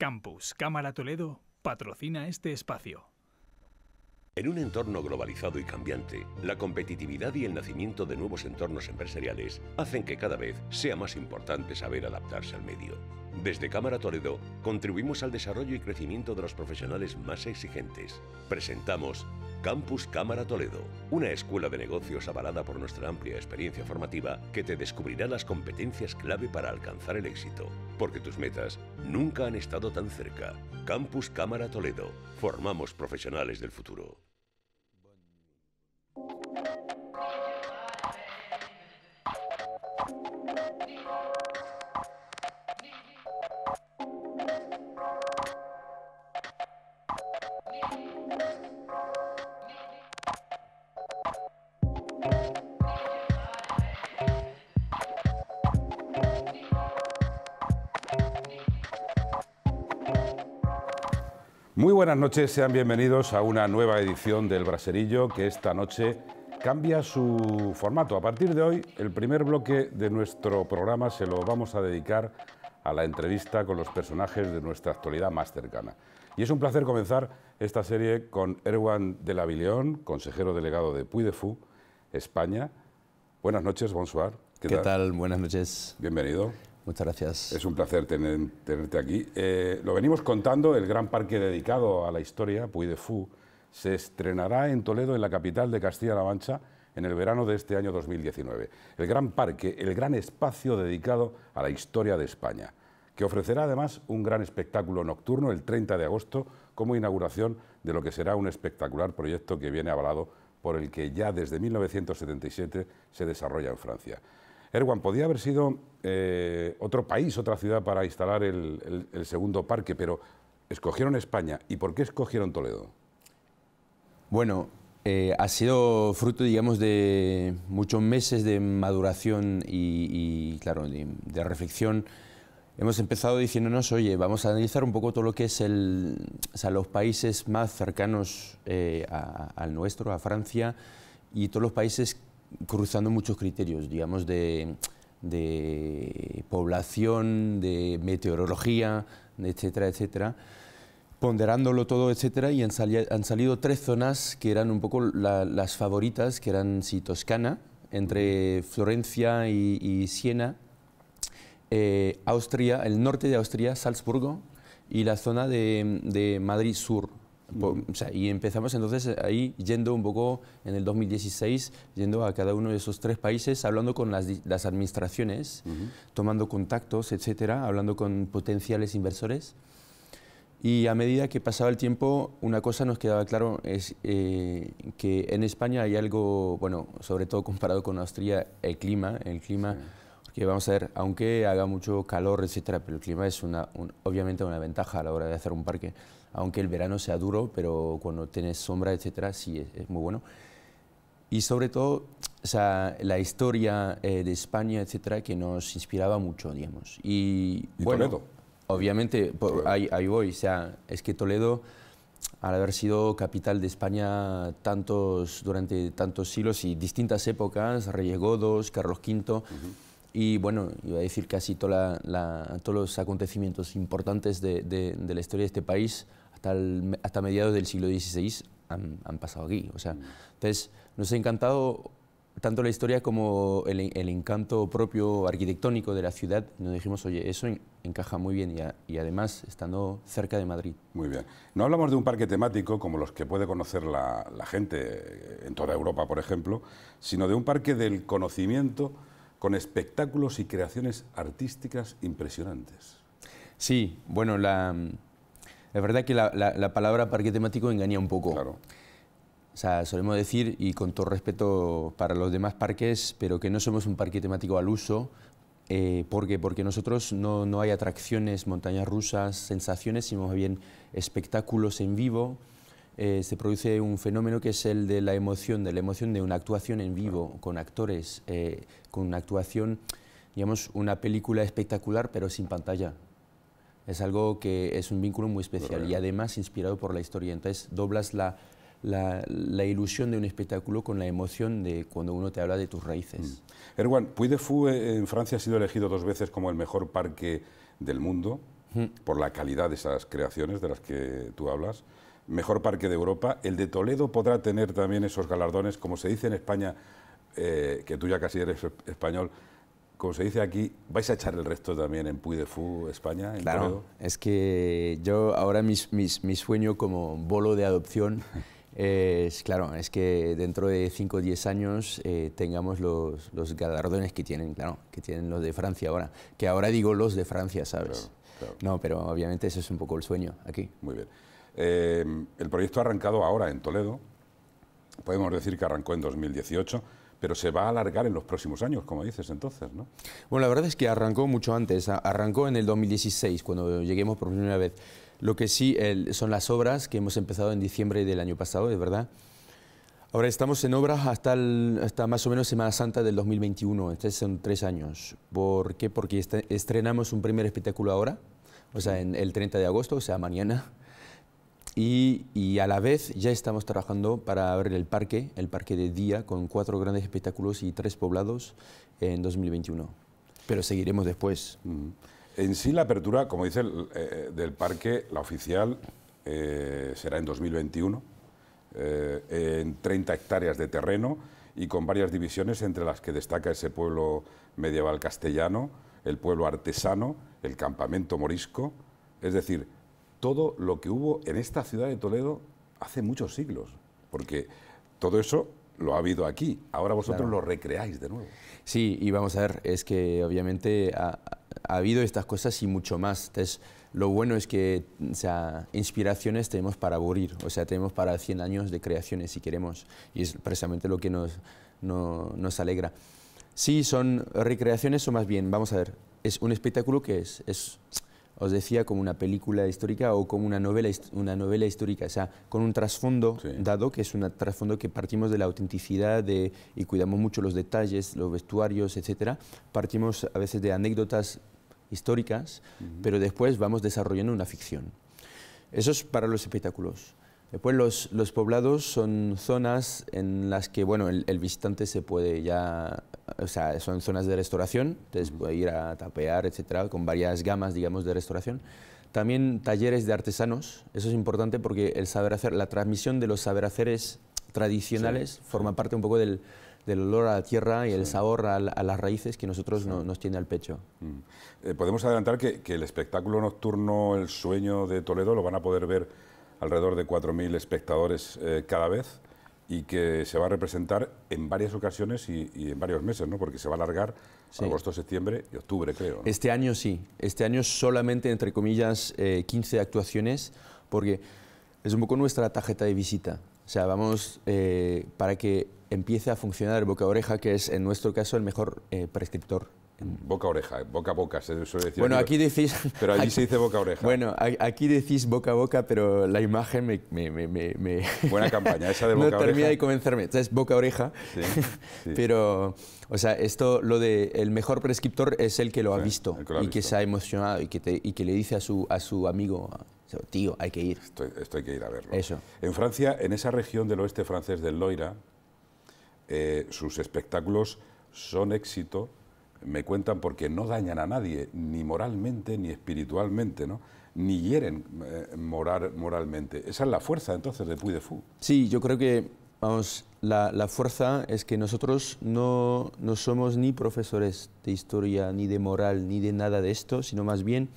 Campus Cámara Toledo patrocina este espacio. En un entorno globalizado y cambiante, la competitividad y el nacimiento de nuevos entornos empresariales hacen que cada vez sea más importante saber adaptarse al medio. Desde Cámara Toledo contribuimos al desarrollo y crecimiento de los profesionales más exigentes. Presentamos Campus Cámara Toledo, una escuela de negocios avalada por nuestra amplia experiencia formativa que te descubrirá las competencias clave para alcanzar el éxito, porque tus metas nunca han estado tan cerca. Campus Cámara Toledo, formamos profesionales del futuro. buenas noches, sean bienvenidos a una nueva edición del Braserillo que esta noche cambia su formato. A partir de hoy, el primer bloque de nuestro programa se lo vamos a dedicar a la entrevista con los personajes de nuestra actualidad más cercana. Y es un placer comenzar esta serie con Erwan de la Vileón, consejero delegado de Puy de España. Buenas noches, bonsoir. ¿Qué, tal? Buenas noches. Bienvenido. Muchas gracias. Es un placer tenerte aquí. Eh, lo venimos contando, el gran parque dedicado a la historia, Puy de Fu se estrenará en Toledo, en la capital de Castilla-La Mancha, en el verano de este año 2019. El gran parque, el gran espacio dedicado a la historia de España, que ofrecerá además un gran espectáculo nocturno el 30 de agosto como inauguración de lo que será un espectacular proyecto que viene avalado por el que ya desde 1977 se desarrolla en Francia. Erwan, podía haber sido eh, otro país, otra ciudad para instalar el, segundo parque, pero escogieron España. ¿Y por qué escogieron Toledo? Bueno, eh, ha sido fruto, digamos, de muchos meses de maduración y, claro, de, reflexión hemos empezado diciéndonos, oye, vamos a analizar un poco todo lo que es el, los países más cercanos eh, al nuestro, a Francia, y todos los países cruzando muchos criterios, digamos, de, población, de meteorología, etcétera, etcétera ponderándolo todo, etcétera, y han, salido tres zonas que eran un poco las favoritas, que eran si Toscana, entre Florencia y, Siena, eh, Austria, el norte de Austria, Salzburgo, y la zona de, de Madrid Sur y empezamos entonces eh, ahí yendo un poco en el 2016, yendo a cada uno de esos tres países, hablando con las, administraciones, tomando contactos, etcétera, hablando con potenciales inversores. Y a medida que pasaba el tiempo, una cosa nos quedaba claro es eh, que en España hay algo, bueno, sobre todo comparado con Austria, el clima, el clima, que vamos a ver, aunque haga mucho calor, etcétera, pero el clima es obviamente una ventaja a la hora de hacer un parque aunque el verano sea duro, pero cuando tienes sombra, etcétera, sí es, muy bueno. Y sobre todo, o sea, la historia eh, de España, etcétera, que nos inspiraba mucho, digamos. Y, bueno, Toledo? obviamente, ahí, voy, o sea, es que Toledo, al haber sido capital de España tantos, durante tantos siglos y distintas épocas, Reyes Godos, Carlos V, y bueno, iba a decir casi toda todos los acontecimientos importantes de, de la historia de este país, hasta, mediados del siglo XVI han, pasado aquí. O sea, mm. entonces, nos ha encantado tanto la historia como el, encanto propio arquitectónico de la ciudad. Nos dijimos, oye, eso encaja muy bien y, además estando cerca de Madrid. Muy bien. No hablamos de un parque temático como los que puede conocer la, la gente en toda Europa, por ejemplo, sino de un parque del conocimiento con espectáculos y creaciones artísticas impresionantes. Sí, bueno, la, es verdad que la, palabra parque temático engaña un poco. Claro. O sea, solemos decir, y con todo respeto para los demás parques, pero que no somos un parque temático al uso, eh, ¿Por qué? Porque nosotros no, no, hay atracciones, montañas rusas, sensaciones, sino más bien espectáculos en vivo. Eh, se produce un fenómeno que es el de la emoción, de la emoción de una actuación en vivo, con actores, eh, con una actuación, digamos, una película espectacular, pero sin pantalla. Es algo que es un vínculo muy especial y además inspirado por la historia. Entonces doblas la, ilusión de un espectáculo con la emoción de cuando uno te habla de tus raíces. Mm. Erwan, Puy de Fou en Francia ha sido elegido dos veces como el mejor parque del mundo mm. por la calidad de esas creaciones de las que tú hablas. Mejor parque de Europa. El de Toledo podrá tener también esos galardones, como se dice en España, eh, que tú ya casi eres español, como se dice aquí, vais a echar el resto también en Puy de Fu, España. En claro, es que yo ahora mi sueño como bolo de adopción es, claro, es que dentro de 5 o 10 años eh, tengamos los, galardones que tienen, claro, que tienen los de Francia ahora, que ahora digo los de Francia, ¿sabes? No, pero obviamente ese es un poco el sueño aquí. Muy bien. Eh, el proyecto ha arrancado ahora en Toledo, podemos decir que arrancó en 2018 pero se va a alargar en los próximos años, como dices entonces, ¿no? Bueno, la verdad es que arrancó mucho antes, arrancó en el 2016, cuando lleguemos por primera vez. Lo que sí son las obras que hemos empezado en diciembre del año pasado, de verdad. Ahora estamos en obras hasta, hasta más o menos Semana Santa del 2021, entonces son tres años. ¿Por qué? Porque este, estrenamos un primer espectáculo ahora, o sea, en el 30 de agosto, o sea, mañana. Y, a la vez ya estamos trabajando para abrir el parque, el parque de día, con cuatro grandes espectáculos y tres poblados en 2021. Pero seguiremos después. Mm. En sí la apertura, como dice, eh, eh, del parque, la oficial, eh, será en 2021, en 30 hectáreas de terreno y con varias divisiones, entre las que destaca ese pueblo medieval castellano, el pueblo artesano, el campamento morisco, es decir, todo lo que hubo en esta ciudad de Toledo hace muchos siglos, porque todo eso lo ha habido aquí, ahora vosotros lo recreáis de nuevo. Sí, y vamos a ver, es que obviamente ha, habido estas cosas y mucho más. Entonces, lo bueno es que sea, inspiraciones tenemos para aburrir, o sea, tenemos para 100 años de creaciones si queremos, y es precisamente lo que nos, nos alegra. Sí, son recreaciones o más bien, vamos a ver, es un espectáculo que es, es os decía, como una película histórica o como una novela, una novela histórica, o sea, con un trasfondo dado, que es un trasfondo que partimos de la autenticidad y cuidamos mucho los detalles, los vestuarios, etc. Partimos a veces de anécdotas históricas, pero después vamos desarrollando una ficción. Eso es para los espectáculos. Pues los, poblados son zonas en las que el, visitante se puede ya, o sea, son zonas de restauración, entonces puede ir a tapear, etcétera, con varias gamas, digamos, de restauración. También talleres de artesanos, eso es importante porque el saber hacer, la transmisión de los saber haceres tradicionales forma parte un poco del, del olor a la tierra y el sabor a, las raíces que nosotros nos tiene al pecho. Mm. Eh, podemos adelantar que el espectáculo nocturno El Sueño de Toledo lo van a poder ver alrededor de 4.000 espectadores eh, cada vez y que se va a representar en varias ocasiones y, en varios meses, ¿no? porque se va a alargar agosto, septiembre y octubre, creo. Este año sí, este año solamente, entre comillas, 15 eh, actuaciones, porque es un poco nuestra tarjeta de visita. O sea, vamos eh, para que empiece a funcionar el boca oreja, que es en nuestro caso el mejor prescriptor Boca a oreja, eh, boca a boca, se suele decir. Bueno, aquí, decís. Pero se dice boca a oreja. Bueno, aquí decís boca a boca, pero la imagen me. Buena campaña, esa de boca a oreja. No termina de convencerme, es boca a oreja. Pero, o sea, esto, lo de el mejor prescriptor es el que lo ha visto y que se ha emocionado y que, le dice a su, a su amigo, tío, hay que ir. Esto, hay que ir a verlo. Eso. En Francia, en esa región del oeste francés del Loira, eh, sus espectáculos son éxito me cuentan porque no dañan a nadie, ni moralmente, ni espiritualmente, ¿no? ni hieren eh, moralmente. Esa es la fuerza entonces de Puy de Fou. Sí, yo creo que vamos, la, fuerza es que nosotros no, somos ni profesores de historia, ni de moral, ni de nada de esto, sino más bien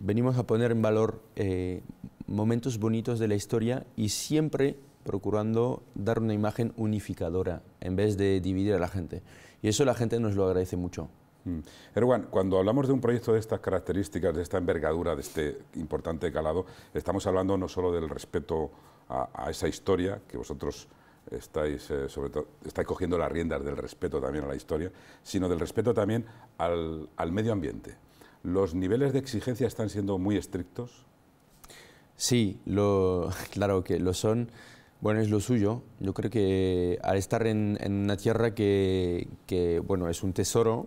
venimos a poner en valor eh, momentos bonitos de la historia y siempre procurando dar una imagen unificadora en vez de dividir a la gente. Y eso la gente nos lo agradece mucho. Mm. Erwan, cuando hablamos de un proyecto de estas características, de esta envergadura, de este importante calado, estamos hablando no solo del respeto a, esa historia que vosotros estáis, eh, sobre estáis cogiendo las riendas del respeto también a la historia, sino del respeto también al, medio ambiente. ¿Los niveles de exigencia están siendo muy estrictos? Sí, claro que lo son. Bueno, es lo suyo. Yo creo que al estar en, una tierra que, bueno, es un tesoro,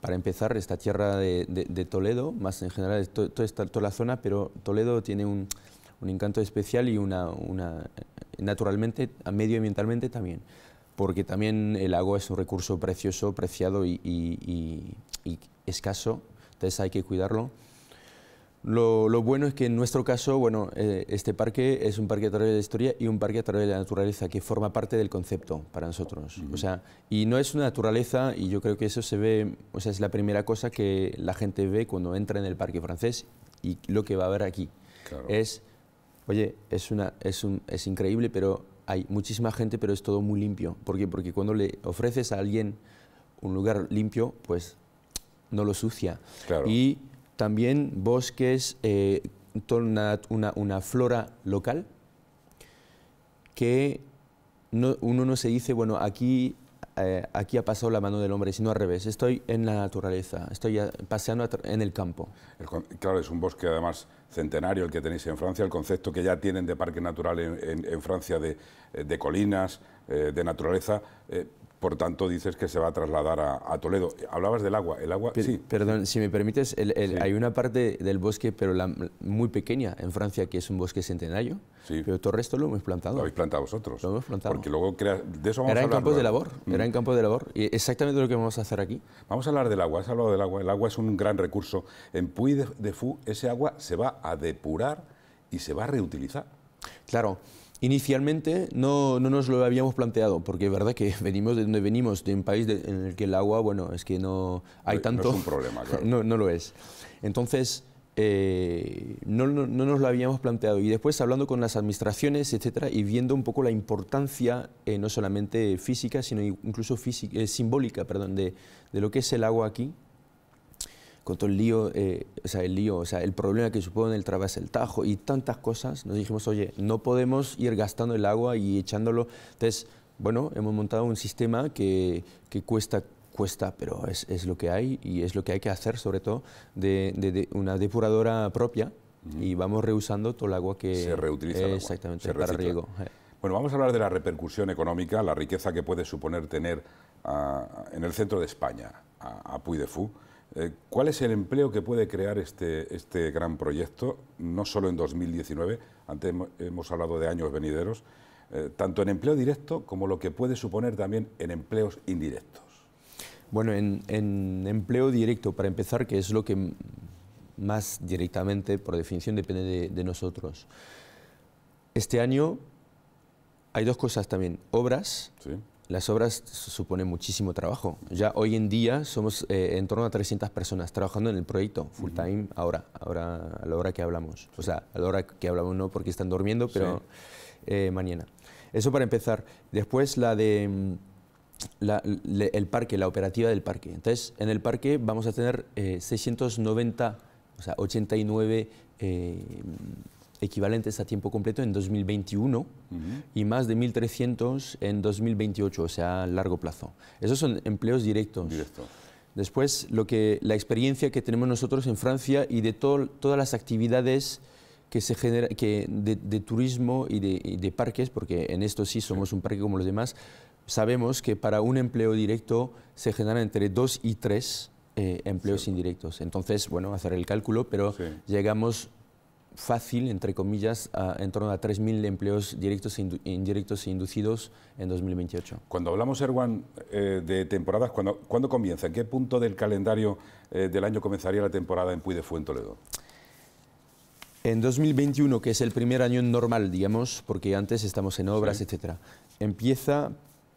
para empezar, esta tierra de, Toledo, más en general toda la zona, pero Toledo tiene un, encanto especial y una, naturalmente, medioambientalmente también, porque también el agua es un recurso precioso, preciado y escaso, entonces hay que cuidarlo. Lo, bueno es que en nuestro caso, bueno, eh, este parque es un parque a través de la historia y un parque a través de la naturaleza, que forma parte del concepto para nosotros. O sea, y no es una naturaleza, y yo creo que eso se ve, o sea, es la primera cosa que la gente ve cuando entra en el parque francés y lo que va a ver aquí. Es, oye, es, una, es, un, es increíble, pero hay muchísima gente, pero es todo muy limpio. ¿Por Porque cuando le ofreces a alguien un lugar limpio, pues no lo sucia. Y también bosques, eh, una, flora local que uno no se dice, bueno, aquí, eh, aquí ha pasado la mano del hombre, sino al revés, estoy en la naturaleza, estoy paseando en el campo. claro, es un bosque además centenario el que tenéis en Francia, el concepto que ya tienen de parque natural en, Francia de, eh, colinas, de naturaleza por tanto dices que se va a trasladar a, Toledo. Hablabas del agua, el agua, sí. Perdón, si me permites, hay una parte del bosque, pero la, muy pequeña, en Francia, que es un bosque centenario, pero todo el resto lo hemos plantado. Lo habéis plantado vosotros. Lo hemos plantado. Porque luego crea... de eso vamos a hablar. Mm. En campos de labor, Era en campo de labor, y exactamente lo que vamos a hacer aquí. Vamos a hablar del agua, has hablado del agua, el agua es un gran recurso. En Puy de, de ese agua se va a depurar y se va a reutilizar. Claro. Inicialmente no, no, nos lo habíamos planteado, porque es verdad que venimos de donde venimos, de un país en el que el agua, bueno, es que no hay tanto... No es un problema, claro. no, lo es. Entonces, eh, no, no, nos lo habíamos planteado. Y después hablando con las administraciones, etcétera, y viendo un poco la importancia, eh, no solamente física, sino incluso física, eh, simbólica, perdón, de, de lo que es el agua aquí, con todo el lío, eh, o sea, el lío, o sea, el problema que supone el través del tajo y tantas cosas, nos dijimos, oye, no podemos ir gastando el agua y echándolo. Entonces, bueno, hemos montado un sistema que, cuesta cuesta, pero es, lo que hay y es lo que hay que hacer, sobre todo, de, una depuradora propia y vamos reusando todo el agua que... Se reutiliza Exactamente, Se para riego. Eh. Bueno, vamos a hablar de la repercusión económica, la riqueza que puede suponer tener ah, en el centro de España a, a Puy de Fou. Eh, ¿Cuál es el empleo que puede crear este, este gran proyecto, no solo en 2019, antes hemos hablado de años venideros, eh, tanto en empleo directo como lo que puede suponer también en empleos indirectos? Bueno, en, empleo directo, para empezar, que es lo que más directamente, por definición, depende de, nosotros. Este año hay dos cosas también, obras las obras suponen muchísimo trabajo. Ya hoy en día somos eh, en torno a 300 personas trabajando en el proyecto full time ahora, ahora, a la hora que hablamos. O sea, a la hora que hablamos no porque están durmiendo, pero eh, mañana. Eso para empezar. Después la de... Mm, la, el parque, la operativa del parque. Entonces, en el parque vamos a tener 690, eh, o sea, 89 equivalentes a tiempo completo en 2021 y más de 1.300 en 2028, o sea, a largo plazo. Esos son empleos directos. Después, lo que, la experiencia que tenemos nosotros en Francia y de todas las actividades que se genera, que de, turismo y de, parques, porque en esto sí somos un parque como los demás, sabemos que para un empleo directo se generan entre dos y tres eh, empleos indirectos. Entonces, bueno, hacer el cálculo, pero llegamos fácil, entre comillas, en torno a 3.000 empleos directos e indirectos e inducidos en 2028. Cuando hablamos, Erwan, eh, de temporadas, ¿cuándo, comienza? ¿En qué punto del calendario eh, del año comenzaría la temporada en Puy de Toledo? En 2021, que es el primer año normal, digamos, porque antes estamos en obras, etc. etcétera, empieza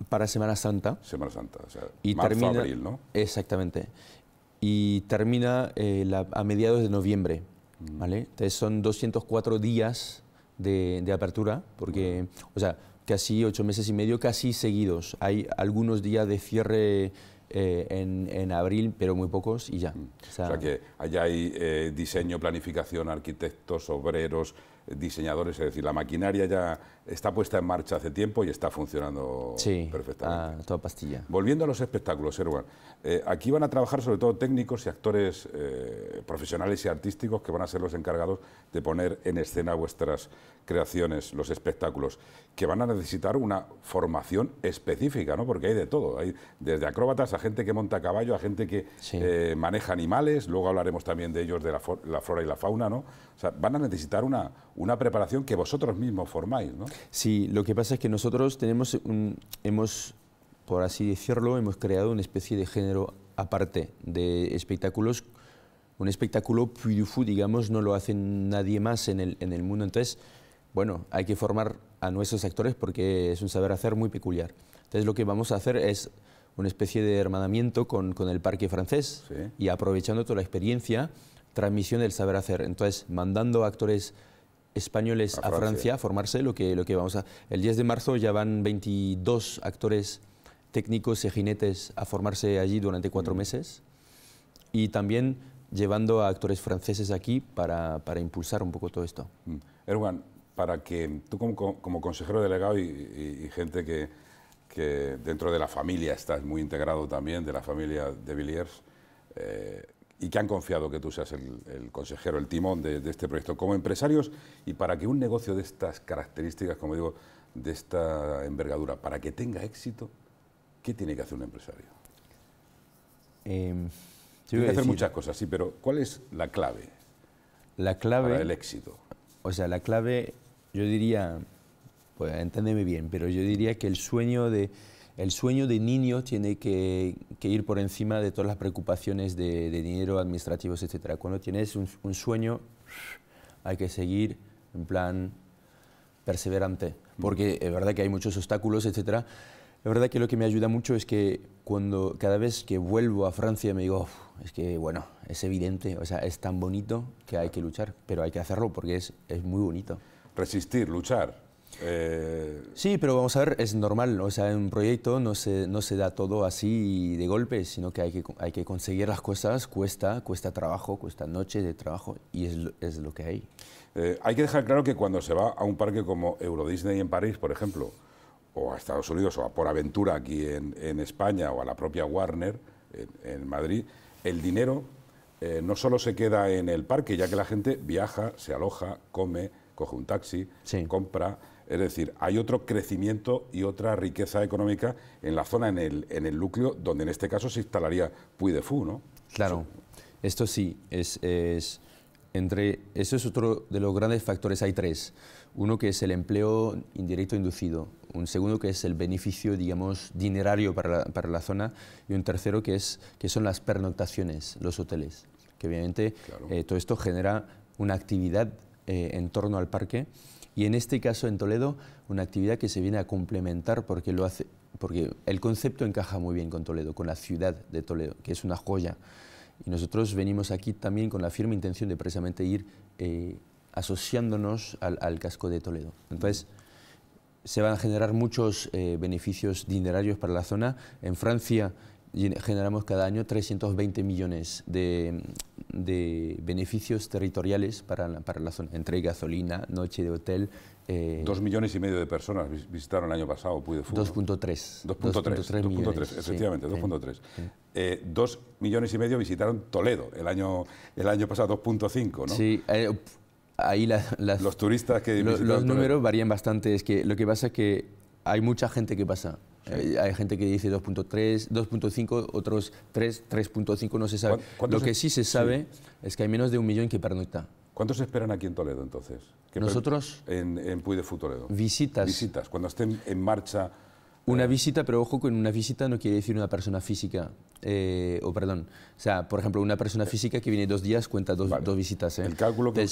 para Semana Santa. Semana Santa, o sea, y marzo, termina, abril, ¿no? Exactamente. Y termina eh, a mediados de noviembre. Entonces son 204 días de, apertura, porque, o sea, casi ocho meses y medio, casi seguidos. Hay algunos días de cierre eh, en, abril, pero muy pocos y ya. Mm. O sea, que allá hay eh, diseño, planificación, arquitectos, obreros, diseñadores, es decir, la maquinaria ya está puesta en marcha hace tiempo y está funcionando perfectamente. pastilla. Volviendo a los espectáculos, Erwan, eh, aquí van a trabajar sobre todo técnicos y actores eh, profesionales y artísticos que van a ser los encargados de poner en escena vuestras creaciones, los espectáculos, que van a necesitar una formación específica, ¿no? Porque hay de todo, hay desde acróbatas a gente que monta caballo, a gente que eh, maneja animales, luego hablaremos también de ellos, de la, la flora y la fauna, ¿no? O sea, van a necesitar una, una preparación que vosotros mismos formáis, ¿no? Sí, lo que pasa es que nosotros tenemos hemos, por así decirlo, hemos creado una especie de género aparte de espectáculos. Un espectáculo Puy digamos, no lo hace nadie más en el, en el mundo. Entonces, bueno, hay que formar a nuestros actores porque es un saber hacer muy peculiar. Entonces, lo que vamos a hacer es una especie de hermanamiento con, con el parque francés y aprovechando toda la experiencia transmisión del saber hacer. Entonces, mandando actores españoles a, Francia. a formarse, lo que, lo que vamos a... El 10 de marzo ya van 22 actores técnicos y jinetes a formarse allí durante cuatro meses y también llevando a actores franceses aquí para, para impulsar un poco todo esto. Mm. Erwan, para que tú como, como consejero delegado y, gente que, que, dentro de la familia estás muy integrado también, de la familia de Villiers, eh, y que han confiado que tú seas el, consejero, el timón de, este proyecto. Como empresarios y para que un negocio de estas características, como digo, de esta envergadura, para que tenga éxito, ¿qué tiene que hacer un empresario? Em, tiene que hacer muchas cosas, sí, pero ¿cuál es la clave? La clave para el éxito. O sea, la clave, yo diría, pues entendeme bien, pero yo diría que el sueño de el sueño de niño tiene que, ir por encima de todas las preocupaciones de, dinero, administrativos, etc. Cuando tienes un, sueño, hay que seguir en plan perseverante, mm. porque es verdad que hay muchos obstáculos, etc. Es verdad que lo que me ayuda mucho es que cuando cada vez que vuelvo a Francia me digo, es que bueno, es evidente, o sea, es tan bonito que hay que luchar, pero hay que hacerlo porque es muy bonito. Resistir, luchar. Sí, pero vamos a ver, es normal, o sea, en un proyecto no se, no se da todo así de golpe, sino que hay que, hay que conseguir las cosas, cuesta, cuesta trabajo, cuesta noche de trabajo y es, es lo que hay. Eh, hay que dejar claro que cuando se va a un parque como Euro Disney en París, por ejemplo, o a Estados Unidos, o a Por Aventura aquí en, España, o a la propia Warner en, Madrid, el dinero eh, no solo se queda en el parque, ya que la gente viaja, se aloja, come, coge un taxi, compra es decir, hay otro crecimiento y otra riqueza económica en la zona, en el, núcleo, donde en este caso se instalaría Puy de Fu, ¿no? Claro, esto sí, es, entre, eso es otro de los grandes factores, hay tres. Uno que es el empleo indirecto inducido, un segundo que es el beneficio, digamos, dinerario para la, zona y un tercero que, es, que son las pernoctaciones, los hoteles, que obviamente eh, todo esto genera una actividad eh, en torno al parque y en este caso en Toledo, una actividad que se viene a complementar porque lo hace porque el concepto encaja muy bien con Toledo, con la ciudad de Toledo, que es una joya. Y nosotros venimos aquí también con la firme intención de precisamente ir eh, asociándonos al, casco de Toledo. Entonces, se van a generar muchos eh, beneficios dinerarios para la zona. En Francia generamos cada año 320 millones de, de beneficios territoriales para la, para la, zona, entre gasolina, noche de hotel. Eh, dos millones y medio de personas visitaron el año pasado Puy de 2.3. 2.3, efectivamente, 2.3. Eh, dos millones y medio visitaron Toledo el año, el año pasado, 2.5, ¿no? Sí, eh, ahí los turistas que... los números varían bastante, es que lo que pasa es que hay mucha gente que pasa hay gente que dice 2.3, 2.5, otros 3, 3.5, no se sabe. Lo que sí se sabe es que hay menos de un millón que pernocta. ¿Cuántos esperan aquí en Toledo entonces? ¿Nosotros? En, en Puy de Toledo. Visitas. Visitas, cuando estén en marcha una visita, pero ojo con una visita no quiere decir una persona física, eh, o perdón, o sea, por ejemplo, una persona física que viene dos días cuenta dos, visitas. ¿eh? El cálculo que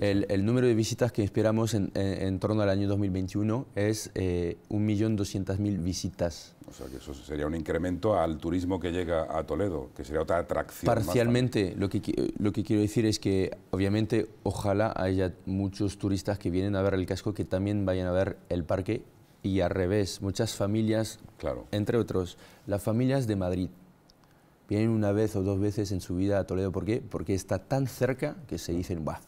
el, número de visitas que esperamos en, torno al año 2021 es eh, 1.200.000 visitas. O sea, que eso sería un incremento al turismo que llega a Toledo, que sería otra atracción. Parcialmente, lo que, lo que quiero decir es que obviamente ojalá haya muchos turistas que vienen a ver el casco que también vayan a ver el parque y al revés, muchas familias, entre otros, las familias de Madrid vienen una vez o dos veces en su vida a Toledo. ¿Por qué? Porque está tan cerca que se dicen, bah,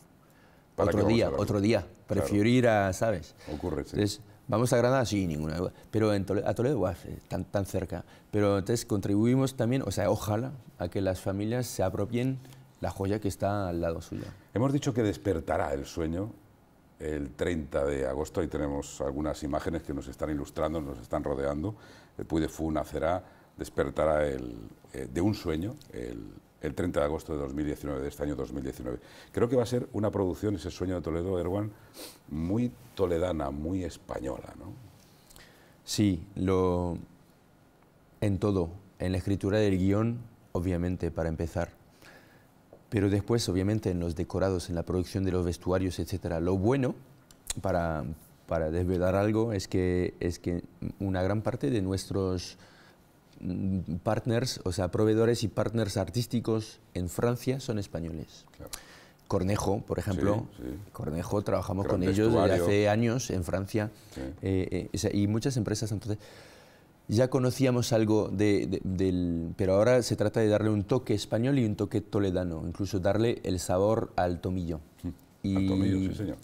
otro día, otro día, prefiero ir a, ¿sabes? Ocurre, Entonces, ¿Vamos a Granada? Sí, ninguna Pero a Toledo, wow, eh, tan, tan cerca. Pero entonces contribuimos también, o sea, ojalá, a que las familias se apropien la joya que está al lado suyo. Hemos dicho que despertará el sueño el 30 de agosto. Ahí tenemos algunas imágenes que nos están ilustrando, nos están rodeando. El Puy de nacerá, despertará el, eh, de un sueño el, 30 de agosto de 2019, de este año 2019. Creo que va a ser una producción, ese sueño de Toledo, Erwan, muy toledana, muy española, ¿no? Sí, lo... en todo. En la escritura del guión, obviamente, para empezar pero después obviamente en los decorados, en la producción de los vestuarios, etc. Lo bueno, para, para desvelar algo, es que, es que una gran parte de nuestros mm, partners, o sea, proveedores y partners artísticos en Francia son españoles. Cornejo, por ejemplo. Cornejo, trabajamos con ellos desde hace años en Francia. Eh, eh, y muchas empresas, entonces ya conocíamos algo del... Pero ahora se trata de darle un toque español y un toque toledano, incluso darle el sabor al tomillo. Mm, y, al tomillo, señor.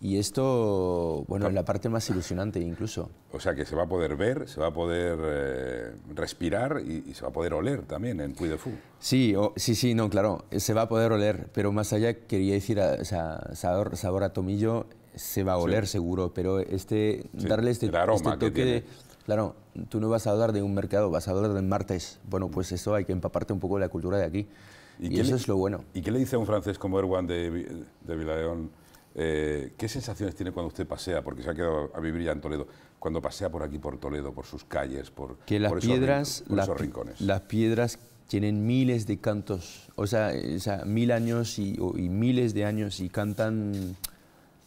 Y esto, bueno, es la parte más ilusionante incluso. O sea que se va a poder ver, se va a poder eh, respirar y, se va a poder oler también en Puy de Fou. Sí, sí, sí, no, claro, se va a poder oler, pero más allá quería decir, ah, sabor, a tomillo se va a oler seguro, pero este, darle este, este toque de Claro, tú no vas a hablar de un mercado, vas a hablar del martes. Bueno, pues eso hay que empaparte un poco de la cultura de aquí. Y, eso es lo bueno. ¿Y qué le dice a un francés como Erwan de, de eh, ¿Qué sensaciones tiene cuando usted pasea? Porque se ha quedado a vivir ya en Toledo. Cuando pasea por aquí, por Toledo, por sus calles, por, las piedras, rincones. Las piedras tienen miles de cantos, o sea, eh, mil años y, y miles de años y cantan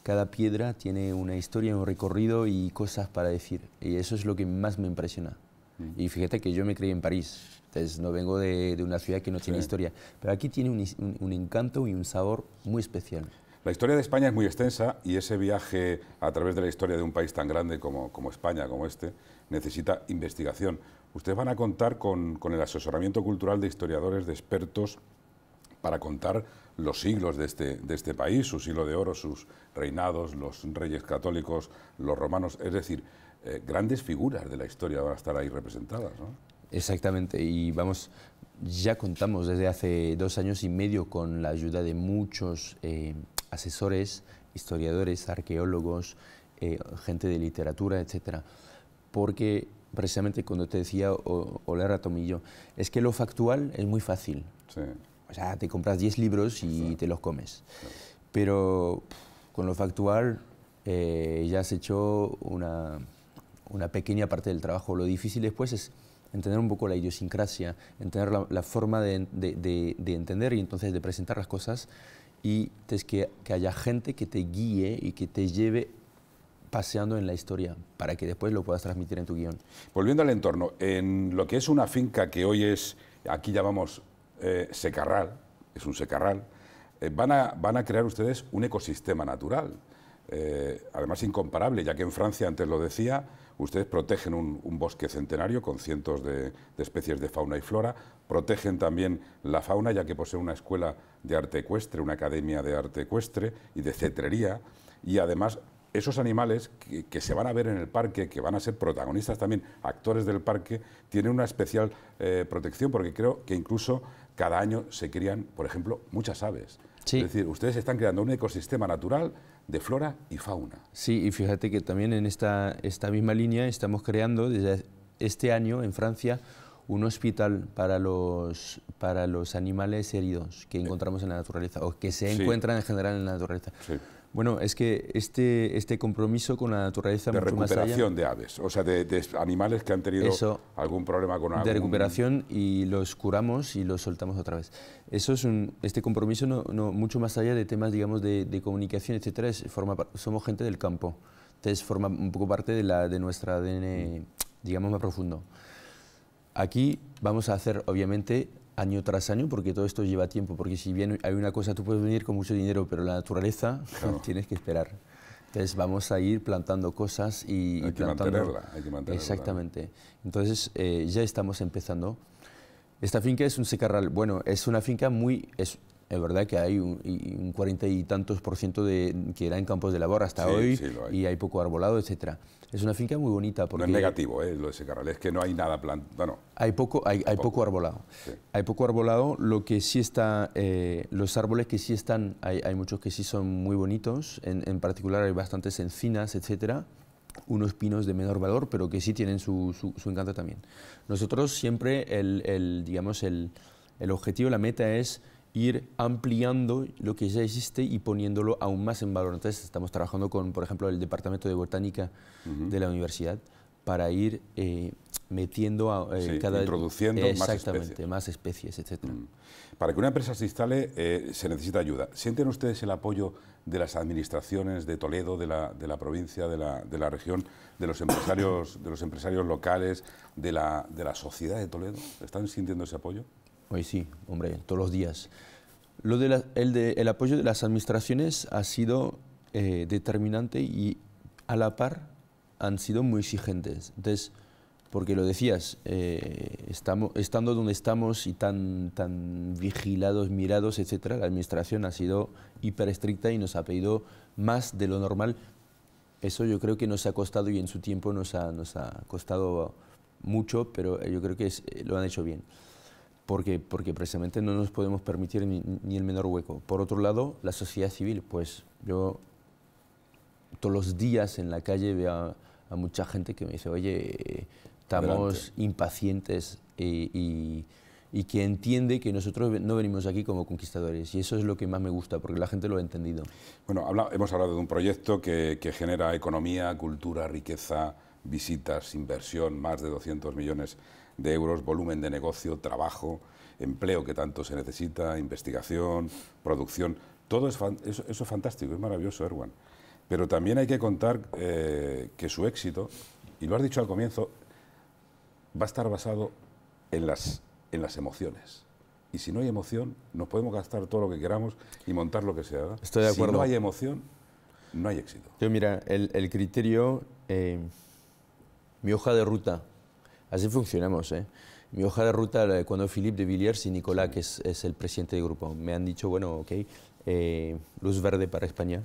cada piedra tiene una historia, un recorrido y cosas para decir. Y eso es lo que más me impresiona. Mm. Y fíjate que yo me creí en París, entonces no vengo de, una ciudad que no tiene historia, pero aquí tiene un, encanto y un sabor muy especial. La historia de España es muy extensa y ese viaje a través de la historia de un país tan grande como, España, como este, necesita investigación. Ustedes van a contar con, con, el asesoramiento cultural de historiadores, de expertos, para contar los siglos de este, de este país, su siglo de oro, sus reinados, los reyes católicos, los romanos, es decir, eh, grandes figuras de la historia van a estar ahí representadas. ¿no? Exactamente, y vamos, ya contamos desde hace dos años y medio con la ayuda de muchos eh, asesores, historiadores, arqueólogos, eh, gente de literatura, etcétera, porque precisamente cuando te decía Olera Tomillo, es que lo factual es muy fácil. Sí. O sea, te compras 10 libros y te los comes. Pero con lo factual eh, ya has hecho una, pequeña parte del trabajo. Lo difícil después es entender un poco la idiosincrasia, entender la, forma de, entender y entonces de presentar las cosas y es que, que haya gente que te guíe y que te lleve paseando en la historia para que después lo puedas transmitir en tu guión. Volviendo al entorno, en lo que es una finca que hoy es, aquí llamamos eh, secarral, es un secarral, eh, van, a, van a crear ustedes un ecosistema natural, eh, además incomparable, ya que en Francia, antes lo decía, ustedes protegen un, bosque centenario con cientos de, de, especies de fauna y flora, protegen también la fauna, ya que posee una escuela de arte ecuestre, una academia de arte ecuestre y de cetrería, y además esos animales que, se van a ver en el parque, que van a ser protagonistas también, actores del parque, tienen una especial eh, protección porque creo que incluso cada año se crían, por ejemplo, muchas aves. Es decir, ustedes están creando un ecosistema natural de flora y fauna. Sí, y fíjate que también en esta, esta misma línea estamos creando desde este año en Francia un hospital para los, para los animales heridos que eh. encontramos en la naturaleza o que se encuentran en general en la naturaleza. Sí. Bueno, es que este, este compromiso con la naturaleza... De recuperación de aves, o sea, de, animales que han tenido algún problema con algún... De recuperación y los curamos y los soltamos otra vez. Eso es un, este compromiso no, mucho más allá de temas, digamos, de, comunicación, etcétera, forma, somos gente del campo, entonces forma un poco parte de, la, de nuestra ADN, digamos, más profundo. Aquí vamos a hacer, obviamente, año tras año, porque todo esto lleva tiempo, porque si bien hay una cosa, tú puedes venir con mucho dinero, pero la naturaleza tienes que esperar. Entonces vamos a ir plantando cosas y, hay Que mantenerla, hay que mantenerla. Exactamente. Entonces eh, ya estamos empezando. Esta finca es un secarral. Bueno, es una finca muy... Es, es verdad que hay un cuarenta y tantos por ciento de, que era en campos de labor hasta hoy y hay poco arbolado, etcétera. Es una finca muy bonita. Porque no es negativo, eh, lo de ese carral, es que no hay nada plantado. Bueno, hay, poco, hay, poco arbolado. Hay poco arbolado, lo que sí está, eh, los árboles que sí están, hay, muchos que sí son muy bonitos, en, particular hay bastantes encinas, etcétera, unos pinos de menor valor, pero que sí tienen su, encanto también. Nosotros siempre, el, el digamos, el, el objetivo, la meta es ir ampliando lo que ya existe y poniéndolo aún más en valor. Entonces estamos trabajando con, por ejemplo, el Departamento de Botánica de la universidad para ir eh, metiendo eh, cada introduciendo más especies, más especies etc. Mm. Para que una empresa se instale eh, se necesita ayuda. ¿Sienten ustedes el apoyo de las administraciones de Toledo, de la, de la provincia, de la, de la, región, de los empresarios, de los empresarios locales, de la, de la sociedad de Toledo? ¿Están sintiendo ese apoyo? Hoy sí, hombre, todos los días. el, apoyo de las administraciones ha sido eh, determinante y a la par han sido muy exigentes. Entonces, porque lo decías, eh, estando donde estamos y tan, tan vigilados, mirados, etcétera, la administración ha sido hiper estricta y nos ha pedido más de lo normal. Eso yo creo que nos ha costado y en su tiempo nos ha, costado mucho, pero yo creo que eh, lo han hecho bien porque, porque precisamente no nos podemos permitir ni, el menor hueco. Por otro lado, la sociedad civil, pues yo todos los días en la calle veo a, mucha gente que me dice, oye, estamos impacientes y, y, que entiende que nosotros no venimos aquí como conquistadores. Y eso es lo que más me gusta, porque la gente lo ha entendido. Bueno, hemos hablado de un proyecto que, que genera economía, cultura, riqueza, visitas, inversión, más de 200 millones de euros, volumen de negocio, trabajo, empleo que tanto se necesita, investigación, producción. Todo eso, es fantástico, es maravilloso, Erwan. Pero también hay que contar eh, que su éxito, y lo has dicho al comienzo, va a estar basado en las, en las emociones. Y si no hay emoción, nos podemos gastar todo lo que queramos y montar lo que sea. Estoy de acuerdo. Si no hay emoción, no hay éxito. Yo, mira, el, criterio, eh, mi hoja de ruta Así funcionamos. ¿eh? Mi hoja de ruta, cuando Philippe de Villiers y Nicolás, que es, el presidente del grupo, me han dicho, bueno, ok, eh, luz verde para España.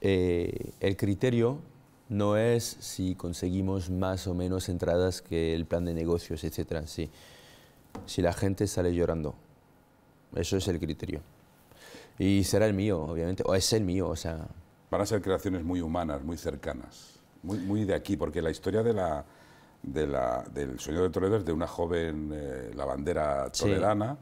Eh, el criterio no es si conseguimos más o menos entradas que el plan de negocios, etc. Sí. Si la gente sale llorando. Eso es el criterio. Y será el mío, obviamente. O es el mío, o sea... Van a ser creaciones muy humanas, muy cercanas. Muy, muy de aquí, porque la historia de la del sueño de Toledo de una joven eh, lavandera toledana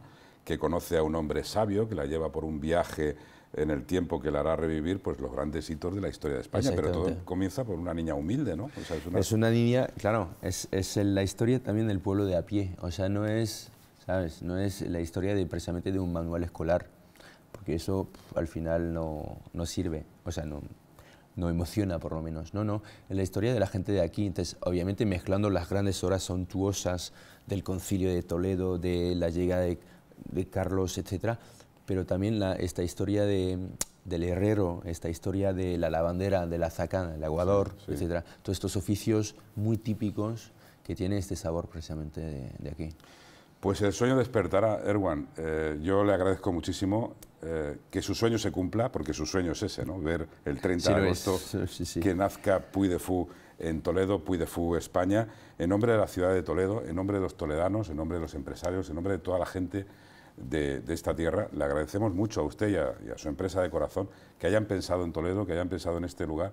que conoce a un hombre sabio que la lleva por un viaje en el tiempo que la hará revivir pues los grandes hitos de la historia de España. Pero todo comienza por una niña humilde, ¿no? es, una... niña, claro, es, es, la historia también del pueblo de a pie. O sea, no es, ¿sabes? No es la historia de, precisamente de un manual escolar, porque eso al final no, no sirve. O sea, no, no emociona por lo menos. No, no, en la historia de la gente de aquí, entonces obviamente mezclando las grandes horas suntuosas del concilio de Toledo, de la llegada de, Carlos, etcétera... pero también la, esta historia de, del herrero, esta historia de la lavandera, de la zacana, el aguador, etcétera... Todos estos oficios muy típicos que tiene este sabor precisamente de, aquí. Pues el sueño a Erwan. Eh, yo le agradezco muchísimo eh, que su sueño se cumpla, porque su sueño es ese, ¿no? Ver el 30 de agosto que nazca Puy de Fu en Toledo, Puy de Fu España, en nombre de la ciudad de Toledo, en nombre de los toledanos, en nombre de los empresarios, en nombre de toda la gente de, esta tierra. Le agradecemos mucho a usted y a, su empresa de corazón que hayan pensado en Toledo, que hayan pensado en este lugar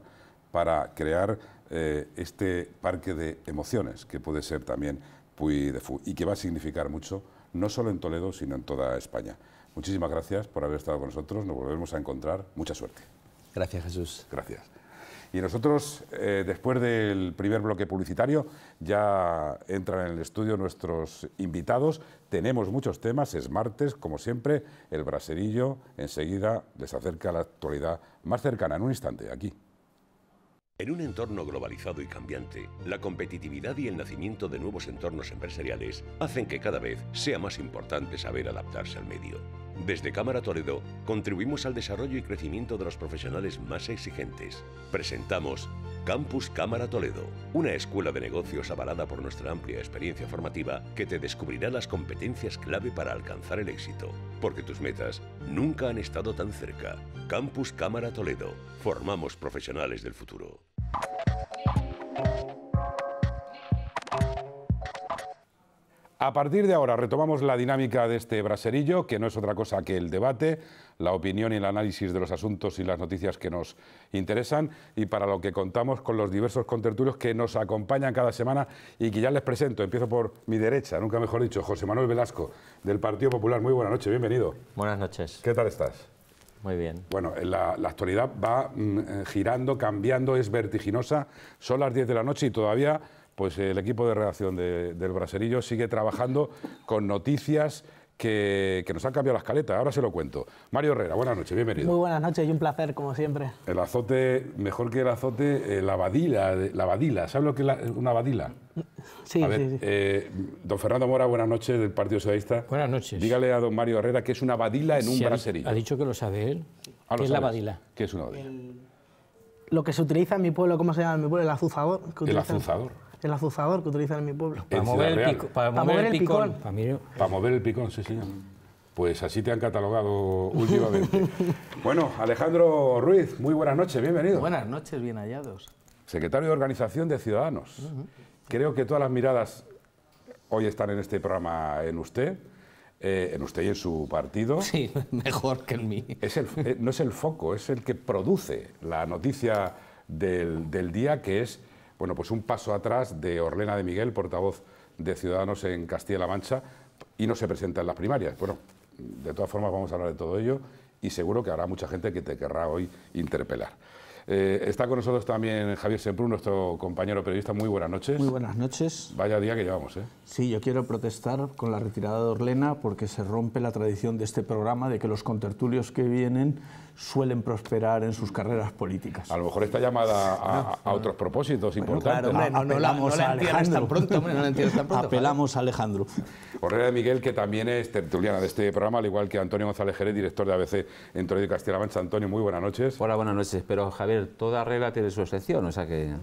para crear eh, este parque de emociones que puede ser también Puy de Fu y que va a significar mucho no solo en Toledo, sino en toda España. Muchísimas gracias por haber estado con nosotros. Nos volvemos a encontrar. Mucha suerte. Gracias, Jesús. Gracias. Y nosotros, eh, después del primer bloque publicitario, ya entran en el estudio nuestros invitados. Tenemos muchos temas, es martes, como siempre, el braserillo enseguida les acerca a la actualidad más cercana, en un instante, aquí. En un entorno globalizado y cambiante, la competitividad y el nacimiento de nuevos entornos empresariales hacen que cada vez sea más importante saber adaptarse al medio. Desde Cámara Toledo contribuimos al desarrollo y crecimiento de los profesionales más exigentes. Presentamos Campus Cámara Toledo, una escuela de negocios avalada por nuestra amplia experiencia formativa que te descubrirá las competencias clave para alcanzar el éxito, porque tus metas nunca han estado tan cerca. Campus Cámara Toledo, formamos profesionales del futuro. A partir de ahora retomamos la dinámica de este braserillo, que no es otra cosa que el debate, la opinión y el análisis de los asuntos y las noticias que nos interesan y para lo que contamos con los diversos contertulios que nos acompañan cada semana y que ya les presento. Empiezo por mi derecha, nunca mejor dicho, José Manuel Velasco, del Partido Popular. Muy buenas noches, bienvenido. Buenas noches. ¿Qué tal estás? Muy bien. Bueno, la, actualidad va mm, eh, girando, cambiando, es vertiginosa. Son las 10 de la noche y todavía pues eh, el equipo de redacción del Braserillo sigue trabajando con noticias que, nos han cambiado las caletas. Ahora se lo cuento. Mario Herrera, buenas noches, bienvenido. Muy buenas noches y un placer, como siempre. El azote, mejor que el azote, eh, la badila. La badila. ¿Sabes lo que es una badila? Sí, sí, eh, don Fernando Mora, buenas noches, del Partido Socialista. Buenas noches. Dígale a don Mario Herrera que es una badila en un braserillo. Ha dicho que lo sabe él. Ah, ¿Qué es la badila? ¿Qué es una badila? Lo que se utiliza en mi pueblo, ¿cómo se llama en mi pueblo? El azuzador. El azuzador el azufador que utilizan en mi pueblo. Para mover el, picón. Para, mover el picón, sí, señor. Pues así te han catalogado últimamente. bueno, Alejandro Ruiz, muy buenas noches, bienvenido. Buenas noches, bien hallados. Secretario de Organización de Ciudadanos. Creo que todas las miradas hoy están en este programa en usted. Eh, en usted y en su partido. Sí, mejor que en mí. Eh, no es el foco, es el que produce la noticia del, del día, que es bueno, pues un paso atrás de Orlena de Miguel, portavoz de Ciudadanos en Castilla-La Mancha, y no se presenta en las primarias. Bueno, de todas formas vamos a hablar de todo ello y seguro que habrá mucha gente que te querrá hoy interpelar. Eh, está con nosotros también Javier Semprún, nuestro compañero periodista. Muy buenas noches. Muy buenas noches. Vaya día que llevamos, ¿eh? Sí, yo quiero protestar con la retirada de Orlena porque se rompe la tradición de este programa de que los contertulios que vienen suelen prosperar en sus carreras políticas. A lo mejor está llamada ah. a, otros propósitos importantes. Claro, no, no la, no a Alejandro. Pronto, no la tan pronto, apelamos a Alejandro. Correa de Miguel, que también es tertuliana de este programa, al igual que Antonio González Jerez, director de ABC en Toledo y Castilla-La Antonio, muy buenas noches. Hola, buenas noches. Pero, Javier, toda regla tiene su excepción, o sea que...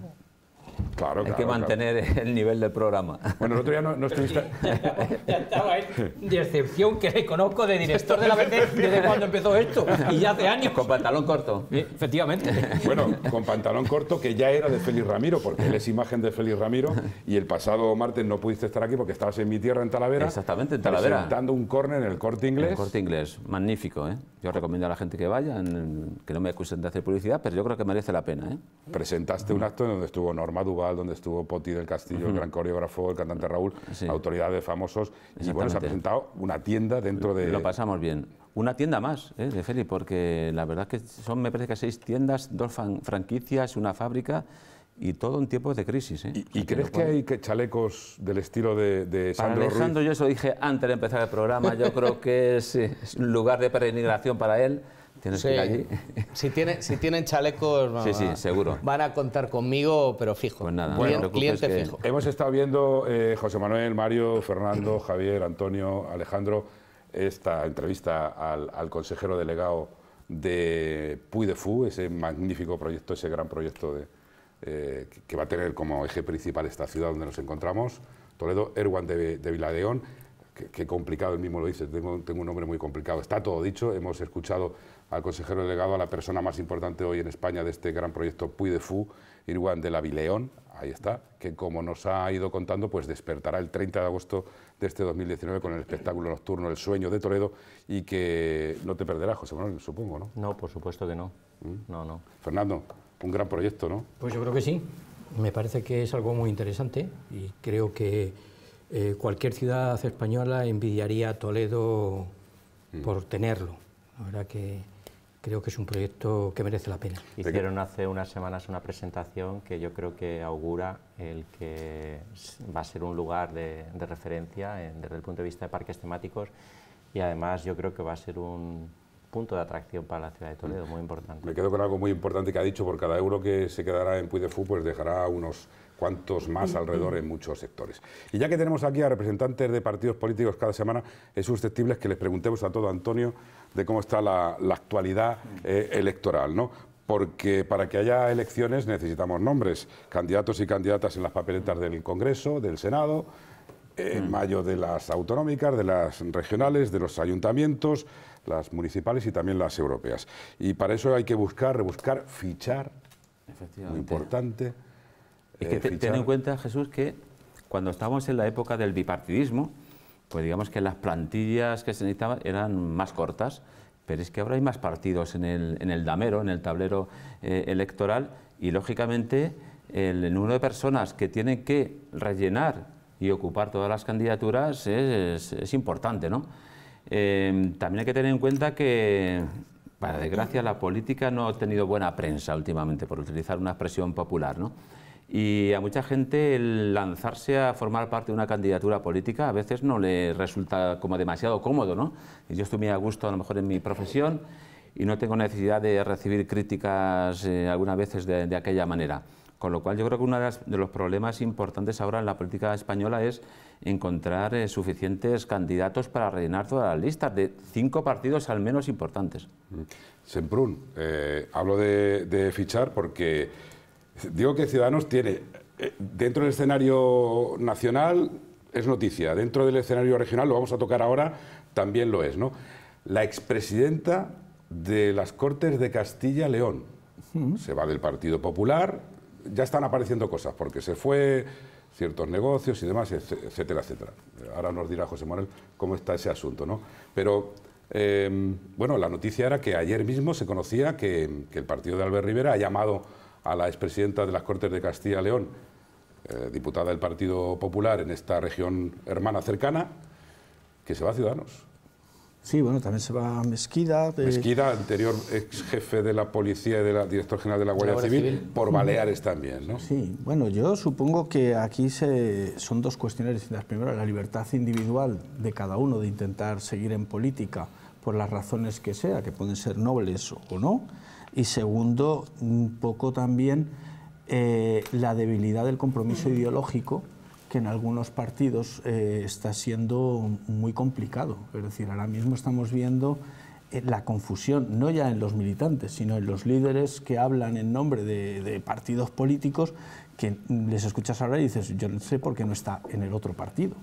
Claro, Hay que mantener el nivel del programa. Bueno, el otro día no, no estuviste... ya estaba de excepción que le conozco de director de la BT desde cuando empezó esto, y ya hace años. Con pantalón corto. Efectivamente. Bueno, con pantalón corto que ya era de Félix Ramiro, porque él es imagen de Félix Ramiro, y el pasado martes no pudiste estar aquí porque estabas en mi tierra, en Talavera. Exactamente, en Talavera. Presentando un corner en el Corte Inglés. El corte Inglés, magnífico, ¿eh? Yo recomiendo a la gente que vaya, que no me acusen de hacer publicidad, pero yo creo que merece la pena, ¿eh? Presentaste un acto en donde estuvo normal donde estuvo Poti del Castillo, el gran coreógrafo, el cantante Raúl, autoridades famosos. Y bueno, se ha presentado una tienda dentro de... Lo pasamos bien. Una tienda más, ¿eh? de Feli, porque la verdad es que son, me parece que seis tiendas, dos franquicias, una fábrica y todo en tiempos de crisis. ¿eh? ¿Y, crees que hay que chalecos del estilo de, de Sandro Alejandro, yo eso dije antes de empezar el programa, yo creo que es, un lugar de peregrinación para él. Si, tiene, si tienen chalecos, van a contar conmigo, pero fijo. Pues nada, cliente fijo. Hemos estado viendo eh, José Manuel, Mario, Fernando, Javier, Antonio, Alejandro, esta entrevista al, consejero delegado de Puy de Fu ese magnífico proyecto, ese gran proyecto de, eh, que va a tener como eje principal esta ciudad donde nos encontramos, Toledo, Erwan de, Viladeón. Qué, complicado, él mismo lo dice, tengo, un nombre muy complicado. Está todo dicho, hemos escuchado al consejero delegado, a la persona más importante hoy en España de este gran proyecto Puy de Fu Irwan de la Vileón, ahí está, que como nos ha ido contando, pues despertará el 30 de agosto de este 2019 con el espectáculo nocturno El Sueño de Toledo y que no te perderás, José Manuel, supongo, ¿no? No, por supuesto que no. ¿Mm? No, no. Fernando, un gran proyecto, ¿no? Pues yo creo que sí. Me parece que es algo muy interesante y creo que eh, cualquier ciudad española envidiaría a Toledo mm. por tenerlo. La que creo que es un proyecto que merece la pena. Hicieron hace unas semanas una presentación que yo creo que augura el que va a ser un lugar de, referencia desde el punto de vista de parques temáticos y además yo creo que va a ser un punto de atracción para la ciudad de Toledo, muy importante. Me quedo con algo muy importante que ha dicho, por cada euro que se quedará en Puy de Fu, pues dejará unos cuantos más alrededor en muchos sectores. Y ya que tenemos aquí a representantes de partidos políticos cada semana, es susceptible que les preguntemos a todo Antonio de cómo está la, actualidad mm. eh, electoral, ¿no? porque para que haya elecciones necesitamos nombres, candidatos y candidatas en las papeletas del Congreso, del Senado, en mm. mayo de las autonómicas, de las regionales, de los ayuntamientos, las municipales y también las europeas. Y para eso hay que buscar, rebuscar, fichar, muy importante. Y que eh, ten en cuenta, Jesús, que cuando estamos en la época del bipartidismo, pues digamos que las plantillas que se necesitaban eran más cortas, pero es que ahora hay más partidos en el, en el damero, en el tablero eh, electoral, y lógicamente el, número de personas que tienen que rellenar y ocupar todas las candidaturas es, importante. ¿no? Em, también hay que tener en cuenta que, para desgracia, la política no ha tenido buena prensa últimamente, por utilizar una expresión popular. ¿no? Y a mucha gente el lanzarse a formar parte de una candidatura política a veces no le resulta como demasiado cómodo, ¿no? Yo estoy muy a gusto a lo mejor en mi profesión y no tengo necesidad de recibir críticas eh, algunas veces de, aquella manera. Con lo cual yo creo que uno de, los problemas importantes ahora en la política española es encontrar eh, suficientes candidatos para rellenar todas las listas de cinco partidos al menos importantes. Mm. Semprún, eh, hablo de, de fichar porque Digo que Ciudadanos tiene, eh, dentro del escenario nacional es noticia, dentro del escenario regional, lo vamos a tocar ahora, también lo es, ¿no? La expresidenta de las Cortes de Castilla-León se va del Partido Popular, ya están apareciendo cosas, porque se fue ciertos negocios y demás, etcétera, etcétera. Ahora nos dirá José Manuel cómo está ese asunto, ¿no? Pero, em, bueno, la noticia era que ayer mismo se conocía que el partido de Albert Rivera ha llamado a la expresidenta de las Cortes de Castilla León, eh, diputada del Partido Popular en esta región hermana cercana, que se va a Ciudadanos. Sí, bueno, también se va a Mezquida. Mezquida, anterior ex jefe de la policía y de la director general de la Guardia, Civil, por Baleares también, ¿no? Sí, bueno, yo supongo que aquí se, son dos cuestiones distintas. Primero, la libertad individual de cada uno de intentar seguir en política por las razones que sea, que pueden ser nobles o no, y segundo, un poco también eh, la debilidad del compromiso ideológico que en algunos partidos eh, está siendo muy complicado. Es decir, ahora mismo estamos viendo eh, la confusión, no ya en los militantes, sino en los líderes que hablan en nombre de, partidos políticos que les escuchas ahora y dices, yo no sé por qué no está en el otro partido.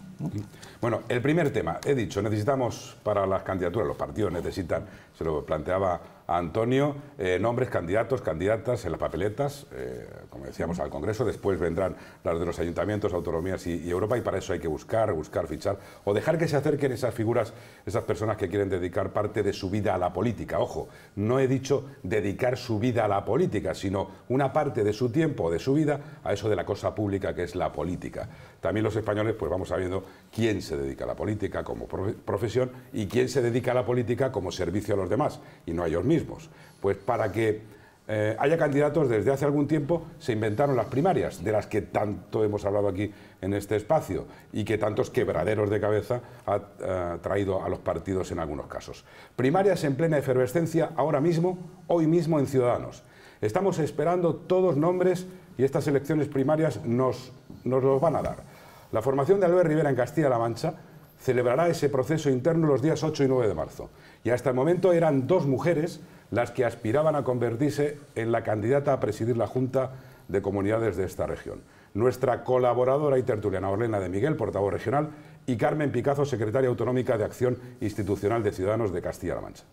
Bueno, el primer tema, he dicho, necesitamos para las candidaturas, los partidos necesitan, se lo planteaba Antonio, eh, nombres, candidatos, candidatas en las papeletas, eh, como decíamos, al Congreso. Después vendrán las de los ayuntamientos, autonomías y, Europa, y para eso hay que buscar, buscar, fichar, o dejar que se acerquen esas figuras, esas personas que quieren dedicar parte de su vida a la política. Ojo, no he dicho dedicar su vida a la política, sino una parte de su tiempo, de su vida, a eso de la cosa pública que es la política también los españoles pues vamos sabiendo quién se dedica a la política como profesión y quién se dedica a la política como servicio a los demás y no a ellos mismos. Pues para que eh, haya candidatos desde hace algún tiempo se inventaron las primarias, de las que tanto hemos hablado aquí en este espacio y que tantos quebraderos de cabeza ha eh, traído a los partidos en algunos casos. Primarias en plena efervescencia ahora mismo, hoy mismo en Ciudadanos. Estamos esperando todos nombres y estas elecciones primarias nos los van a dar. La formación de Albert Rivera en Castilla-La Mancha celebrará ese proceso interno los días 8 y 9 de marzo. Y hasta el momento eran dos mujeres las que aspiraban a convertirse en la candidata a presidir la Junta de Comunidades de esta región. Nuestra colaboradora y tertuliana Orlena de Miguel, portavoz regional, y Carmen Picazo, secretaria autonómica de Acción Institucional de Ciudadanos de Castilla-La Mancha,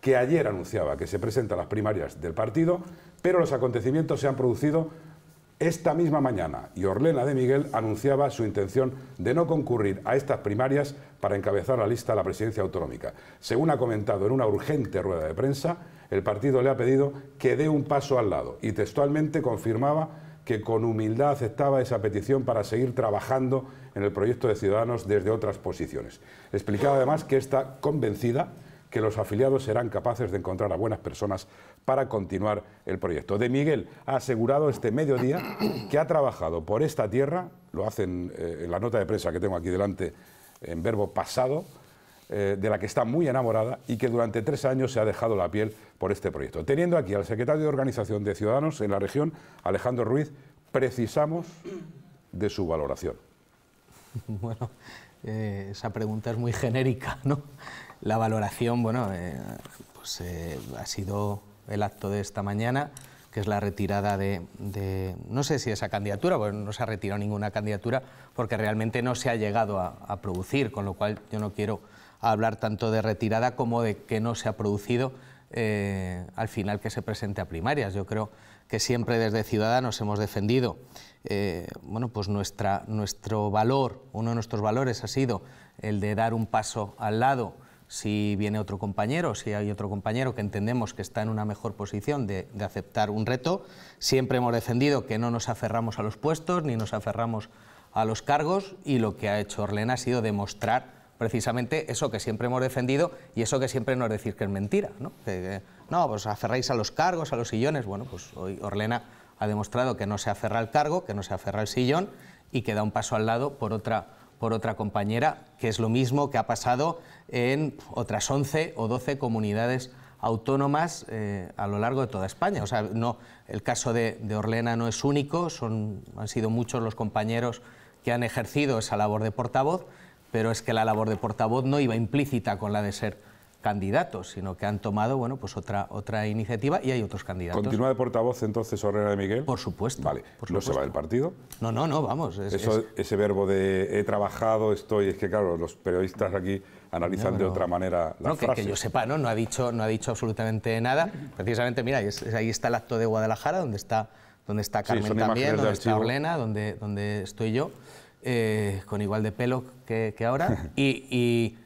que ayer anunciaba que se a las primarias del partido, pero los acontecimientos se han producido esta misma mañana, Yorlena de Miguel anunciaba su intención de no concurrir a estas primarias para encabezar la lista de la presidencia autonómica. Según ha comentado en una urgente rueda de prensa, el partido le ha pedido que dé un paso al lado y textualmente confirmaba que con humildad aceptaba esa petición para seguir trabajando en el proyecto de Ciudadanos desde otras posiciones. Explicaba además que está convencida que los afiliados serán capaces de encontrar a buenas personas para continuar el proyecto. De Miguel ha asegurado este mediodía que ha trabajado por esta tierra, lo hacen eh, en la nota de prensa que tengo aquí delante en verbo pasado, eh, de la que está muy enamorada y que durante tres años se ha dejado la piel por este proyecto. Teniendo aquí al secretario de Organización de Ciudadanos en la región, Alejandro Ruiz, precisamos de su valoración. Bueno, eh, esa pregunta es muy genérica, ¿no? La valoración, bueno, pues ha sido el acto de esta mañana, que es la retirada de, no sé si esa candidatura, bueno no se ha retirado ninguna candidatura, porque realmente no se ha llegado a, producir, con lo cual yo no quiero hablar tanto de retirada como de que no se ha producido eh, al final que se presente a primarias. Yo creo que siempre desde Ciudadanos hemos defendido, eh, bueno, pues nuestra, nuestro valor, uno de nuestros valores ha sido el de dar un paso al lado si viene otro compañero, si hay otro compañero que entendemos que está en una mejor posición de, aceptar un reto. Siempre hemos defendido que no nos aferramos a los puestos ni nos aferramos a los cargos y lo que ha hecho Orlena ha sido demostrar precisamente eso que siempre hemos defendido y eso que siempre nos decir que es mentira. ¿no? Que, no, pues aferráis a los cargos, a los sillones. Bueno, pues hoy Orlena ha demostrado que no se aferra al cargo, que no se aferra al sillón y que da un paso al lado por otra por otra compañera, que es lo mismo que ha pasado en otras 11 o 12 comunidades autónomas eh, a lo largo de toda España. O sea, no, el caso de, de, Orlena no es único, son, han sido muchos los compañeros que han ejercido esa labor de portavoz, pero es que la labor de portavoz no iba implícita con la de ser candidatos, sino que han tomado bueno, pues otra, otra iniciativa y hay otros candidatos. ¿Continúa de portavoz entonces Herrera de Miguel? Por supuesto. Vale. ¿No se va del partido? No, no, no, vamos. Ese verbo de he trabajado, estoy, es que claro, los periodistas aquí analizan de otra manera la no, Que, yo sepa, ¿no? No ha, dicho, no ha dicho absolutamente nada. Precisamente, mira, ahí está el acto de Guadalajara, donde está, donde está Carmen también, donde está Orlena, donde, estoy yo, eh, con igual de pelo que, ahora. y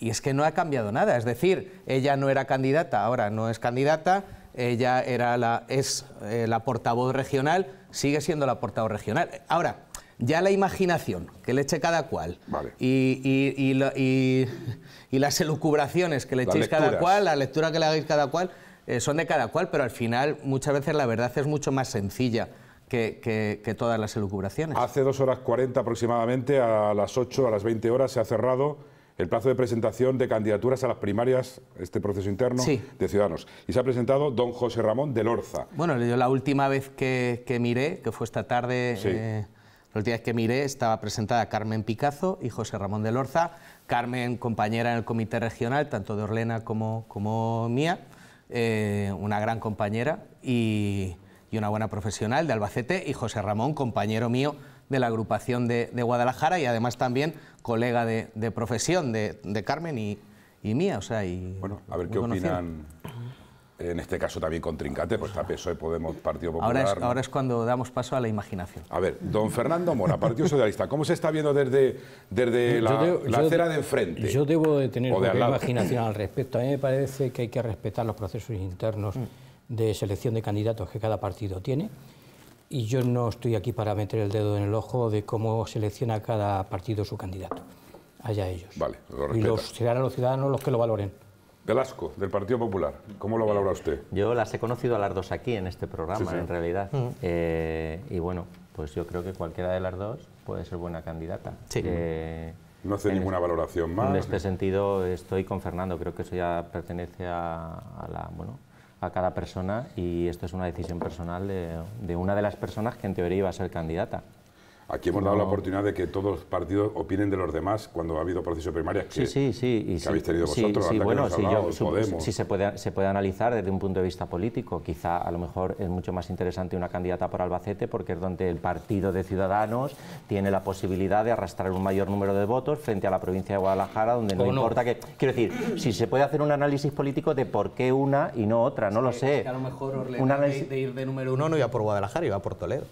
y es que no ha cambiado nada. Es decir, ella no era candidata, ahora no es candidata, ella era la, es eh, la portavoz regional, sigue siendo la portavoz regional. Ahora, ya la imaginación que le eche cada cual y, las elucubraciones que le echéis cada cual, la lectura que le hagáis cada cual, eh, son de cada cual, pero al final muchas veces la verdad es mucho más sencilla. Que, todas las elucubraciones. Hace dos horas 40 aproximadamente, a las ocho, a las 20 horas, se ha cerrado el plazo de presentación de candidaturas a las primarias, este proceso interno de Ciudadanos. Y se ha presentado don José Ramón del Orza. Bueno, yo la última vez que, miré, que fue esta tarde, eh, la última vez que miré estaba presentada Carmen Picazo y José Ramón del Orza. Carmen, compañera en el comité regional, tanto de Orlena como, como mía, eh, una gran compañera y, y una buena profesional de Albacete, y José Ramón, compañero mío de la agrupación de, de Guadalajara y además también colega de, profesión de, Carmen y, mía. O sea, bueno, a ver qué opinan. En este caso también con Trincate, pues está PSOE, Podemos, Partido Popular... Ahora es, cuando damos paso a la imaginación. A ver, don Fernando Mora, Partido Socialista, ¿cómo se está viendo desde, desde la, acera de enfrente? Yo debo de tener la imaginación al respecto. A mí me parece que hay que respetar los procesos internos mm. de selección de candidatos que cada partido tiene y yo no estoy aquí para meter el dedo en el ojo de cómo selecciona cada partido su candidato. Allá ellos. Vale, lo Y los serán los ciudadanos los que lo valoren. Velasco, del Partido Popular, ¿cómo lo valora usted? Yo las he conocido a las dos aquí en este programa, en realidad. Mm. Eh, y bueno, pues yo creo que cualquiera de las dos puede ser buena candidata. Sí. Eh, no hace ninguna valoración más. En este sentido estoy con Fernando, creo que eso ya pertenece a, la, bueno, a cada persona y esto es una decisión personal de, una de las personas que en teoría iba a ser candidata. Aquí hemos dado la oportunidad de que todos los partidos opinen de los demás cuando ha habido proceso de que, sí, sí, sí, habéis tenido vosotros. Sí, bueno, sí, se, puede, se puede analizar desde un punto de vista político. Quizá a lo mejor es mucho más interesante una candidata por Albacete porque es donde el partido de Ciudadanos tiene la posibilidad de arrastrar un mayor número de votos frente a la provincia de Guadalajara, donde no, importa que... Quiero decir, si se puede hacer un análisis político de por qué una y no otra, no lo sé. a lo mejor de ir de número uno no iba por Guadalajara, iba por Toledo.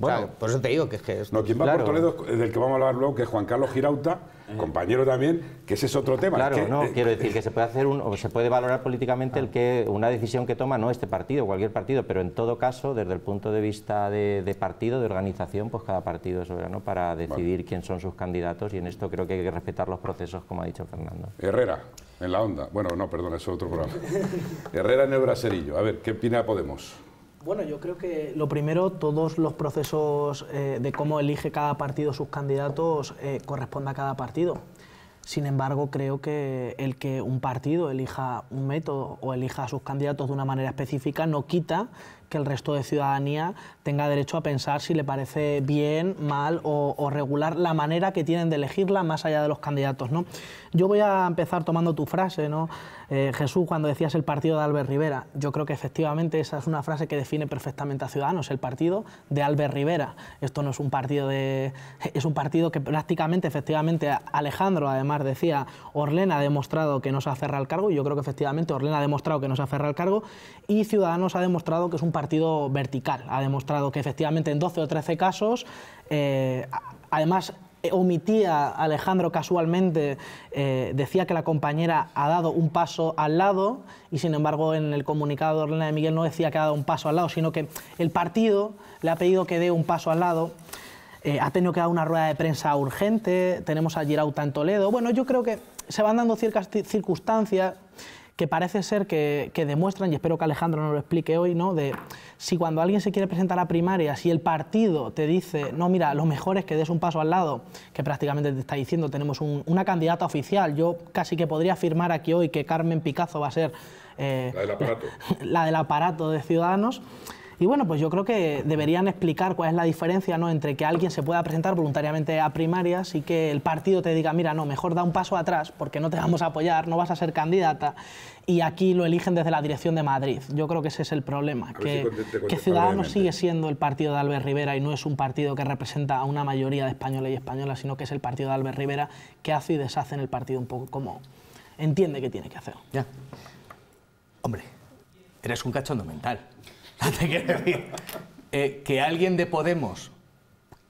Bueno, por eso te digo que es que... no, quien va por Toledo es del que vamos a hablar luego, que es Juan Carlos Girauta, eh. compañero también, que ese es otro tema. Claro, no, eh, quiero decir eh, que se puede hacer se puede valorar políticamente el ah. que una decisión que toma, no este partido, cualquier partido, pero en todo caso, desde el punto de vista de, partido, de organización, pues cada partido es soberano para decidir quién son sus candidatos y en esto creo que hay que respetar los procesos, como ha dicho Fernando. Herrera, en la onda. Bueno, no, perdón, es otro programa. Herrera en el braserillo. A ver, ¿qué opina Podemos? Bueno, yo creo que lo primero, todos los procesos eh, de cómo elige cada partido sus candidatos eh, corresponde a cada partido. Sin embargo, creo que el que un partido elija un método o elija a sus candidatos de una manera específica no quita que el resto de ciudadanía tenga derecho a pensar si le parece bien, mal o, regular la manera que tienen de elegirla más allá de los candidatos. ¿no? Yo voy a empezar tomando tu frase, ¿no? Eh, Jesús, cuando decías el partido de Albert Rivera, yo creo que efectivamente esa es una frase que define perfectamente a Ciudadanos, el partido de Albert Rivera. Esto no es un partido de... es un partido que prácticamente, efectivamente, Alejandro además decía, Orlena ha demostrado que no se aferra al cargo, y yo creo que efectivamente Orlena ha demostrado que no se aferra al cargo, y Ciudadanos ha demostrado que es un partido vertical, ha demostrado que efectivamente en 12 o 13 casos... Eh, además, eh, omitía Alejandro casualmente, eh, decía que la compañera ha dado un paso al lado y sin embargo en el comunicado de Orlena de Miguel no decía que ha dado un paso al lado, sino que el partido le ha pedido que dé un paso al lado. Eh, ha tenido que dar una rueda de prensa urgente, tenemos a Girauta en Toledo. Bueno, yo creo que se van dando ciertas circunstancias que parece ser que, demuestran, y espero que Alejandro nos lo explique hoy, ¿no? de si cuando alguien se quiere presentar a primaria, si el partido te dice, no, mira, lo mejor es que des un paso al lado, que prácticamente te está diciendo, tenemos una candidata oficial, yo casi que podría afirmar aquí hoy que Carmen Picazo va a ser... Eh, la del aparato. la del aparato de Ciudadanos. Y bueno, pues yo creo que deberían explicar cuál es la diferencia ¿no? entre que alguien se pueda presentar voluntariamente a primarias y que el partido te diga, mira, no, mejor da un paso atrás porque no te vamos a apoyar, no vas a ser candidata. Y aquí lo eligen desde la dirección de Madrid. Yo creo que ese es el problema, que, que Ciudadanos sigue siendo el partido de Albert Rivera y no es un partido que representa a una mayoría de españoles y españolas, sino que es el partido de Albert Rivera que hace y deshace en el partido un poco como entiende que tiene que hacer. Ya. Hombre, eres un cachondo mental. Eh, que alguien de Podemos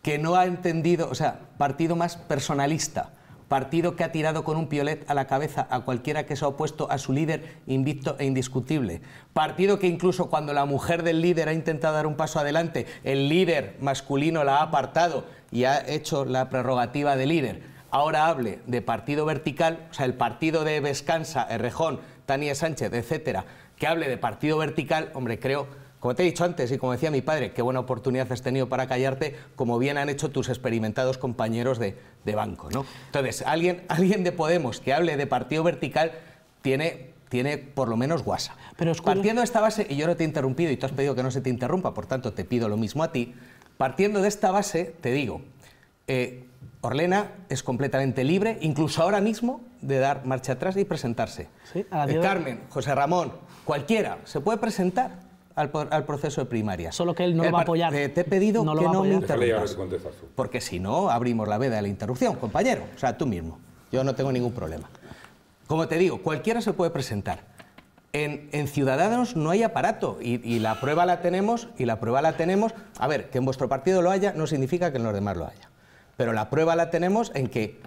que no ha entendido, o sea, partido más personalista, partido que ha tirado con un piolet a la cabeza a cualquiera que se ha opuesto a su líder invicto e indiscutible. Partido que incluso cuando la mujer del líder ha intentado dar un paso adelante, el líder masculino la ha apartado y ha hecho la prerrogativa de líder. Ahora hable de partido vertical, o sea, el partido de Vescanza, Errejón, Tania Sánchez, etcétera, que hable de partido vertical, hombre, creo como te he dicho antes y como decía mi padre, qué buena oportunidad has tenido para callarte, como bien han hecho tus experimentados compañeros de, de banco. ¿no? Entonces, alguien, alguien de Podemos que hable de partido vertical tiene tiene por lo menos guasa. Pero partiendo de esta base, y yo no te he interrumpido y tú has pedido que no se te interrumpa, por tanto te pido lo mismo a ti, partiendo de esta base te digo, eh, Orlena es completamente libre, incluso ahora mismo, de dar marcha atrás y presentarse. Eh, Carmen, José Ramón, cualquiera, se puede presentar al, proceso de primaria. Solo que él no lo va a apoyar. Eh, te he pedido que no me interrumpas. Porque si no, abrimos la veda de la interrupción, compañero. O sea, tú mismo. Yo no tengo ningún problema. Como te digo, cualquiera se puede presentar. En, Ciudadanos no hay aparato y, la prueba la tenemos y la prueba la tenemos. A ver, que en vuestro partido lo haya no significa que en los demás lo haya. Pero la prueba la tenemos en que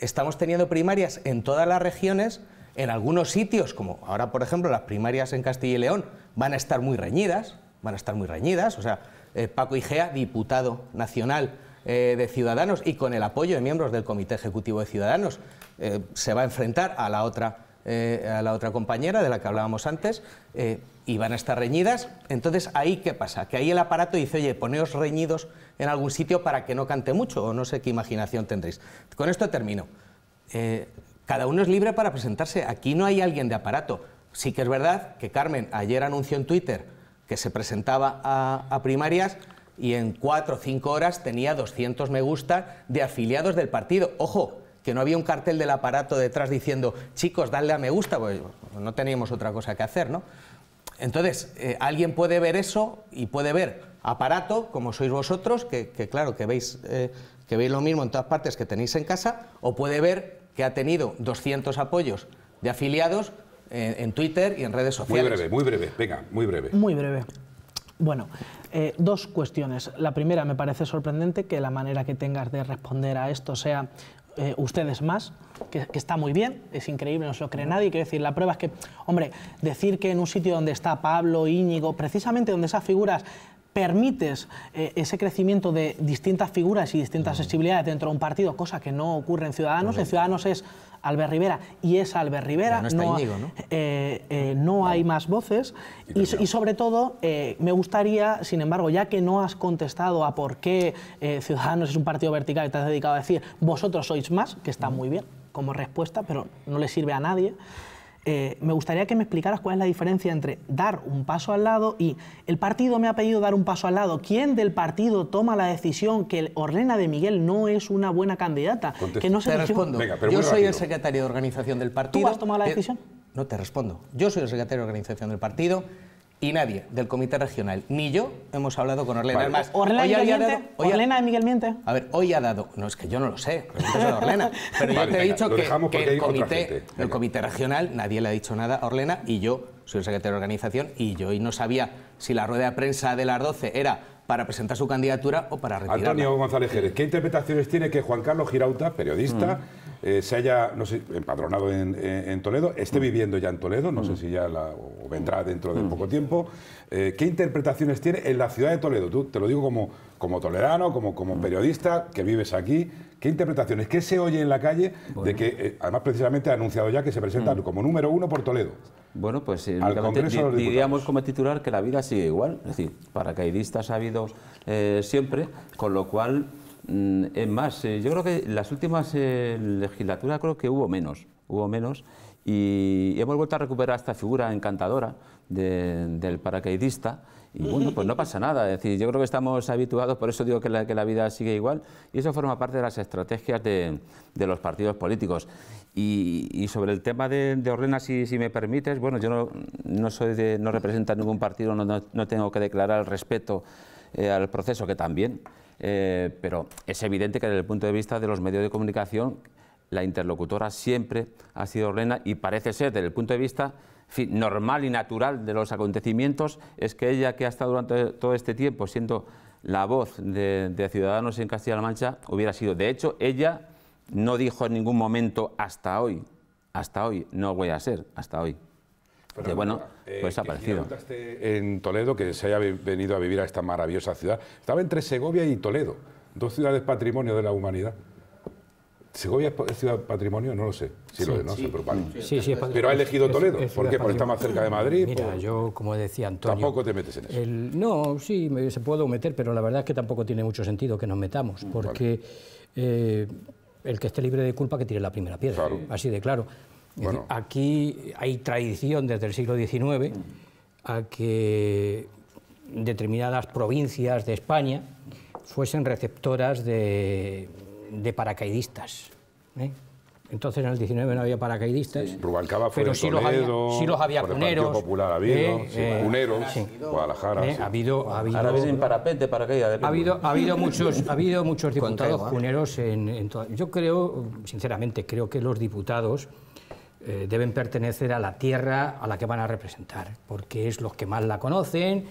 estamos teniendo primarias en todas las regiones, en algunos sitios, como ahora por ejemplo las primarias en Castilla y León, van a estar muy reñidas, van a estar muy reñidas. O sea, eh, Paco Igea, diputado nacional eh, de Ciudadanos y con el apoyo de miembros del Comité Ejecutivo de Ciudadanos, eh, se va a enfrentar a la otra, a la otra compañera de la que hablábamos antes y van a estar reñidas. Entonces, ahí qué pasa? Que ahí el aparato dice, oye, poneos reñidos en algún sitio para que no cante mucho o no sé qué imaginación tendréis. Con esto termino. cada uno es libre para presentarse. Aquí no hay alguien de aparato Sí que es verdad que Carmen ayer anunció en Twitter que se presentaba a, primarias y en cuatro o cinco horas tenía 200 me gusta de afiliados del partido. Ojo, que no había un cartel del aparato detrás diciendo, chicos, dadle a me gusta, pues no teníamos otra cosa que hacer, ¿no? Entonces, eh, alguien puede ver eso y puede ver aparato, como sois vosotros, que, claro, que veis, eh, que veis lo mismo en todas partes que tenéis en casa, o puede ver que ha tenido 200 apoyos de afiliados en, Twitter y en redes sociales. Muy breve, muy breve, venga, muy breve. Muy breve. Bueno, eh, dos cuestiones. La primera, me parece sorprendente que la manera que tengas de responder a esto sea eh, ustedes más, que, está muy bien, es increíble, no se lo cree nadie. Quiero decir, la prueba es que, hombre, decir que en un sitio donde está Pablo, Íñigo, precisamente donde esas figuras permites eh, ese crecimiento de distintas figuras y distintas sensibilidades dentro de un partido, cosa que no ocurre en Ciudadanos. En Ciudadanos es Albert Rivera y es Albert Rivera. No, no, eh, eh, hay más voces y, sobre todo eh, me gustaría, sin embargo, ya que no has contestado a por qué Ciudadanos es un partido vertical y te has dedicado a decir vosotros sois más, que está muy bien como respuesta, pero no le sirve a nadie. Eh, me gustaría que me explicaras cuál es la diferencia entre dar un paso al lado y el partido me ha pedido dar un paso al lado. ¿Quién del partido toma la decisión que Orlena de Miguel no es una buena candidata? Que no se respondo. Yo soy el secretario de organización del partido. ¿Tú has tomado la eh, decisión? No te respondo. Yo soy el secretario de organización del partido y nadie del comité regional, ni yo, hemos hablado con Orlena. Vale. Además, Orlena, de Miguel Miente. A ver, hoy ha dado. No, es que yo no lo sé, Orlena. Pero yo te he dicho que, el, comité, regional, nadie le ha dicho nada a Orlena y yo soy el secretario de organización y yo hoy no sabía si la rueda de prensa de las 12 era para presentar su candidatura o para retirarla. Antonio González Jerez, ¿qué interpretaciones tiene que Juan Carlos Girauta, periodista, mm. Eh, se haya no empadronado en, Toledo, esté mm. viviendo ya en Toledo, no sé mm. si ya la, vendrá dentro de mm. poco tiempo. Eh, ¿Qué interpretaciones tiene en la ciudad de Toledo? Tú te lo digo como, como toledano, como, como periodista que vives aquí. ¿Qué interpretaciones? ¿Qué se oye en la calle de que, eh, además precisamente ha anunciado ya que se presenta como número uno por Toledo? Bueno, pues diríamos como titular que la vida sigue igual, es decir, paracaidistas ha habido siempre, con lo cual Mm, es más, eh, yo creo que las últimas eh, legislaturas creo que hubo menos, hubo menos y hemos vuelto a recuperar esta figura encantadora del paracaidista y bueno, pues no pasa nada, es decir, yo creo que estamos habituados, por eso digo que la, vida sigue igual y eso forma parte de las estrategias de, los partidos políticos. Y, sobre el tema de, de Orlena, si, me permites, bueno, yo no, soy no represento ningún partido, no, tengo que declarar el respeto eh, al proceso, que también, eh, pero es evidente que desde el punto de vista de los medios de comunicación, la interlocutora siempre ha sido Orlena y parece ser, desde el punto de vista normal y natural de los acontecimientos, es que ella, que ha estado durante todo este tiempo siendo la voz de Ciudadanos en Castilla-La Mancha, hubiera sido. De hecho, ella no dijo en ningún momento hasta hoy, hasta hoy, no voy a ser, hasta hoy. Pero, bueno, pues eh, ha aparecido. En Toledo, que se haya venido a vivir a esta maravillosa ciudad, estaba entre Segovia y Toledo, dos ciudades patrimonio de la humanidad. ¿Segovia es ciudad patrimonio? No lo sé. Sí, lo es, no pero ha elegido Toledo. Porque está más cerca de Madrid. Mira, pues yo, como decía Antonio... Tampoco te metes en eso. no, sí, se puedo meter, pero la verdad es que tampoco tiene mucho sentido que nos metamos, mm, porque eh, el que esté libre de culpa que tire la primera piedra. Así de claro. Aquí hay tradición desde el siglo XIX a que determinadas provincias de España fuesen receptoras de, paracaidistas. ¿eh? Entonces en el XIX no había paracaidistas. Rubalcaba fue pero sí, los había, sí los había cuneros. Popular ha habido, ¿eh? Eh, Guadalajara. ha habido, ha habido, Ahora en parapente, paracaídas. Ha habido, ha habido muchos, ha habido muchos diputados puneros. en, en Yo creo, sinceramente, creo que los diputados eh, deben pertenecer a la tierra a la que van a representar, porque es los que más la conocen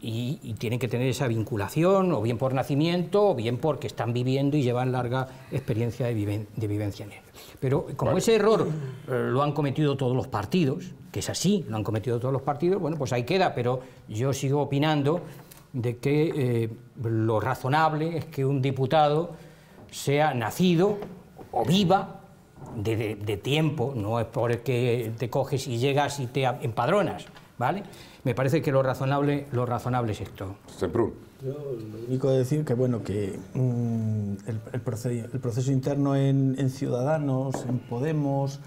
y, tienen que tener esa vinculación, o bien por nacimiento, o bien porque están viviendo y llevan larga experiencia de, vivencia en él. Pero como ese error eh, lo han cometido todos los partidos, que es así, lo han cometido todos los partidos, bueno, pues ahí queda, pero yo sigo opinando de que eh, lo razonable es que un diputado sea nacido o viva de, tiempo, no es porque te coges y llegas y te empadronas, ¿vale? Me parece que lo razonable, lo razonable es esto. Yo lo único que decir que bueno que mm, el, proceso, interno en Ciudadanos, en Podemos,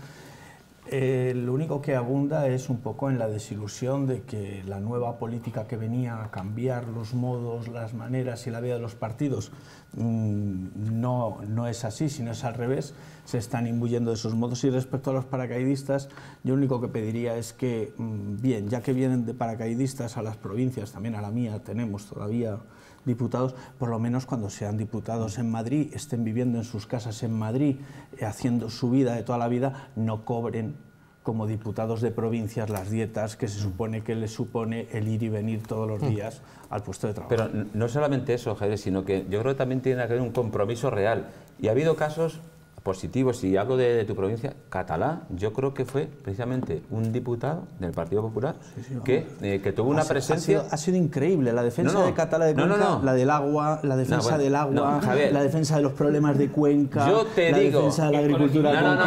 eh, lo único que abunda es un poco en la desilusión de que la nueva política que venía a cambiar los modos, las maneras y la vida de los partidos mm, no, es así, sino es al revés, se están imbuyendo de esos modos. Y respecto a los paracaidistas, yo lo único que pediría es que, mm, bien, ya que vienen de paracaidistas a las provincias, también a la mía tenemos todavía diputados, por lo menos cuando sean diputados en Madrid, estén viviendo en sus casas en Madrid, eh, haciendo su vida de toda la vida, no cobren como diputados de provincias las dietas que se supone que les supone el ir y venir todos los mm. días al puesto de trabajo. Pero no solamente eso, Javier, sino que yo creo que también tiene que haber un compromiso real. Y ha habido casos positivo, si hablo de, tu provincia, Catalá, yo creo que fue precisamente un diputado del Partido Popular que, eh, que, tuvo una presencia... Ha sido, increíble, la defensa de Catalá de Cuenca, la del agua, la defensa del agua, la defensa de los problemas de Cuenca, la defensa de la eh, agricultura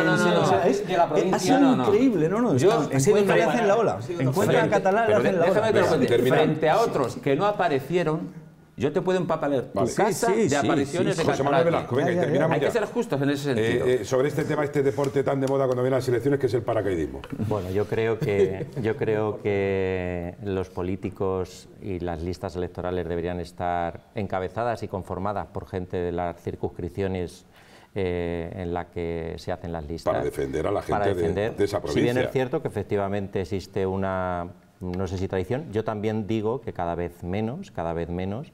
ha sido increíble, no, no, yo, en Cuenca le la ola, en a Catalá le hacen la ola. Frente a otros que no aparecieron yo te puedo empapar tu casa de apariciones de Hay que ser justos en ese eh, sentido. Eh, sobre este tema, este deporte tan de moda cuando vienen las elecciones, que es el paracaidismo. Bueno, yo creo que, yo creo que los políticos y las listas electorales deberían estar encabezadas y conformadas por gente de las circunscripciones eh, en la que se hacen las listas. Para defender a la gente defender, de, esa provincia. Si bien es cierto que efectivamente existe una, no sé si tradición, yo también digo que cada vez menos, cada vez menos,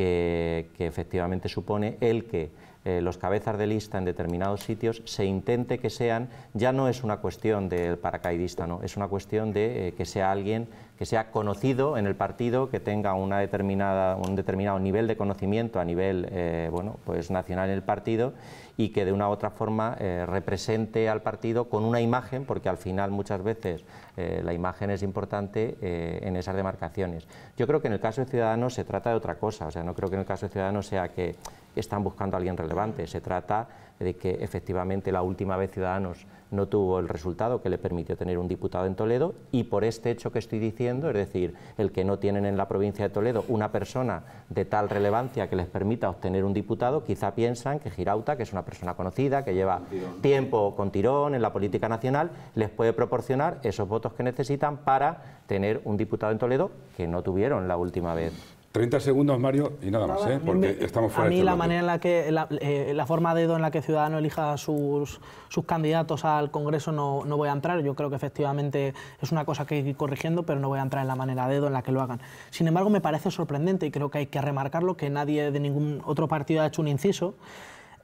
que, efectivamente supone el que eh, los cabezas de lista en determinados sitios se intente que sean, ya no es una cuestión del paracaidista, no, es una cuestión de eh, que sea alguien que sea conocido en el partido, que tenga una determinada, un determinado nivel de conocimiento a nivel eh, bueno, pues nacional en el partido y que de una u otra forma eh, represente al partido con una imagen, porque al final muchas veces eh, la imagen es importante en esas demarcaciones. Yo creo que en el caso de Ciudadanos se trata de otra cosa, o sea, no creo que en el caso de Ciudadanos sea que están buscando a alguien relevante, se trata de que efectivamente la última vez Ciudadanos no tuvo el resultado que le permitió tener un diputado en Toledo y por este hecho que estoy diciendo, es decir, el que no tienen en la provincia de Toledo una persona de tal relevancia que les permita obtener un diputado, quizá piensan que Girauta, que es una persona conocida, que lleva tiempo con tirón en la política nacional, les puede proporcionar esos votos que necesitan para tener un diputado en Toledo que no tuvieron la última vez. 30 segundos, Mario, y nada más, ¿eh? porque estamos fuera A de este la manera en la que, eh, la, forma de dedo en la que Ciudadano elija sus, sus candidatos al Congreso no, voy a entrar. Yo creo que efectivamente es una cosa que hay que ir corrigiendo, pero no voy a entrar en la manera de dedo en la que lo hagan. Sin embargo, me parece sorprendente y creo que hay que remarcarlo que nadie de ningún otro partido ha hecho un inciso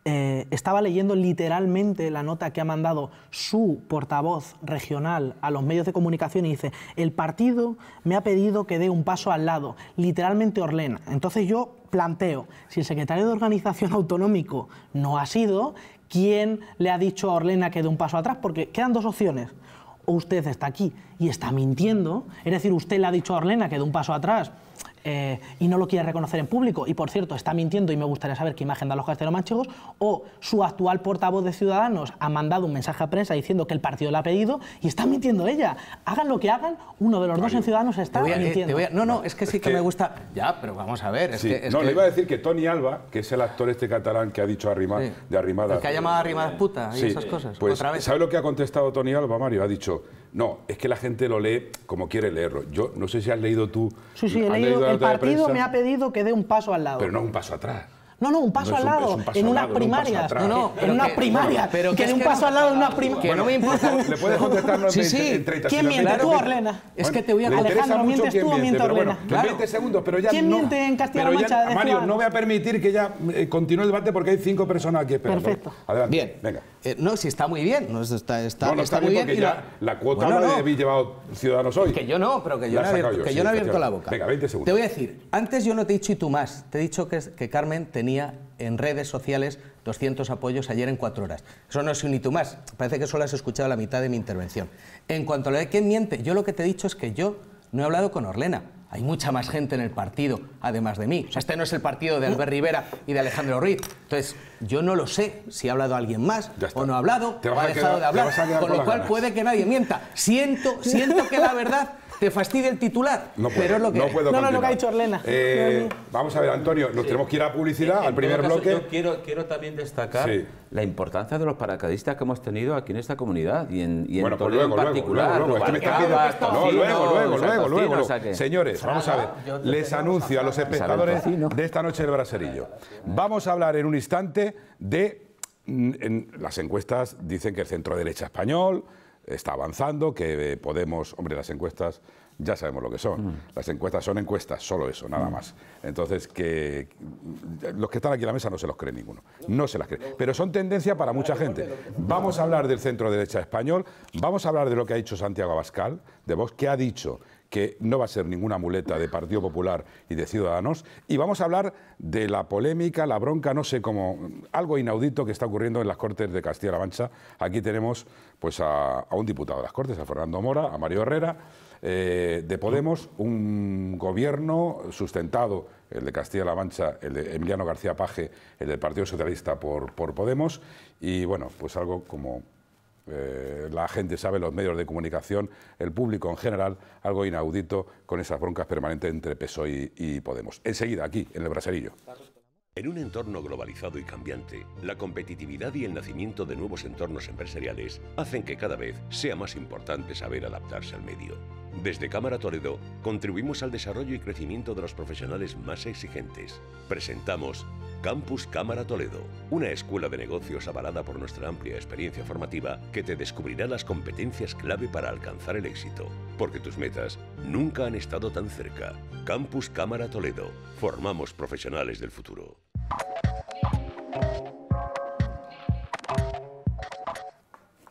eh, estaba leyendo literalmente la nota que ha mandado su portavoz regional a los medios de comunicación y dice, el partido me ha pedido que dé un paso al lado, literalmente Orlena. Entonces yo planteo, si el secretario de Organización Autonómico no ha sido, ¿quién le ha dicho a Orlena que dé un paso atrás? Porque quedan dos opciones. O usted está aquí y está mintiendo, es decir, usted le ha dicho a Orlena que dé un paso atrás eh, y no lo quiere reconocer en público, y por cierto, está mintiendo y me gustaría saber qué imagen dan los castellanos o su actual portavoz de Ciudadanos ha mandado un mensaje a prensa diciendo que el partido le ha pedido y está mintiendo ella. Hagan lo que hagan, uno de los dos en Ciudadanos está eh, mintiendo. no, no, es que sí que, me gusta... Ya, pero vamos a ver... no, le iba a decir que Tony Alba, que es el actor este catalán que ha dicho de arrimada que ha llamado arrimadas puta y esas cosas, pues, ¿Sabe lo que ha contestado Tony Alba, Mario? Ha dicho... No, es que la gente lo lee como quiere leerlo. Yo no sé si has leído tú. Sí, sí, he leído. el partido me ha pedido que dé un paso al lado. Pero no un paso atrás. No, no, un paso al lado, en una primaria no, no, en una primaria Pero que, de un paso al lado en una primaria Que no me importa. Le puedes contestarnos sí, sí. en 30 ¿Quién miente, tú, Orlena? Es que te voy a Alejandro, ¿mientes tú o miente Orlena? 20 segundos, pero ya ¿Quién no. miente en Castilla-La Mancha? Mario, no voy a permitir que ya eh, continúe el debate porque hay cinco personas aquí esperando. Perfecto. Adelante. Bien. Venga. Eh, no, si está muy bien. No, está, está, está, muy bien. Porque ya la, cuota no la habéis llevado Ciudadanos hoy. Que yo no, pero que yo no he abierto, la boca. Venga, 20 segundos. Te voy a decir, antes yo no te he dicho y tú más. Te he dicho que, que Carmen tenía tenía en redes sociales 200 apoyos ayer en cuatro horas. Eso no es un hito más. Parece que solo has escuchado la mitad de mi intervención. En cuanto a lo de quién miente, yo lo que te he dicho es que yo no he hablado con Orlena. Hay mucha más gente en el partido, además de mí. O sea, este no es el partido de Albert Rivera y de Alejandro Ruiz. Entonces, yo no lo sé si ha hablado alguien más o no ha hablado ha dejado de hablar. Con, lo cual puede que nadie mienta. Siento, siento que la verdad te fastidia el titular. No puedo, pero es lo que, no no, no, lo ha dicho Orlena. Eh, vamos a ver, Antonio, nos tenemos que ir a publicidad, al primer bloque. quiero, quiero también destacar la importancia de los paracadistas que hemos tenido aquí en esta comunidad y en, en pues Toledo luego, en particular. luego, Señores, vamos a ver. Les anuncio a los espectadores de esta noche del Braserillo. Vamos a hablar en un instante de... Mm, en, las encuestas dicen que el centro derecha español está avanzando, que eh, Podemos, hombre, las encuestas ya sabemos lo que son. Mm. Las encuestas son encuestas, solo eso, nada mm. más. Entonces, que los que están aquí en la mesa no se los cree ninguno. No se las cree. Pero son tendencia para mucha gente. Vamos a hablar del centro derecha español, vamos a hablar de lo que ha dicho Santiago Abascal, de vos qué ha dicho que no va a ser ninguna muleta de Partido Popular y de Ciudadanos. Y vamos a hablar de la polémica, la bronca, no sé cómo, algo inaudito que está ocurriendo en las Cortes de Castilla-La Mancha. Aquí tenemos pues, a, un diputado de las Cortes, a Fernando Mora, a Mario Herrera, eh, de Podemos, un gobierno sustentado, el de Castilla-La Mancha, el de Emiliano García Paje, el del Partido Socialista por, por Podemos. Y bueno, pues algo como eh, la gente sabe, los medios de comunicación, el público en general, algo inaudito con esas broncas permanentes entre PSOE y, y Podemos. Enseguida, aquí, en el Braserillo. En un entorno globalizado y cambiante, la competitividad y el nacimiento de nuevos entornos empresariales hacen que cada vez sea más importante saber adaptarse al medio. Desde Cámara Toledo contribuimos al desarrollo y crecimiento de los profesionales más exigentes. Presentamos Campus Cámara Toledo, una escuela de negocios avalada por nuestra amplia experiencia formativa que te descubrirá las competencias clave para alcanzar el éxito, porque tus metas nunca han estado tan cerca. Campus Cámara Toledo, formamos profesionales del futuro.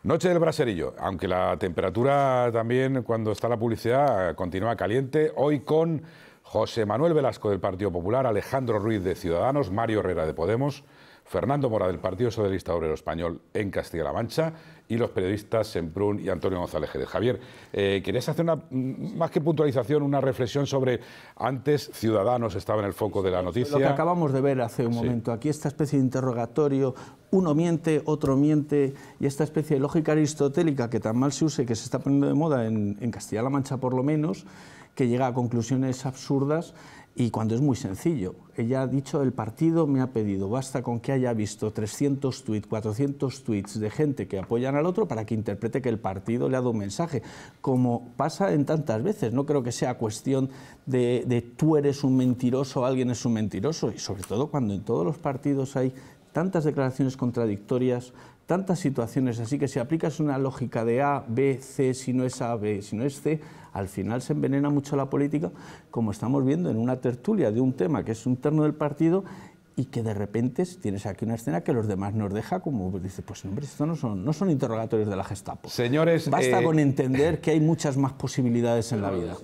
Noche del Braserillo, aunque la temperatura también cuando está la publicidad continúa caliente, hoy con José Manuel Velasco del Partido Popular, Alejandro Ruiz de Ciudadanos, Mario Herrera de Podemos, Fernando Mora del Partido Socialista Obrero Español en Castilla-La Mancha y los periodistas Semprún y Antonio González de Javier, eh, querías hacer una, más que puntualización, una reflexión sobre antes Ciudadanos estaba en el foco de la noticia. Lo que acabamos de ver hace un momento, aquí esta especie de interrogatorio, uno miente, otro miente, y esta especie de lógica aristotélica que tan mal se usa y que se está poniendo de moda en Castilla-La Mancha por lo menos, que llega a conclusiones absurdas y cuando es muy sencillo. Ella ha dicho, el partido me ha pedido, basta con que haya visto 300 tweets, 400 tweets de gente que apoyan al otro para que interprete que el partido le ha dado un mensaje, como pasa en tantas veces. No creo que sea cuestión de, tú eres un mentiroso, alguien es un mentiroso, y sobre todo cuando en todos los partidos hay tantas declaraciones contradictorias tantas situaciones así que si aplicas una lógica de A, B, C, si no es A, B, si no es C, al final se envenena mucho la política, como estamos viendo en una tertulia de un tema que es un terno del partido y que de repente tienes aquí una escena que los demás nos deja como pues, dice, pues hombre, esto no son, no son interrogatorios de la Gestapo. Señores, basta eh, con entender que hay muchas más posibilidades en la vida.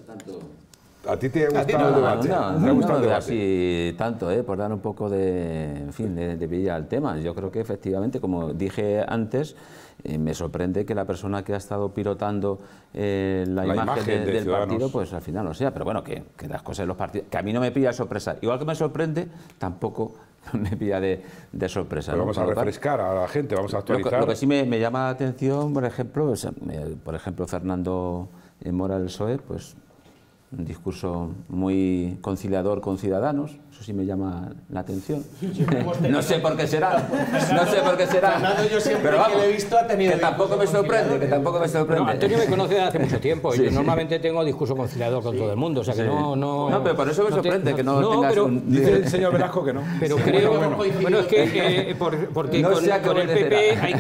¿A ti te ha gustado no, el debate? No, no, ha gustado Así, tanto, eh, por dar un poco de, en fin, de, de al tema. Yo creo que efectivamente, como dije antes, eh, me sorprende que la persona que ha estado pilotando eh, la, imagen, del partido, pues al final no sea. Pero bueno, que, que, las cosas de los partidos, que a mí no me pilla sorpresa. Igual que me sorprende, tampoco me pilla de, de sorpresa. vamos a refrescar a la gente, vamos a actualizar. Lo que, sí me, llama la atención, por ejemplo, eh, por ejemplo Fernando Mora del PSOE, pues un discurso muy conciliador con ciudadanos, si me llama la atención. no sé por qué será. No sé por qué será. yo siempre Pero vamos, que le he visto ha Que tampoco me sorprende, que tampoco me sorprende. Antonio me conoce desde hace mucho tiempo. y yo normalmente tengo discurso conciliador con todo el mundo. O sea que no, no. No, pero por eso me sorprende que no, no tengas pero, un... Dice el señor Velasco que no. Pero creo. Bueno, es que eh, porque con, con el PP hay eh,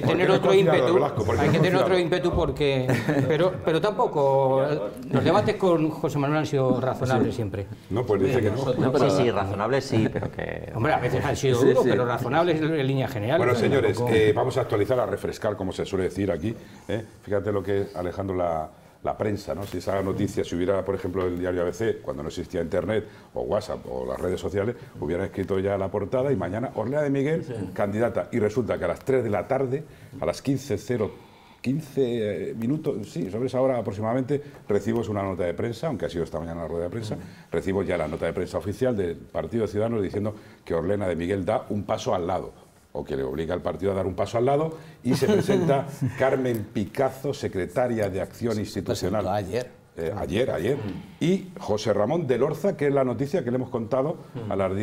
que tener otro ímpetu. hay que tener otro ímpetu porque. Pero, pero tampoco. Los debates con José Manuel han sido razonables siempre. No, pues dice que no sí, sí, razonables sí, pero que... Hombre, a veces han sido duros, pero razonables en línea general. Bueno, señores, eh, vamos a actualizar, a refrescar, como se suele decir aquí. ¿eh? Fíjate lo que Alejandro, la, prensa, ¿no? Si esa noticia, si hubiera, por ejemplo, el diario ABC, cuando no existía Internet o WhatsApp o las redes sociales, hubiera escrito ya la portada y mañana Orlea de Miguel, candidata. Y resulta que a las 3 de la tarde, a las 15.03, 15 eh, minutos, sí, sobre esa hora aproximadamente, recibo una nota de prensa, aunque ha sido esta mañana la rueda de prensa, recibo ya la nota de prensa oficial del Partido Ciudadanos diciendo que Orlena de Miguel da un paso al lado, o que le obliga al partido a dar un paso al lado, y se presenta Carmen Picazo, secretaria de Acción Institucional. ayer. Eh, ayer, ayer, mm. y José Ramón del Orza, que es la noticia que le hemos contado mm. a las 10.40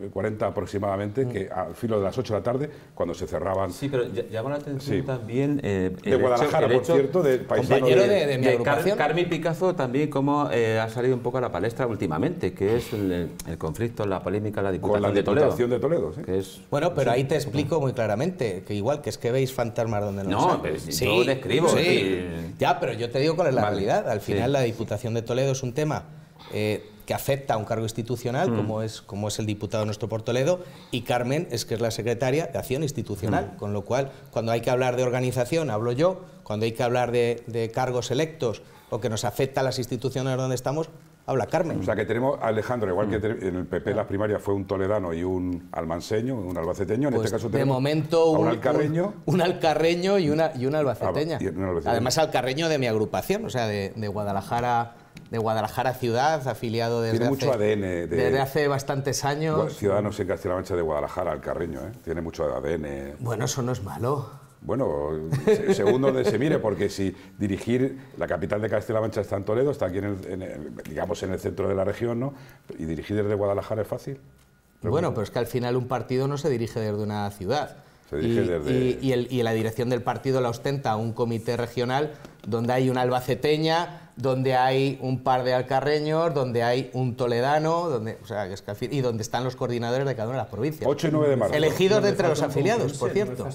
eh, aproximadamente, mm. que al filo de las 8 de la tarde, cuando se cerraban. Sí, pero llama la atención también. Eh, de Guadalajara, por cierto, de paisano de, mi Carmen Picazo también, como ha salido un poco a la palestra últimamente, que es el, conflicto, la polémica, la diputación, de Toledo. bueno, pero ahí te explico muy claramente, que igual que es que veis fantasmas donde no No, pero sí, describo. Ya, pero yo te digo cuál es la realidad. Al final la Diputación de Toledo es un tema eh, que afecta a un cargo institucional, como, mm. es, como es el diputado nuestro por Toledo, y Carmen es que es la secretaria de Acción Institucional, mm. con lo cual cuando hay que hablar de organización hablo yo, cuando hay que hablar de, de cargos electos o que nos afecta a las instituciones donde estamos, habla Carmen. O sea que tenemos Alejandro, igual que mm. en el PP las primarias fue un toledano y un almanseño, un albaceteño, en este pues, caso tenemos de momento un, alcarreño. Un, alcarreño y una, ah, y una albaceteña. Además alcarreño de mi agrupación, o sea, de, Guadalajara de Guadalajara Ciudad, afiliado desde, mucho hace, desde hace bastantes años. Ciudadanos en Castilla-La Mancha de Guadalajara, Alcarreño, ¿eh? tiene mucho ADN. Bueno, eso no es malo. Bueno, segundo donde se mire, porque si dirigir la capital de Castilla-La Mancha está en Toledo, está aquí en el, digamos en el centro de la región, ¿no? Y dirigir desde Guadalajara es fácil. Bueno, pero es que al final un partido no se dirige desde una ciudad y, la dirección del partido la ostenta un comité regional donde hay una albaceteña, donde hay un par de alcarreños, donde hay un toledano, donde, sea, y donde están los coordinadores de cada una de las provincias. 8 y 9 de marzo. Elegidos entre los afiliados, por cierto.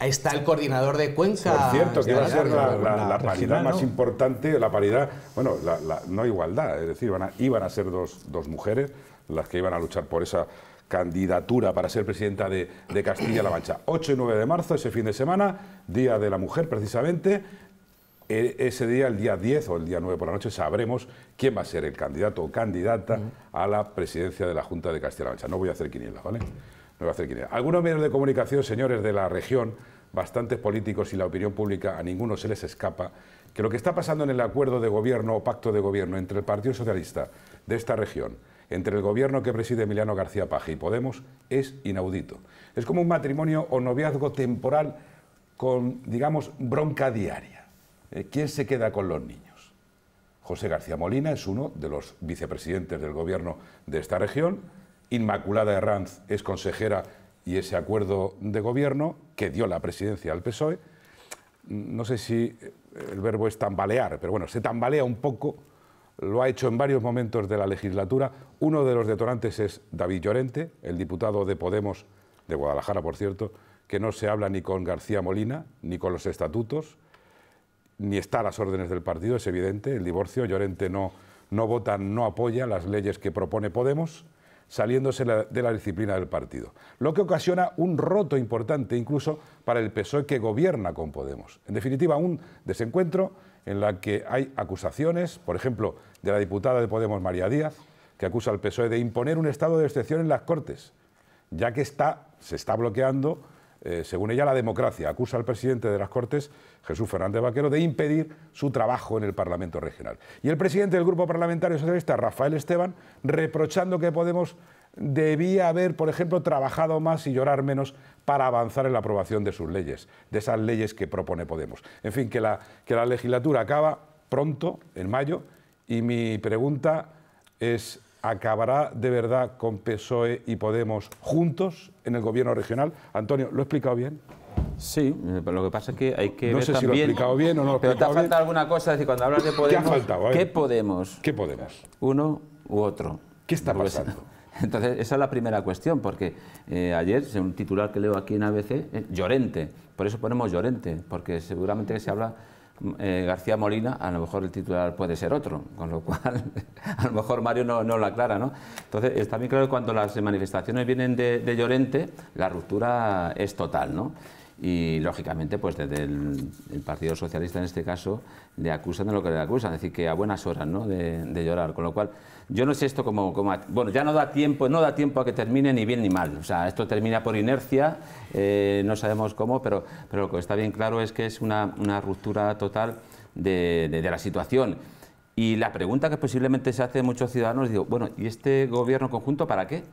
Ahí está el coordinador de Cuenca. Por cierto, que iba a ser la, paridad más importante, la paridad, bueno, la, no igualdad, es decir, iban a ser dos, dos mujeres las que iban a luchar por esa candidatura para ser presidenta de, Castilla-La Mancha. 8 y 9 de marzo, ese fin de semana, Día de la Mujer precisamente. E, ese día, el día 10 o el día 9 por la noche, sabremos quién va a ser el candidato o candidata a la presidencia de la Junta de Castilla-La Mancha. No voy a hacer quinielas, ¿vale? No voy a hacer quinielas. Algunos medios de comunicación, señores de la región, bastantes políticos y la opinión pública, a ninguno se les escapa que lo que está pasando en el acuerdo de gobierno o pacto de gobierno entre el Partido Socialista de esta región entre el gobierno que preside Emiliano García Paje y Podemos es inaudito. Es como un matrimonio o noviazgo temporal con, digamos, bronca diaria. Eh, ¿Quién se queda con los niños? José García Molina es uno de los vicepresidentes del gobierno de esta región. Inmaculada Herranz es consejera y ese acuerdo de gobierno que dio la presidencia al PSOE. Mm, no sé si eh, el verbo es tambalear, pero bueno, se tambalea un poco lo ha hecho en varios momentos de la legislatura. Uno de los detonantes es David Llorente, el diputado de Podemos, de Guadalajara, por cierto, que no se habla ni con García Molina, ni con los estatutos, ni está a las órdenes del partido, es evidente, el divorcio. Llorente no, vota, no apoya las leyes que propone Podemos, saliéndose de la disciplina del partido. Lo que ocasiona un roto importante incluso para el PSOE que gobierna con Podemos. En definitiva, un desencuentro en la que hay acusaciones, por ejemplo, de la diputada de Podemos María Díaz, que acusa al PSOE de imponer un estado de excepción en las Cortes, ya que se está bloqueando, eh, según ella, la democracia. Acusa al presidente de las Cortes, Jesús Fernández Vaquero, de impedir su trabajo en el Parlamento Regional. Y el presidente del Grupo Parlamentario Socialista, Rafael Esteban, reprochando que Podemos debía haber, por ejemplo, trabajado más y llorar menos para avanzar en la aprobación de sus leyes, de esas leyes que propone Podemos. En fin, que la, legislatura acaba pronto, en mayo, y mi pregunta es, ¿acabará de verdad con PSOE y Podemos juntos en el gobierno regional? Antonio, ¿lo he explicado bien? Sí, eh, lo que pasa es que hay que no sé si lo he explicado bien o no Pero te ha faltado alguna cosa, es cuando hablas de Podemos... ¿Qué ha ¿Qué Podemos? ¿Qué Podemos? Uno u otro. ¿Qué está pasando? Entonces, esa es la primera cuestión, porque eh, ayer, un titular que leo aquí en ABC, eh, Llorente, por eso ponemos Llorente, porque seguramente se habla mm, eh, García Molina, a lo mejor el titular puede ser otro, con lo cual a lo mejor Mario no, lo aclara, ¿no? Entonces, está bien claro que cuando las manifestaciones vienen de, Llorente, la ruptura es total, ¿no? y lógicamente pues desde el, Partido Socialista en este caso le acusan de lo que le acusan, es decir que a buenas horas ¿no? de, de llorar, con lo cual yo no sé esto como, como bueno ya no da tiempo, no da tiempo a que termine ni bien ni mal, o sea esto termina por inercia, eh, no sabemos cómo, pero, pero lo que está bien claro es que es una, ruptura total de, de la situación. Y la pregunta que posiblemente se hace muchos ciudadanos, digo, bueno, ¿y este gobierno conjunto para qué?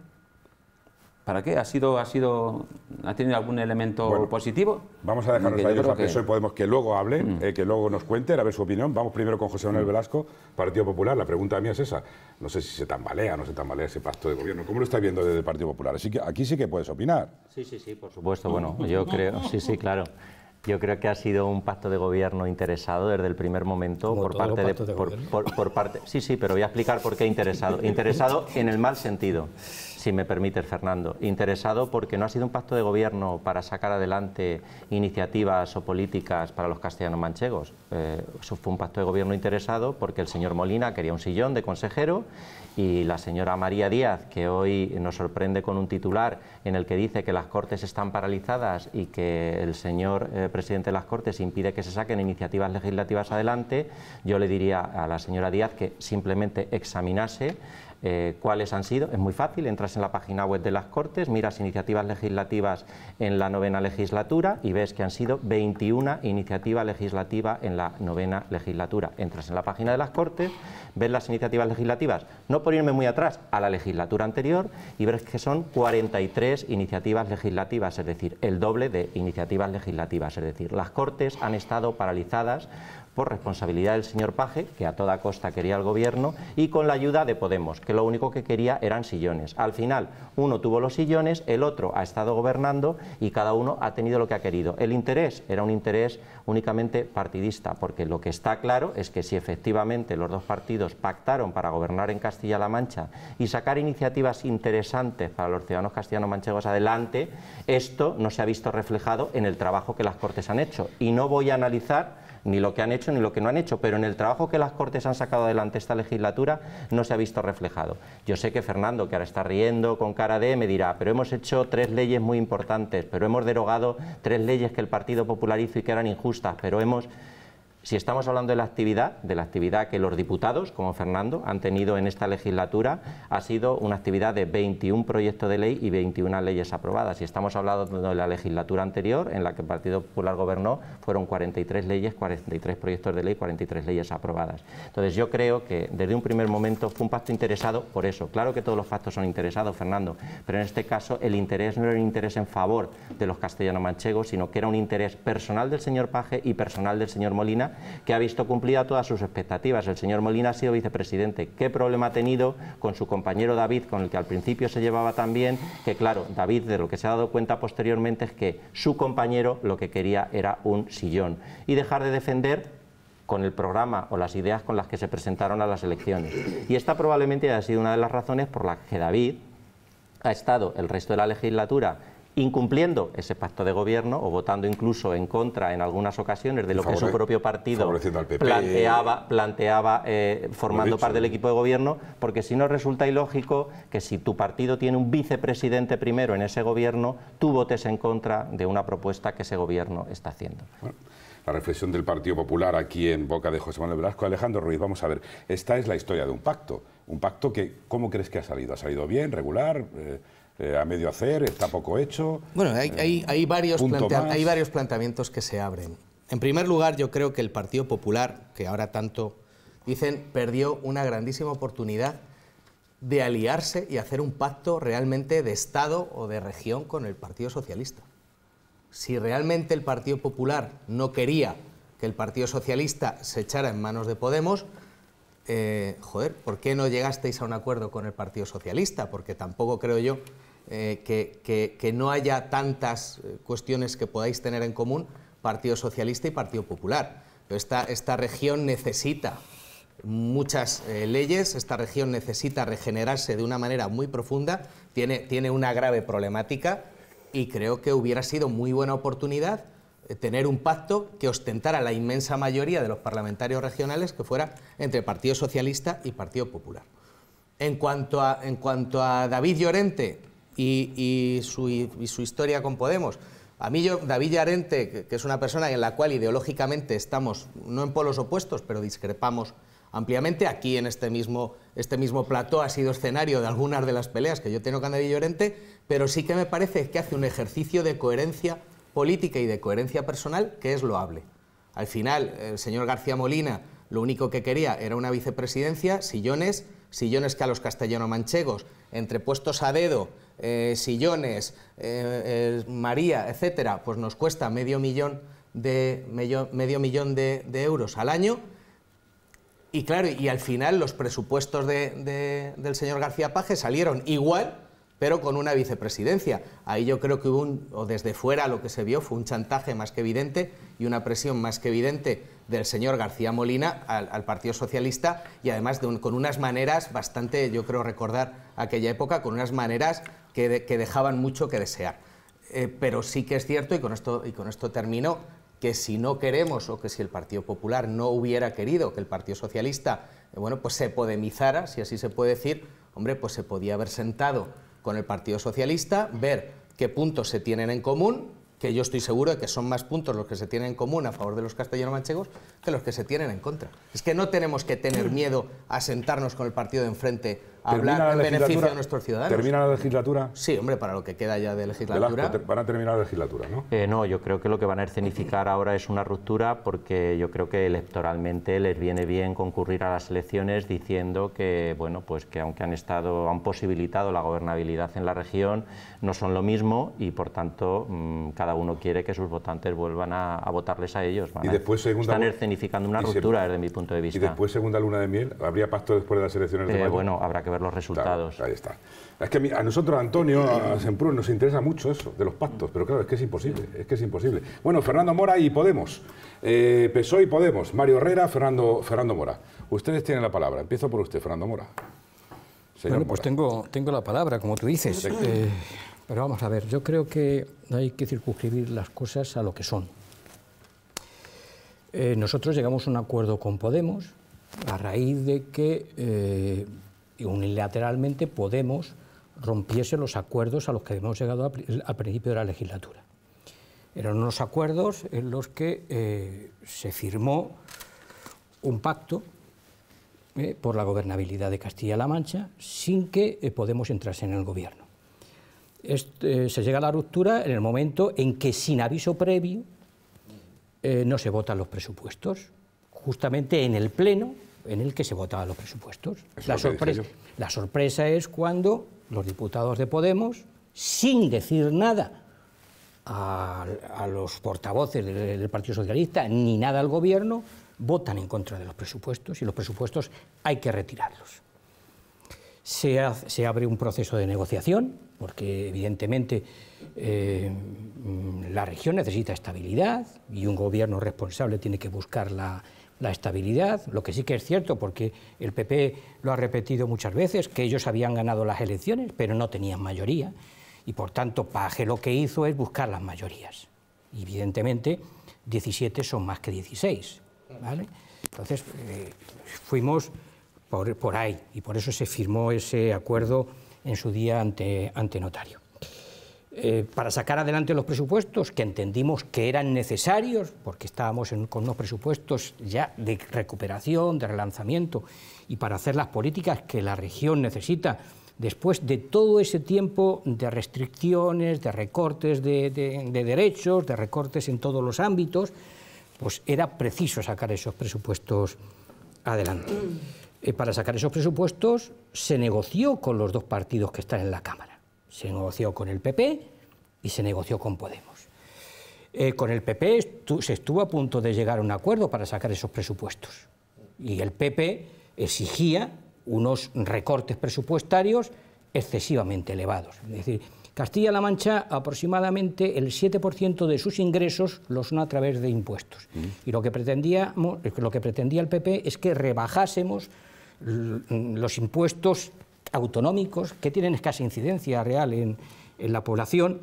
¿Para qué? ¿Ha sido, ha sido, ha tenido algún elemento positivo? Vamos a dejarnos a ellos a que... Podemos que luego hable, mm. eh, que luego nos cuente, a ver su opinión. Vamos primero con José Manuel mm. Velasco, Partido Popular. La pregunta mía es esa. No sé si se tambalea o no se tambalea ese pacto de gobierno. ¿Cómo lo está viendo desde el Partido Popular? Así que aquí sí que puedes opinar. Sí, sí, sí, por supuesto. Bueno, yo creo, sí, sí, claro. Yo creo que ha sido un pacto de gobierno interesado desde el primer momento por parte de, parte. Sí, sí, pero voy a explicar por qué interesado. Interesado en el mal sentido si me permite, Fernando. Interesado porque no ha sido un pacto de gobierno para sacar adelante iniciativas o políticas para los castellanos manchegos. Eh, fue un pacto de gobierno interesado porque el señor Molina quería un sillón de consejero y la señora María Díaz, que hoy nos sorprende con un titular en el que dice que las Cortes están paralizadas y que el señor eh, presidente de las Cortes impide que se saquen iniciativas legislativas adelante, yo le diría a la señora Díaz que simplemente examinase eh, ¿Cuáles han sido? Es muy fácil, entras en la página web de las Cortes, miras iniciativas legislativas en la novena legislatura y ves que han sido 21 iniciativas legislativas en la novena legislatura. Entras en la página de las Cortes, ves las iniciativas legislativas, no por irme muy atrás, a la legislatura anterior y ves que son 43 iniciativas legislativas, es decir, el doble de iniciativas legislativas, es decir, las Cortes han estado paralizadas por responsabilidad del señor Paje, que a toda costa quería el gobierno, y con la ayuda de Podemos, que lo único que quería eran sillones. Al final, uno tuvo los sillones, el otro ha estado gobernando y cada uno ha tenido lo que ha querido. El interés era un interés únicamente partidista, porque lo que está claro es que si efectivamente los dos partidos pactaron para gobernar en Castilla-La Mancha y sacar iniciativas interesantes para los ciudadanos castellanos-manchegos adelante, esto no se ha visto reflejado en el trabajo que las Cortes han hecho. Y no voy a analizar ni lo que han hecho ni lo que no han hecho, pero en el trabajo que las Cortes han sacado adelante esta legislatura no se ha visto reflejado. Yo sé que Fernando, que ahora está riendo con cara de, me dirá, pero hemos hecho tres leyes muy importantes, pero hemos derogado tres leyes que el Partido Popular hizo y que eran injustas, pero hemos si estamos hablando de la actividad, de la actividad que los diputados, como Fernando, han tenido en esta legislatura, ha sido una actividad de 21 proyectos de ley y 21 leyes aprobadas. Si estamos hablando de la legislatura anterior, en la que el Partido Popular gobernó, fueron 43 leyes, 43 proyectos de ley, 43 leyes aprobadas. Entonces yo creo que desde un primer momento fue un pacto interesado por eso. Claro que todos los pactos son interesados, Fernando, pero en este caso el interés no era un interés en favor de los castellanos manchegos, sino que era un interés personal del señor Paje y personal del señor Molina que ha visto cumplida todas sus expectativas. El señor Molina ha sido vicepresidente. ¿Qué problema ha tenido con su compañero David, con el que al principio se llevaba tan bien? Que claro, David de lo que se ha dado cuenta posteriormente es que su compañero lo que quería era un sillón y dejar de defender con el programa o las ideas con las que se presentaron a las elecciones. Y esta probablemente ha sido una de las razones por las que David ha estado el resto de la legislatura incumpliendo ese pacto de gobierno o votando incluso en contra en algunas ocasiones de lo que su propio partido planteaba, eh, formando parte del equipo de gobierno, porque si no resulta ilógico que si tu partido tiene un vicepresidente primero en ese gobierno, tú votes en contra de una propuesta que ese gobierno está haciendo. la reflexión del Partido Popular aquí en boca de José Manuel Velasco. Alejandro Ruiz, vamos a ver, esta es la historia de un pacto, un pacto que, ¿cómo crees que ha salido? ¿Ha salido bien, regular? Eh, eh, a medio hacer, está poco hecho. Bueno, hay, eh, varios hay varios planteamientos que se abren. En primer lugar, yo creo que el Partido Popular, que ahora tanto dicen, perdió una grandísima oportunidad de aliarse y hacer un pacto realmente de Estado o de región con el Partido Socialista. Si realmente el Partido Popular no quería que el Partido Socialista se echara en manos de Podemos, eh, joder, ¿por qué no llegasteis a un acuerdo con el Partido Socialista? Porque tampoco creo yo eh, que, no haya tantas eh, cuestiones que podáis tener en común Partido Socialista y Partido Popular. Esta, esta región necesita muchas eh, leyes, esta región necesita regenerarse de una manera muy profunda, tiene, una grave problemática y creo que hubiera sido muy buena oportunidad tener un pacto que ostentara la inmensa mayoría de los parlamentarios regionales que fuera entre Partido Socialista y Partido Popular. en cuanto a David Llorente, y, su, historia con Podemos. A mí yo, David Yarente, que es una persona en la cual ideológicamente estamos no en polos opuestos, pero discrepamos ampliamente, aquí en este mismo, este mismo plató ha sido escenario de algunas de las peleas que yo tengo con David Llorente, pero sí que me parece que hace un ejercicio de coherencia política y de coherencia personal que es loable. Al final, el señor García Molina lo único que quería era una vicepresidencia, sillones, sillones que a los castellano-manchegos, entre puestos a dedo, eh, sillones, eh, eh, María, etcétera, pues nos cuesta medio millón de, medio, millón de, euros al año. Y claro, y al final los presupuestos del señor García Paje salieron igual, pero con una vicepresidencia. Ahí yo creo que hubo, un, o desde fuera lo que se vio fue un chantaje más que evidente y una presión más que evidente del señor García Molina al, Partido Socialista y además con unas maneras bastante, yo creo recordar aquella época, con unas maneras que, dejaban mucho que desear. Eh, pero sí que es cierto, y con, esto, y termino, que si no queremos o que si el Partido Popular no hubiera querido que el Partido Socialista eh, bueno, pues se podemizara, si así se puede decir, hombre, pues se podía haber sentado con el Partido Socialista, ver qué puntos se tienen en común, que yo estoy seguro de que son más puntos los que se tienen en común a favor de los castellanos manchegos que los que se tienen en contra. Es que no tenemos que tener miedo a sentarnos con el partido de enfrente hablar en beneficio de nuestros ciudadanos. ¿Termina la legislatura? Sí, hombre, para lo que queda ya de legislatura. van a terminar la legislatura, ¿no? Eh, no, yo creo que lo que van a escenificar ahora es una ruptura porque yo creo que electoralmente les viene bien concurrir a las elecciones diciendo que, bueno, pues que aunque han estado, han posibilitado la gobernabilidad en la región, no son lo mismo y por tanto mm, cada uno quiere que sus votantes vuelvan a, votarles a ellos. y después, están escenificando una ruptura desde mi punto de vista. Y después, segunda luna de miel, ¿habría pacto después de las elecciones de eh, Bueno, habrá que ver los resultados. ahí está. Es que a nosotros, Antonio, a eh, nos interesa mucho eso, de los pactos, pero claro, es que es imposible, es que es imposible. Bueno, Fernando Mora y Podemos. Eh, e y Podemos. Mario Herrera, Fernando, Fernando Mora. Ustedes tienen la palabra. Empiezo por usted, Fernando Mora. bueno, pues tengo, tengo la palabra, como tú dices. Eh, pero vamos a ver, yo creo que hay que circunscribir las cosas a lo que son. Eh, nosotros llegamos a un acuerdo con Podemos a raíz de que unilateralmente Podemos rompiese los acuerdos a los que hemos llegado al principio de la legislatura. Eran unos acuerdos en los que eh, se firmó un pacto eh, por la gobernabilidad de Castilla-La Mancha sin que eh, Podemos entrar en el gobierno. Este, se llega a la ruptura en el momento en que, sin aviso previo, no se votan los presupuestos, justamente en el Pleno en el que se votaban los presupuestos. La sorpresa, la sorpresa es cuando los diputados de Podemos, sin decir nada a, los portavoces del, Partido Socialista ni nada al Gobierno, votan en contra de los presupuestos y los presupuestos hay que retirarlos. Se, abre un proceso de negociación, porque evidentemente eh, mm, la región necesita estabilidad y un gobierno responsable tiene que buscar la, la estabilidad, lo que sí que es cierto, porque el PP lo ha repetido muchas veces, que ellos habían ganado las elecciones, pero no tenían mayoría, y por tanto Paje lo que hizo es buscar las mayorías. evidentemente 17 son más que 16. ¿vale? Entonces eh, fuimos por, por ahí, y por eso se firmó ese acuerdo en su día ante, ante notario. Eh, para sacar adelante los presupuestos que entendimos que eran necesarios, porque estábamos con unos presupuestos ya de recuperación, de relanzamiento, y para hacer las políticas que la región necesita después de todo ese tiempo de restricciones, de recortes de, derechos, de recortes en todos los ámbitos, pues era preciso sacar esos presupuestos adelante. Mm. Eh, para sacar esos presupuestos se negoció con los dos partidos que están en la Cámara. Se negoció con el PP y se negoció con Podemos. Eh, con el PP se estuvo a punto de llegar a un acuerdo para sacar esos presupuestos. Y el PP exigía unos recortes presupuestarios excesivamente elevados. Es decir, Castilla-La Mancha aproximadamente el 7% de sus ingresos los son a través de impuestos. Mm. Y lo que, lo que pretendía el PP es que rebajásemos los impuestos autonómicos que tienen escasa incidencia real en, la población,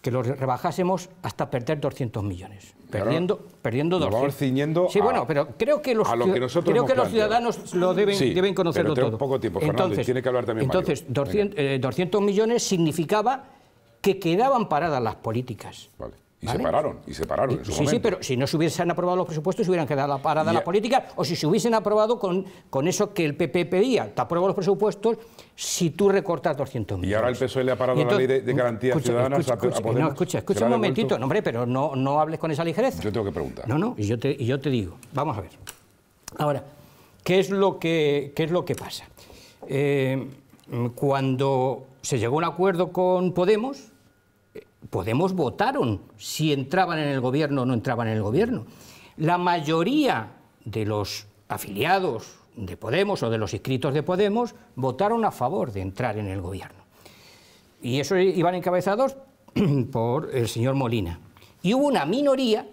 que los rebajásemos hasta perder 200 millones. Perdiendo, perdiendo 200. Vamos sí, bueno, pero creo que los, creo que los ciudadanos lo deben, deben conocerlo todo. entonces, tiene Entonces, 200, 200 eh, millones significaba que quedaban paradas las políticas. Y se pararon, y se pararon. sí, sí, pero si no se hubiesen aprobado los presupuestos, se hubieran quedado la parada la política, o si se hubiesen aprobado con, con eso que el PP pedía. Te apruebo los presupuestos si tú recortas 200 millones. Y ahora el PSOE le ha parado la ley de, mm, garantías ciudadanas a, Podemos. No, escucha, escucha un momentito, hombre, pero no, no hables con esa ligereza. Yo tengo que preguntar. No, no, y yo te, yo te digo. Vamos a ver. Ahora, ¿qué es lo que, es lo que pasa? Eh, mm, cuando se llegó a un acuerdo con Podemos, Podemos votaron si entraban en el gobierno o no entraban en el gobierno. La mayoría de los afiliados de Podemos o de los inscritos de Podemos votaron a favor de entrar en el gobierno. Y eso iban encabezados por el señor Molina. Y hubo una minoría,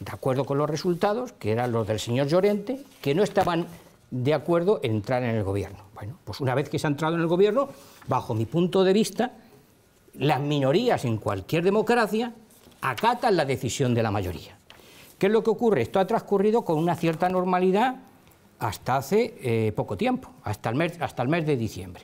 de acuerdo con los resultados, que eran los del señor Llorente, que no estaban de acuerdo en entrar en el gobierno. Bueno, pues una vez que se ha entrado en el gobierno, bajo mi punto de vista, las minorías en cualquier democracia acatan la decisión de la mayoría. ¿Qué es lo que ocurre? Esto ha transcurrido con una cierta normalidad hasta hace eh, poco tiempo, hasta el, mes, hasta el mes de diciembre.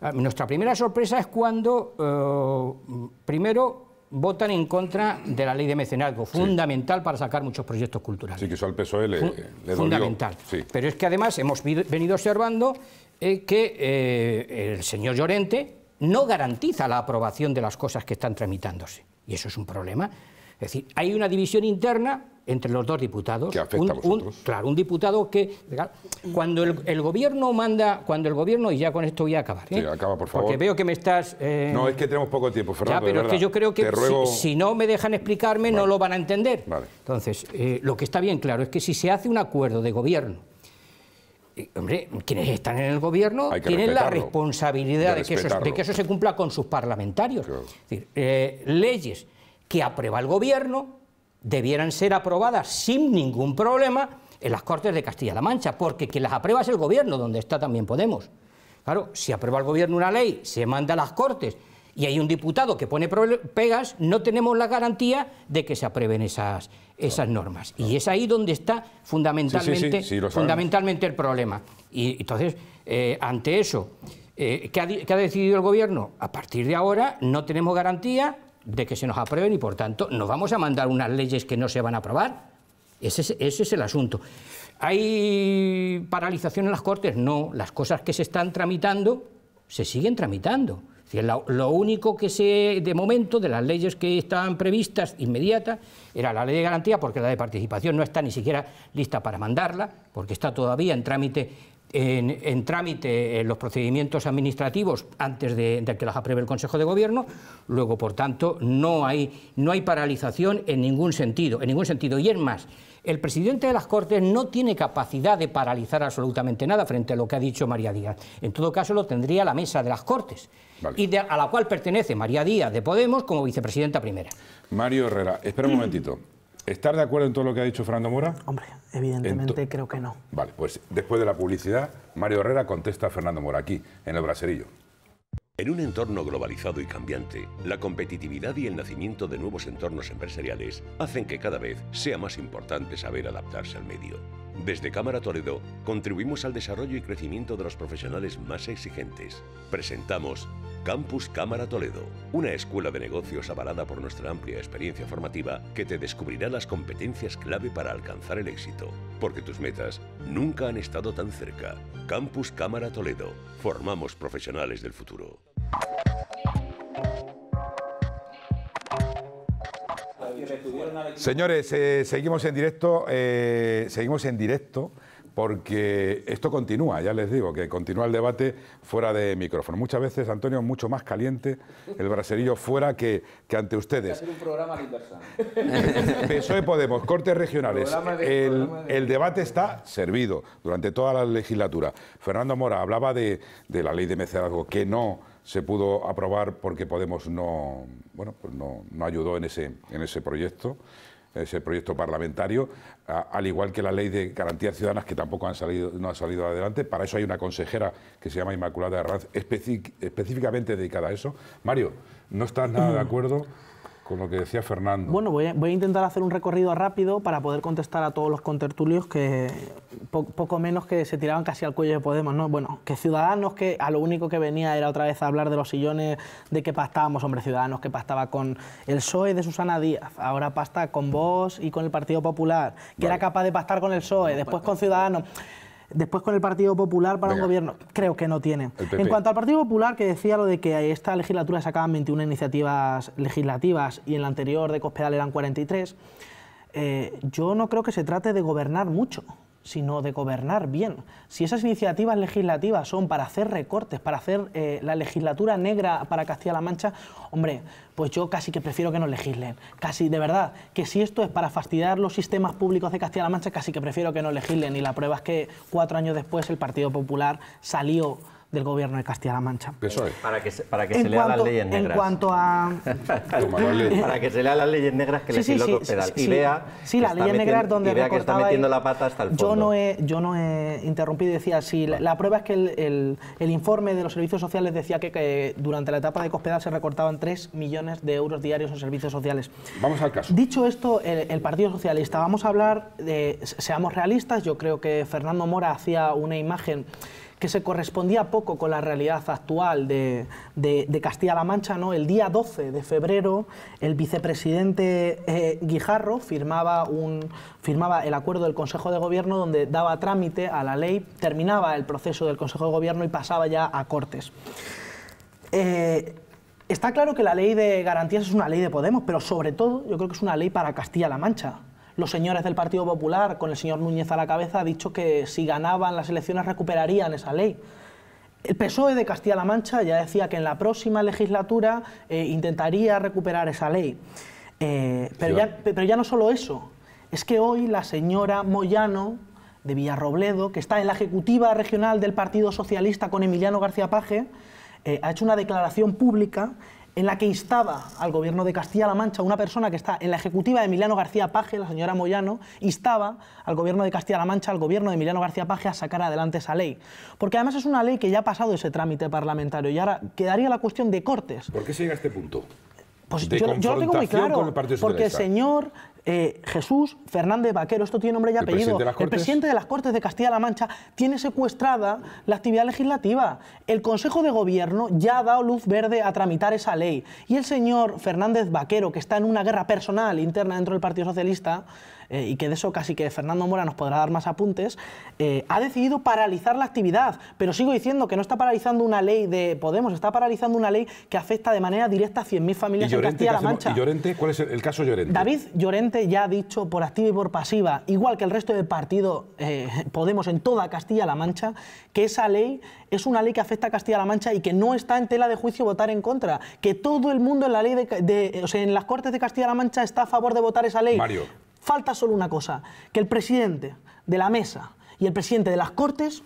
Ah, nuestra primera sorpresa es cuando, eh, primero, votan en contra de la ley de mecenazgo, fundamental para sacar muchos proyectos culturales. Sí, que eso al PSOE le, Fundamental. Pero es que además hemos venido observando eh, que el señor Llorente, no garantiza la aprobación de las cosas que están tramitándose. Y eso es un problema. Es decir, hay una división interna entre los dos diputados. Que afecta a claro, un diputado que cuando el, gobierno manda, cuando el gobierno y ya con esto voy a acabar. ¿eh? Sí, acaba por favor. Porque veo que me estás. Eh, no es que tenemos poco tiempo, Fernando. Ya, pero es que yo creo que si, no me dejan explicarme no lo van a entender. Vale. Entonces, eh, lo que está bien claro es que si se hace un acuerdo de gobierno hombre, quienes están en el gobierno tienen la responsabilidad de que, eso, se cumpla con sus parlamentarios. Es decir, eh, leyes que aprueba el gobierno debieran ser aprobadas sin ningún problema en las Cortes de Castilla-La Mancha, porque quien las aprueba es el gobierno, donde está también Podemos. Claro, si aprueba el gobierno una ley, se manda a las Cortes y hay un diputado que pone pegas, no tenemos la garantía de que se aprueben esas, esas normas. Y es ahí donde está fundamentalmente, fundamentalmente el problema. Y entonces, eh, ante eso, eh, ¿qué, ha, decidido el Gobierno? A partir de ahora no tenemos garantía de que se nos aprueben y, por tanto, nos vamos a mandar unas leyes que no se van a aprobar. ese es, el asunto. ¿Hay paralización en las Cortes? No. Las cosas que se están tramitando se siguen tramitando. Lo único que se, de momento, de las leyes que estaban previstas inmediatas, era la ley de garantía, porque la de participación no está ni siquiera lista para mandarla, porque está todavía en trámite en, trámite eh, los procedimientos administrativos antes de, que las apruebe el Consejo de Gobierno, luego, por tanto, no hay, no hay paralización en ningún sentido, en ningún sentido. Y es más, el presidente de las Cortes no tiene capacidad de paralizar absolutamente nada frente a lo que ha dicho María Díaz. En todo caso, lo tendría la mesa de las Cortes, y a la cual pertenece María Díaz de Podemos como vicepresidenta primera. Mario Herrera, espera un momentito. ¿Estar de acuerdo en todo lo que ha dicho Fernando Mora? Hombre, evidentemente creo que no. Vale, pues después de la publicidad, Mario Herrera contesta a Fernando Mora aquí, en el Braserillo. En un entorno globalizado y cambiante, la competitividad y el nacimiento de nuevos entornos empresariales hacen que cada vez sea más importante saber adaptarse al medio. Desde Cámara Toledo contribuimos al desarrollo y crecimiento de los profesionales más exigentes. Presentamos Campus Cámara Toledo, una escuela de negocios avalada por nuestra amplia experiencia formativa que te descubrirá las competencias clave para alcanzar el éxito, porque tus metas nunca han estado tan cerca. Campus Cámara Toledo, formamos profesionales del futuro. Señores, eh, seguimos en directo, eh, seguimos en directo porque esto continúa, ya les digo, que continúa el debate fuera de micrófono. Muchas veces, Antonio, es mucho más caliente el braserillo fuera que, ante ustedes. Hacer un programa PSOE Podemos, cortes regionales. el, debate está servido durante toda la legislatura. Fernando Mora hablaba de, la ley de mecenazgo, que no se pudo aprobar porque Podemos no, bueno, pues no, ayudó en ese proyecto ese proyecto parlamentario, al igual que la ley de garantías ciudadanas que tampoco han salido, no ha salido adelante. Para eso hay una consejera que se llama Inmaculada Herranz, específicamente dedicada a eso. Mario, ¿no estás nada de acuerdo? con lo que decía Fernando. Bueno, voy a, intentar hacer un recorrido rápido para poder contestar a todos los contertulios que poco menos que se tiraban casi al cuello de Podemos, ¿no? Bueno, que Ciudadanos, que a lo único que venía era otra vez a hablar de los sillones, de que pastábamos, hombre, Ciudadanos, que pastaba con el PSOE de Susana Díaz, ahora pasta con vos y con el Partido Popular, que era capaz de pastar con el PSOE, después pues, con Ciudadanos... Después con el Partido Popular para un gobierno, creo que no tiene. En cuanto al Partido Popular, que decía lo de que esta legislatura sacaban 21 iniciativas legislativas y en la anterior de Cospedal eran 43, eh, yo no creo que se trate de gobernar mucho sino de gobernar bien. Si esas iniciativas legislativas son para hacer recortes, para hacer eh, la legislatura negra para Castilla-La Mancha, hombre, pues yo casi que prefiero que no legislen. Casi, de verdad, que si esto es para fastidiar los sistemas públicos de Castilla-La Mancha, casi que prefiero que no legislen. Y la prueba es que cuatro años después el Partido Popular salió del gobierno de Castilla-La Mancha. Para que se, para que lea las leyes negras. En cuanto a... para que se lea las leyes negras que le sí, sí, Pedal. y vea sí, las leyes negras donde que está metiendo la pata hasta el fondo. Yo no he, yo no he interrumpido y decía, si la, prueba es que el, el, informe de los servicios sociales decía que, durante la etapa de Cospedal se recortaban 3 millones de euros diarios en servicios sociales. Vamos al caso. Dicho esto, el, el Partido Socialista, vamos a hablar de, seamos realistas, yo creo que Fernando Mora hacía una imagen que se correspondía poco con la realidad actual de, Castilla-La Mancha, ¿no? el día 12 de febrero el vicepresidente eh, Guijarro firmaba, un, firmaba el acuerdo del Consejo de Gobierno donde daba trámite a la ley, terminaba el proceso del Consejo de Gobierno y pasaba ya a Cortes. Eh, está claro que la ley de garantías es una ley de Podemos, pero sobre todo yo creo que es una ley para Castilla-La Mancha los señores del Partido Popular, con el señor Núñez a la cabeza, ha dicho que si ganaban las elecciones recuperarían esa ley. El PSOE de Castilla-La Mancha ya decía que en la próxima legislatura eh, intentaría recuperar esa ley. Eh, pero, ya, pero ya no solo eso, es que hoy la señora Moyano de Villarrobledo, que está en la Ejecutiva Regional del Partido Socialista con Emiliano García Paje, eh, ha hecho una declaración pública en la que instaba al gobierno de Castilla-La Mancha, una persona que está en la ejecutiva de Emiliano García Paje, la señora Moyano, instaba al gobierno de Castilla-La Mancha, al gobierno de Emiliano García Paje a sacar adelante esa ley. Porque además es una ley que ya ha pasado ese trámite parlamentario y ahora quedaría la cuestión de cortes. ¿Por qué se llega a este punto? Pues yo, yo, lo tengo muy claro, porque el señor eh, Jesús Fernández Vaquero, esto tiene nombre y apellido, presidente, el presidente de las Cortes de Castilla-La Mancha, tiene secuestrada la actividad legislativa. El Consejo de Gobierno ya ha dado luz verde a tramitar esa ley. Y el señor Fernández Vaquero, que está en una guerra personal interna dentro del Partido Socialista, eh, y que de eso casi que Fernando Mora nos podrá dar más apuntes, eh, ha decidido paralizar la actividad. Pero sigo diciendo que no está paralizando una ley de Podemos, está paralizando una ley que afecta de manera directa a 100.000 familias en Castilla-La Mancha. ¿Y Llorente? ¿Cuál es el, caso Llorente? David Llorente ya ha dicho por activa y por pasiva, igual que el resto del partido eh, Podemos en toda Castilla-La Mancha, que esa ley es una ley que afecta a Castilla-La Mancha y que no está en tela de juicio votar en contra. Que todo el mundo en la ley de, o sea, en las Cortes de Castilla-La Mancha está a favor de votar esa ley. Mario. Falta solo una cosa, que el presidente de la mesa y el presidente de las Cortes,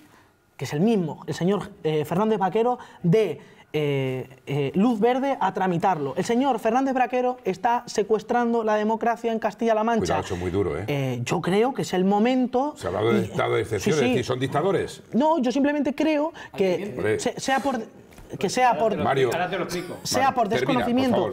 que es el mismo, el señor eh, Fernández Vaquero, de eh, eh, luz verde a tramitarlo. El señor Fernández Braquero está secuestrando la democracia en Castilla-La Mancha. ¿eh? Yo creo que es el momento... Se ha hablado de estado de excepción, es decir, ¿son dictadores? No, yo simplemente creo que sea por que sea por sea por desconocimiento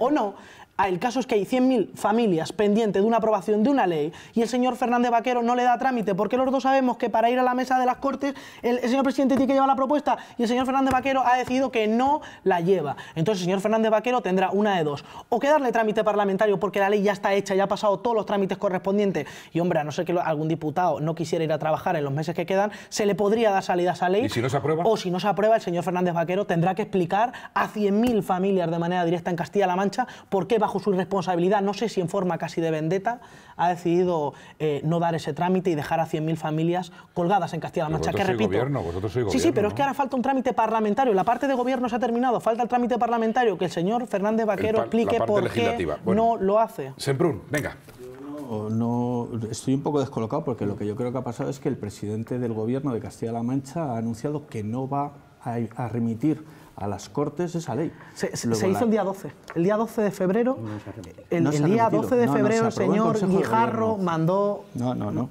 o no, Ah, el caso es que hay 100.000 familias pendientes de una aprobación de una ley y el señor Fernández Vaquero no le da trámite, porque los dos sabemos que para ir a la mesa de las Cortes el, señor presidente tiene que llevar la propuesta y el señor Fernández Vaquero ha decidido que no la lleva. Entonces el señor Fernández Vaquero tendrá una de dos, o que darle trámite parlamentario porque la ley ya está hecha, ya ha pasado todos los trámites correspondientes y hombre, a no ser que algún diputado no quisiera ir a trabajar en los meses que quedan, se le podría dar salida a esa ley. ¿Y si no se aprueba? O si no se aprueba, el señor Fernández Vaquero tendrá que explicar a 100.000 familias de manera directa en Castilla-La Mancha por qué bajo su responsabilidad, no sé si en forma casi de vendetta, ha decidido eh, no dar ese trámite y dejar a 100.000 familias colgadas en Castilla-La Mancha. Que repito. sí, sí, pero es que ahora falta un trámite parlamentario. La parte de gobierno se ha terminado. Falta el trámite parlamentario que el señor Fernández Vaquero explique por qué no lo hace. Semprún, venga. no, estoy un poco descolocado porque lo que yo creo que ha pasado es que el presidente del gobierno de Castilla-La Mancha ha anunciado que no va a remitir a las Cortes esa ley. Se, hizo el día 12. El día 12 de febrero, el, día 12 de febrero, el señor Guijarro mandó,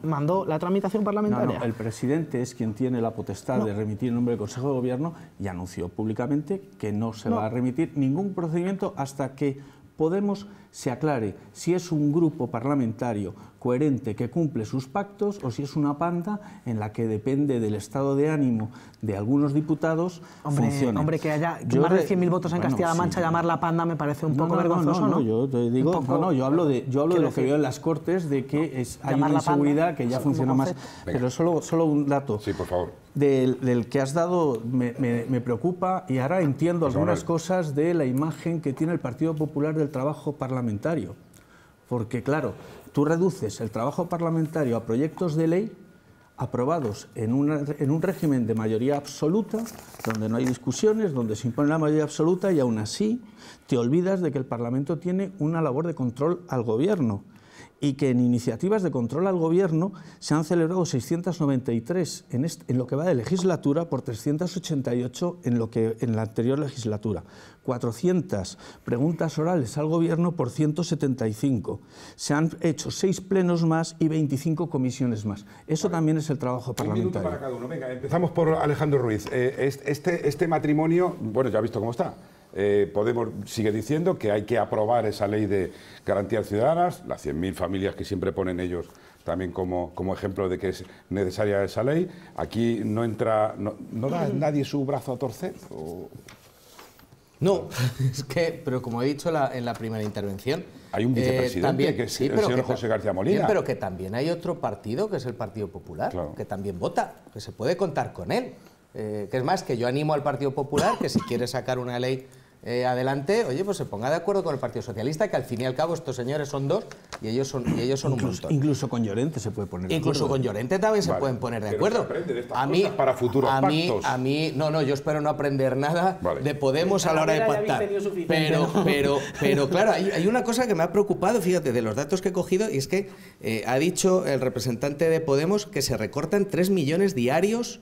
mandó la tramitación parlamentaria. el presidente es quien tiene la potestad de remitir el nombre del Consejo de Gobierno y anunció públicamente que no se va a remitir ningún procedimiento hasta que Podemos se aclare si es un grupo parlamentario coherente que cumple sus pactos o si es una panda en la que depende del estado de ánimo de algunos diputados hombre, que haya más de 100.000 votos en Castilla-La Mancha llamarla panda me parece un poco vergonzoso, no, yo digo, yo hablo de, yo hablo de lo que veo en las Cortes, de que hay una inseguridad que pues ya funciona más. Pues Pero solo, solo un dato. Sí, por favor. Del, que has dado me, preocupa y ahora entiendo pues algunas cosas de la imagen que tiene el Partido Popular del trabajo parlamentario porque, claro, tú reduces el trabajo parlamentario a proyectos de ley aprobados en, en un régimen de mayoría absoluta, donde no hay discusiones, donde se impone la mayoría absoluta y aún así te olvidas de que el Parlamento tiene una labor de control al Gobierno y que en iniciativas de control al Gobierno se han celebrado 693 en, lo que va de legislatura por 388 en, lo que, en la anterior legislatura, 400 preguntas orales al Gobierno por 175. Se han hecho seis plenos más y 25 comisiones más. Eso también es el trabajo parlamentario. minuto para cada uno. Venga, empezamos por Alejandro Ruiz. Eh, este, este matrimonio, bueno, ya ha visto cómo está. Eh, Podemos sigue diciendo que hay que aprobar esa ley de garantías ciudadanas, las 100.000 familias que siempre ponen ellos también como, como, ejemplo de que es necesaria esa ley. Aquí no entra, no, da mm. nadie su brazo a torcer. No, es que, pero como he dicho la, en la primera intervención... Hay un eh, vicepresidente, que es el señor José García Molina. pero que también hay otro partido, que es el Partido Popular, que también vota, que se puede contar con él. Eh, que es más, que yo animo al Partido Popular que si quiere sacar una ley eh, adelante, oye, pues se ponga de acuerdo con el Partido Socialista, que al fin y al cabo estos señores son dos y ellos son, y ellos son un montón. Incluso con Llorente se puede poner de acuerdo. Incluso con Llorente también se pueden poner de acuerdo. a mí, para futuros a mí, A mí, no, no, yo espero no aprender nada de Podemos a la hora de pactar. Pero, pero, pero claro, hay, una cosa que me ha preocupado, fíjate, de los datos que he cogido, y es que eh, ha dicho el representante de Podemos que se recortan 3 millones diarios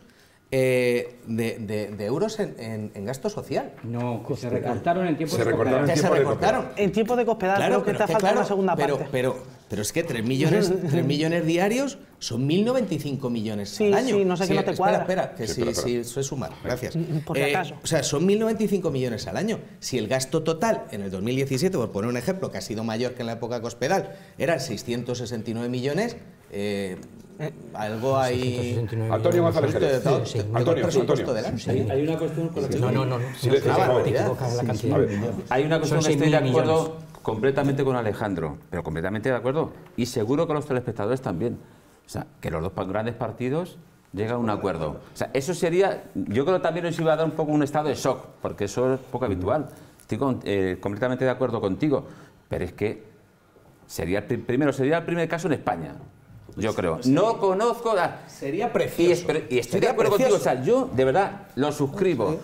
eh, de, de, euros en, en, gasto social. No, se recortaron en tiempo se de recortaron en tiempo se recortaron. En tiempo de cospedal, creo que está faltando la segunda parte. Pero, pero es que 3 millones, millones diarios son 1.095 millones al año. Sí, no sé no te Espera, espera que si Gracias. Por eh, acaso. O sea, son 1.095 millones al año. Si el gasto total en el 2017, por poner un ejemplo, que ha sido mayor que en la época Cospedal, eran 669 millones, eh, eh, algo ahí. Antonio González Antonio, Hay, una cuestión No, no, no. no, completamente con Alejandro, pero completamente de acuerdo. Y seguro que los telespectadores también. O sea, que los dos grandes partidos llegan a un acuerdo. O sea, eso sería, yo creo también nos iba a dar un poco un estado de shock, porque eso es poco habitual. Estoy eh, completamente de acuerdo contigo, pero es que sería el primero sería el primer caso en España. Yo creo. no conozco. Sería precioso. Y, estoy de acuerdo contigo. O sea, yo de verdad lo suscribo.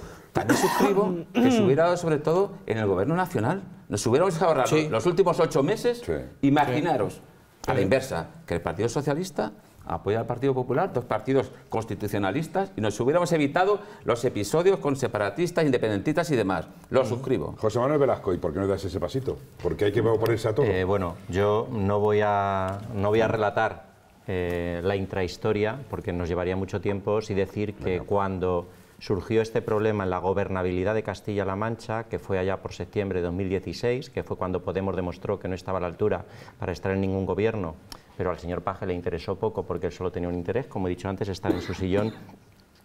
Yo suscribo que se hubiera dado sobre todo en el gobierno nacional. Nos hubiéramos ahorrado sí. los últimos ocho meses, imaginaros, a la inversa, que el Partido Socialista apoya al Partido Popular, dos partidos constitucionalistas, y nos hubiéramos evitado los episodios con separatistas, independentistas y demás. Lo suscribo. José Manuel Velasco, ¿y por qué no das ese pasito? Porque hay que oponerse a todo. Eh, bueno, yo no voy a, no voy a relatar eh, la intrahistoria, porque nos llevaría mucho tiempo, si decir que cuando surgió este problema en la gobernabilidad de Castilla-La Mancha, que fue allá por septiembre de 2016, que fue cuando Podemos demostró que no estaba a la altura para estar en ningún gobierno, pero al señor Paje le interesó poco porque él solo tenía un interés, como he dicho antes, estar en su sillón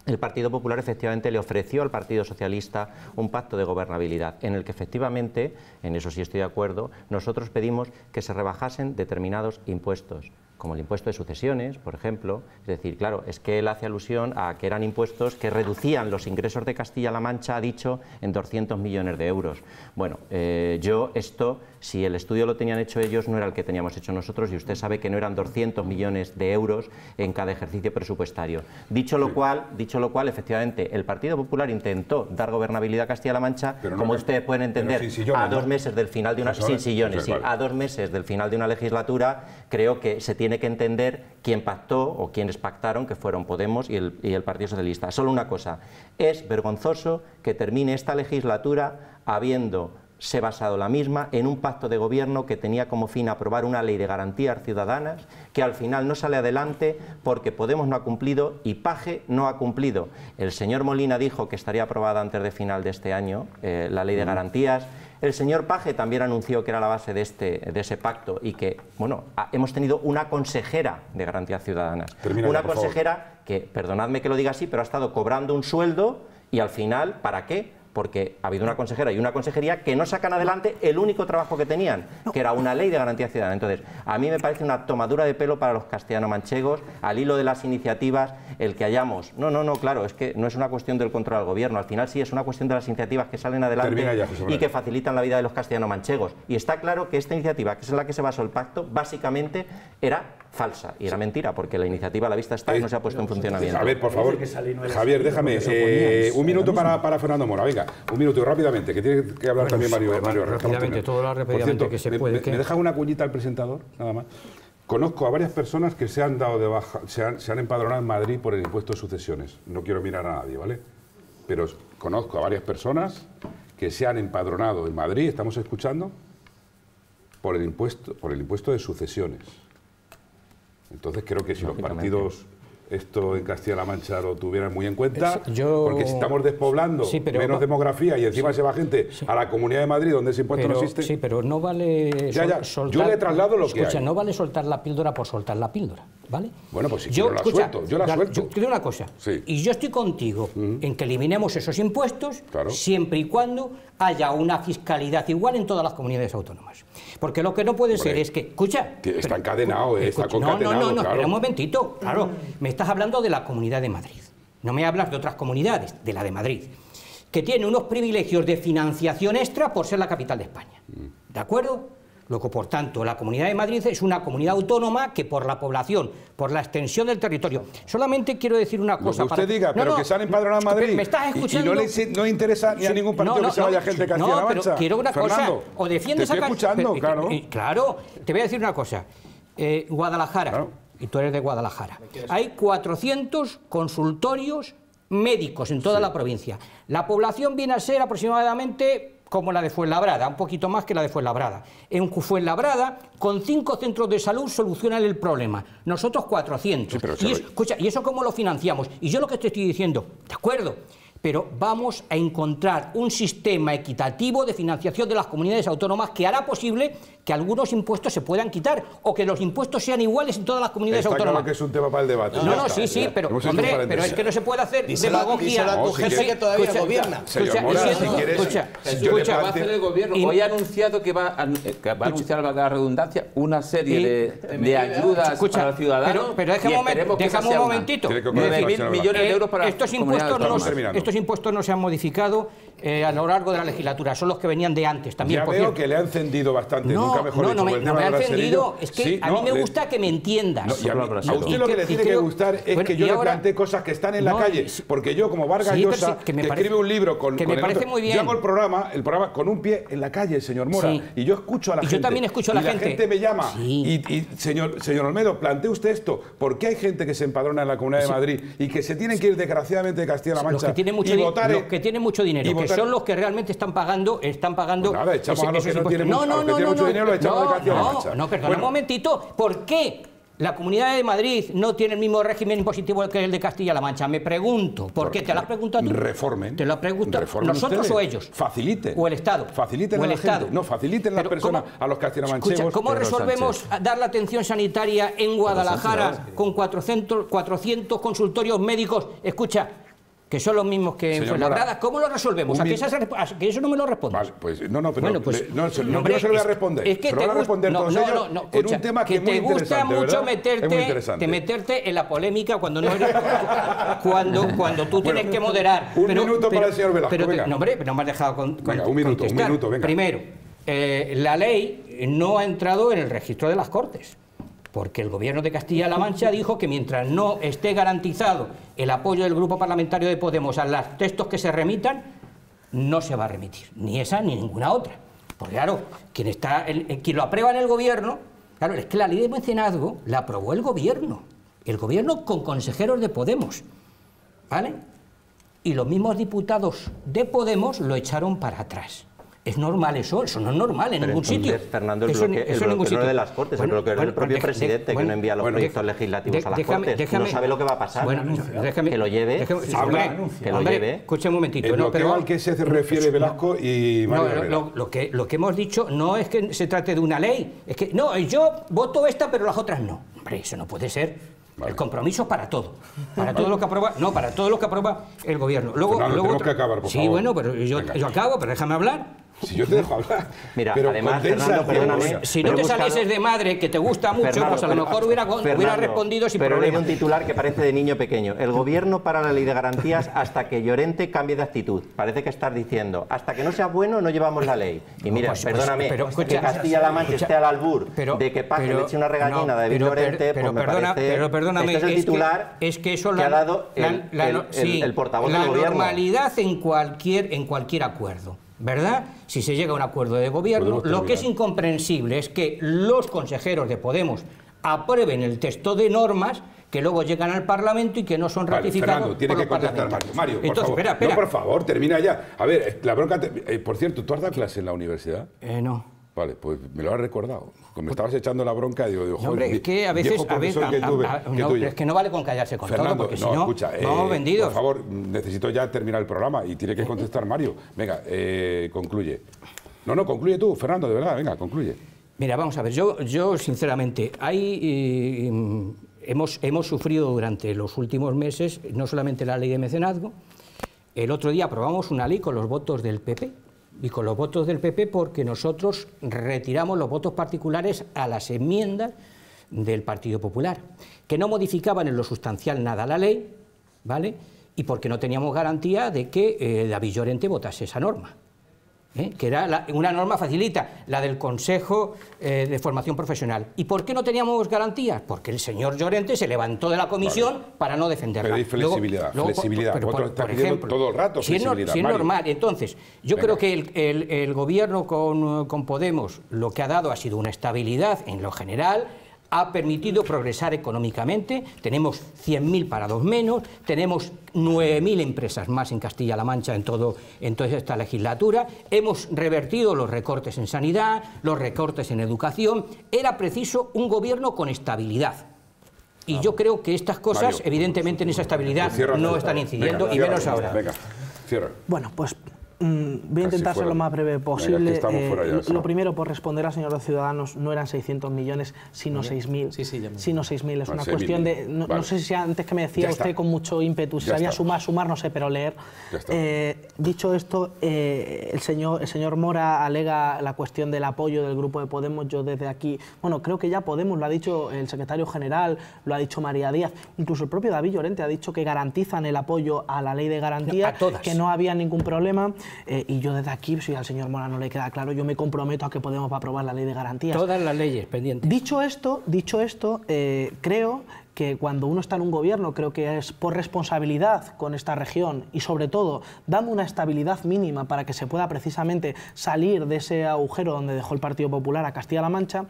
el Partido Popular efectivamente le ofreció al Partido Socialista un pacto de gobernabilidad en el que efectivamente, en eso sí estoy de acuerdo, nosotros pedimos que se rebajasen determinados impuestos como el impuesto de sucesiones, por ejemplo. Es decir, claro, es que él hace alusión a que eran impuestos que reducían los ingresos de Castilla-La Mancha, ha dicho, en 200 millones de euros. Bueno, eh, yo esto, si el estudio lo tenían hecho ellos, no era el que teníamos hecho nosotros y usted sabe que no eran 200 millones de euros en cada ejercicio presupuestario. Dicho lo, cual, dicho lo cual, efectivamente, el Partido Popular intentó dar gobernabilidad a Castilla-La Mancha, como ustedes pueden entender, a dos meses del final de una... Sin sillones, a dos meses del final de una legislatura, creo que se tiene tiene que entender quién pactó o quiénes pactaron, que fueron Podemos y el, Partido Socialista. Solo una cosa, es vergonzoso que termine esta legislatura habiendo se basado la misma en un pacto de gobierno que tenía como fin aprobar una ley de garantías ciudadanas que al final no sale adelante porque Podemos no ha cumplido y Paje no ha cumplido. El señor Molina dijo que estaría aprobada antes de final de este año eh, la ley de garantías. El señor Paje también anunció que era la base de, este, de ese pacto y que, bueno, hemos tenido una consejera de Garantías Ciudadana. una consejera que, perdonadme que lo diga así, pero ha estado cobrando un sueldo y al final, ¿para qué? porque ha habido una consejera y una consejería que no sacan adelante el único trabajo que tenían, que era una ley de garantía ciudadana. Entonces, a mí me parece una tomadura de pelo para los castellano-manchegos, al hilo de las iniciativas el que hayamos. No, no, no, claro, es que no es una cuestión del control al gobierno, al final sí es una cuestión de las iniciativas que salen adelante y que facilitan la vida de los castellanos manchegos. Y está claro que esta iniciativa, que es la que se basó el pacto, básicamente era falsa y era mentira, porque la iniciativa a la vista está y no se ha puesto en eh, funcionamiento. A ver, por favor, Javier, déjame eh, un minuto para, Fernando Mora, venga, un minuto rápidamente, que tiene que hablar también Mario. Mario rápidamente, todo lo rápidamente que se puede. ¿Me, que... ¿me deja una cuñita al presentador? Nada más. Conozco a varias personas que se han dado de baja, se han, empadronado en Madrid por el impuesto de sucesiones. No quiero mirar a nadie, ¿vale? Pero conozco a varias personas que se han empadronado en Madrid, estamos escuchando, por el impuesto, por el impuesto de sucesiones. Entonces creo que si los partidos esto en Castilla-La Mancha lo tuvieran muy en cuenta, porque si estamos despoblando menos demografía y encima se va gente a la Comunidad de Madrid donde ese impuesto no existe... Sí, pero vale traslado lo Escucha, no vale soltar la píldora por soltar la píldora. Bueno, pues si yo, la suelto, yo la, suelto. Yo te digo una cosa, y yo estoy contigo en que eliminemos esos impuestos siempre y cuando haya una fiscalidad igual en todas las comunidades autónomas. Porque lo que no puede ser es que, escucha... Está encadenado, está No, no, no, no un momentito, claro, mm. me estás hablando de la Comunidad de Madrid, no me hablas de otras comunidades, de la de Madrid, que tiene unos privilegios de financiación extra por ser la capital de España, mm. ¿de acuerdo? lo que por tanto, la Comunidad de Madrid es una comunidad autónoma que por la población, por la extensión del territorio. Solamente quiero decir una cosa. que usted diga, pero que salen han Madrid. Me estás escuchando. Y, no, le, interesa ni a ningún partido que se vaya gente de No, pero quiero una cosa. O defiendes te estoy escuchando, claro. claro, te voy a decir una cosa. Eh, Guadalajara, y tú eres de Guadalajara. Hay 400 consultorios médicos en toda la provincia. La población viene a ser aproximadamente como la de Fuenlabrada, un poquito más que la de Fuenlabrada. En Fuenlabrada, con cinco centros de salud solucionan el problema. Nosotros 400. pero escucha, ¿Y eso cómo lo financiamos? Y yo lo que te estoy diciendo, de acuerdo, pero vamos a encontrar un sistema equitativo de financiación de las comunidades autónomas que hará posible que algunos impuestos se puedan quitar o que los impuestos sean iguales en todas las comunidades está autónomas. Claro que es un tema para el debate. No, no, sí, sí, pero, hombre, pero es que no se puede hacer demagogia. demagogia. La, no, que todavía gobierna. Escucha, Mora, si quieres, va a hacer el gobierno. Hoy ha anunciado que va a, que va a anunciar, la redundancia, una serie de, de, ayudas escucha, para los ciudadanos. Pero, pero un momentito. 9.000 millones de euros para eh, Estos impuestos no impuestos no se han modificado eh, a lo largo de la legislatura, son los que venían de antes también. Ya veo que le ha encendido bastante, nunca mejor no, dicho, No, ha encendido, es que a mí me gusta que me entiendas. a, usted lo que, le tiene que gustar es que yo le plantee cosas que están en la calle, porque yo como Vargas Llosa, que, escribe un libro con... me parece muy bien. Yo hago el programa, el programa con un pie en la calle, señor Mora, y yo escucho a la gente. Yo también escucho a la gente. ...y la gente me llama y, señor, Olmedo, plantee usted esto, ...porque hay gente que se empadrona en la Comunidad de Madrid y que se tienen que ir desgraciadamente de Castilla-La Mancha y votar... Los que tiene mucho dinero son los que realmente están pagando, están pagando. Pues nada, echamos a los que no no, no, no, mucho No, no, perdón, un momentito. ¿Por qué? La Comunidad de Madrid no tiene el mismo régimen impositivo que el de Castilla-La Mancha. Me pregunto, ¿por qué? ¿Te lo has preguntado tú? Reformen. ¿Te lo has nosotros o ellos? Faciliten. ¿O el Estado? Faciliten el Estado. No, faciliten las personas a los castilla Escucha, ¿Cómo resolvemos dar la atención sanitaria en Guadalajara con 400, 400 consultorios médicos? Escucha, que son los mismos que en Fuenlabrada, ¿cómo lo resolvemos? ¿A que, esa, a que, eso no me lo responde. Vale, pues no, no, pero bueno, pues, no, se, no, hombre, se lo voy a responder. Es que se lo voy a responder no, todos no, ellos no, en escucha, un tema que, que es muy te gusta mucho meterte, te meterte en la polémica cuando no eres, cuando, cuando tú tienes bueno, que moderar. Un pero, minuto pero, para el señor Velasco. Pero, venga. No, hombre, no me has dejado con, venga, con, un minuto, contestar. Un minuto, venga. Primero, eh, la ley no ha entrado en el registro de las Cortes porque el gobierno de Castilla-La Mancha dijo que mientras no esté garantizado el apoyo del grupo parlamentario de Podemos a los textos que se remitan, no se va a remitir, ni esa ni ninguna otra. Porque claro, quien, está, eh, quien lo aprueba en el gobierno, claro, es que la ley de mecenazgo la aprobó el gobierno, el gobierno con consejeros de Podemos, ¿vale? Y los mismos diputados de Podemos lo echaron para atrás. ¿Es normal eso? Eso no es normal en ningún sitio. Fernando, el eso, el no es de las Cortes, es el bloqueo del propio presidente que no envía los proyectos legislativos a las Cortes. no sabe lo que va a pasar. Déjame, que lo lleve. que lo lleve. Escucha un momentito. El no, que se refiere Velasco y no, lo, que, lo que hemos dicho no es que se trate de una ley. Es que, no, yo voto esta pero las otras no. Hombre, eso no puede ser. El compromiso es para todo. Para todo lo que aprueba. No, para todo lo que aprueba el gobierno. Luego, luego que acabar, por Sí, bueno, pero yo, yo acabo, pero déjame hablar. Si yo te dejo hablar. Mira, además, Fernando, perdóname. Si no te salieses de madre, que te gusta mucho, pues a lo mejor hubiera, hubiera respondido sin pero problema. un titular que parece de niño pequeño. El gobierno para la ley de garantías hasta que Llorente cambie de actitud. Parece que estás diciendo, hasta que no sea bueno no llevamos la ley. Y mira, pues, pues, perdóname, que Castilla-La Mancha esté al albur de que Paje le eche una regañina de David Llorente, pues parece... Pero perdóname, este es el titular que, es que, eso lo ha dado el, portavoz del gobierno. La normalidad en cualquier acuerdo. ¿verdad? Si se llega a un acuerdo de gobierno, lo que es incomprensible es que los consejeros de Podemos aprueben el texto de normas que luego llegan al Parlamento y que no son ratificados. Vale, Fernando, tiene que contestar Mario. Mario, por favor. Espera, espera. No, por favor, termina ya. A ver, eh, la bronca. Eh, por cierto, ¿tú has dado clase en la universidad? Eh, no. Vale, pues me lo has recordado. Como me estabas echando la bronca, digo, hombre, es que a veces. no, es que no vale con callarse con todo, porque si no. Escucha, eh, vamos vendidos. Por favor, necesito ya terminar el programa y tiene que eh, eh. contestar Mario. Venga, concluye. No, no, concluye tú, Fernando, de verdad, venga, concluye. Mira, vamos a ver, yo, yo sinceramente, hay. hemos, hemos sufrido durante los últimos meses no solamente la ley de mecenazgo, el otro día aprobamos una ley con los votos del PP y con los votos del PP porque nosotros retiramos los votos particulares a las enmiendas del Partido Popular, que no modificaban en lo sustancial nada la ley, ¿vale? Y porque no teníamos garantía de que eh, David Llorente votase esa norma. ¿eh? que era una norma facilita, la del Consejo eh, de Formación Profesional. ¿Y por qué no teníamos garantías? Porque el señor Llorente se levantó de la comisión para no defenderla. norma. flexibilidad, luego, flexibilidad. por, ejemplo, todo el rato si es, normal, entonces, yo creo que el, el, el gobierno con, con Podemos lo que ha dado ha sido una estabilidad en lo general, ha permitido progresar económicamente. Tenemos 100.000 parados menos, tenemos 9.000 empresas más en Castilla-La Mancha en, todo, en toda esta legislatura. Hemos revertido los recortes en sanidad, los recortes en educación. Era preciso un gobierno con estabilidad. Y yo creo que estas cosas, evidentemente, en esa estabilidad no están incidiendo, y menos ahora. Venga, Bueno, pues Mm, voy a intentar ser lo más breve posible. Eh, lo primero, por responder al señor de Ciudadanos, no eran 600 millones, sino 6.000. sino 6.000. Es una cuestión de... No, sé si antes que me decía usted con mucho ímpetu, si sabía sumar, sumar, no sé, pero leer. Eh, dicho esto, eh, el, señor, el señor Mora alega la cuestión del apoyo del grupo de Podemos. Yo desde aquí... Bueno, creo que ya Podemos, lo ha dicho el secretario general, lo ha dicho María Díaz, incluso el propio David Llorente ha dicho que garantizan el apoyo a la ley de garantía, que no había ningún problema. Eh, y yo desde aquí, si al señor Mora no le queda claro, yo me comprometo a que podemos aprobar la ley de garantías. Todas las leyes pendientes. Dicho esto, dicho esto eh, creo que cuando uno está en un gobierno, creo que es por responsabilidad con esta región y sobre todo dando una estabilidad mínima para que se pueda precisamente salir de ese agujero donde dejó el Partido Popular a Castilla-La Mancha.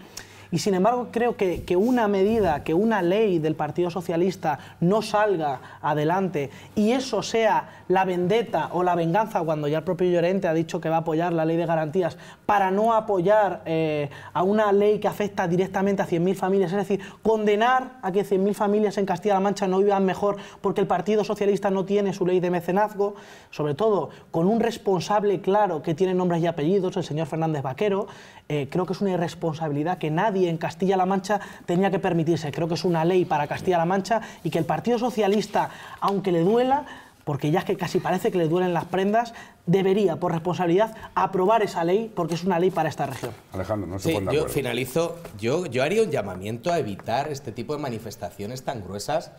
Y sin embargo, creo que, que, una medida, que una ley del Partido Socialista no salga adelante y eso sea la vendetta o la venganza, cuando ya el propio Llorente ha dicho que va a apoyar la ley de garantías, para no apoyar eh, a una ley que afecta directamente a 100.000 familias, es decir, condenar a que 100.000 familias en Castilla-La Mancha no vivan mejor porque el Partido Socialista no tiene su ley de mecenazgo, sobre todo con un responsable claro que tiene nombres y apellidos, el señor Fernández Vaquero, eh, creo que es una irresponsabilidad que nadie en Castilla-La Mancha tenía que permitirse. Creo que es una ley para Castilla-La Mancha y que el Partido Socialista, aunque le duela, porque ya es que casi parece que le duelen las prendas, debería, por responsabilidad, aprobar esa ley, porque es una ley para esta región. Alejandro, no se sí, Yo finalizo, yo, yo haría un llamamiento a evitar este tipo de manifestaciones tan gruesas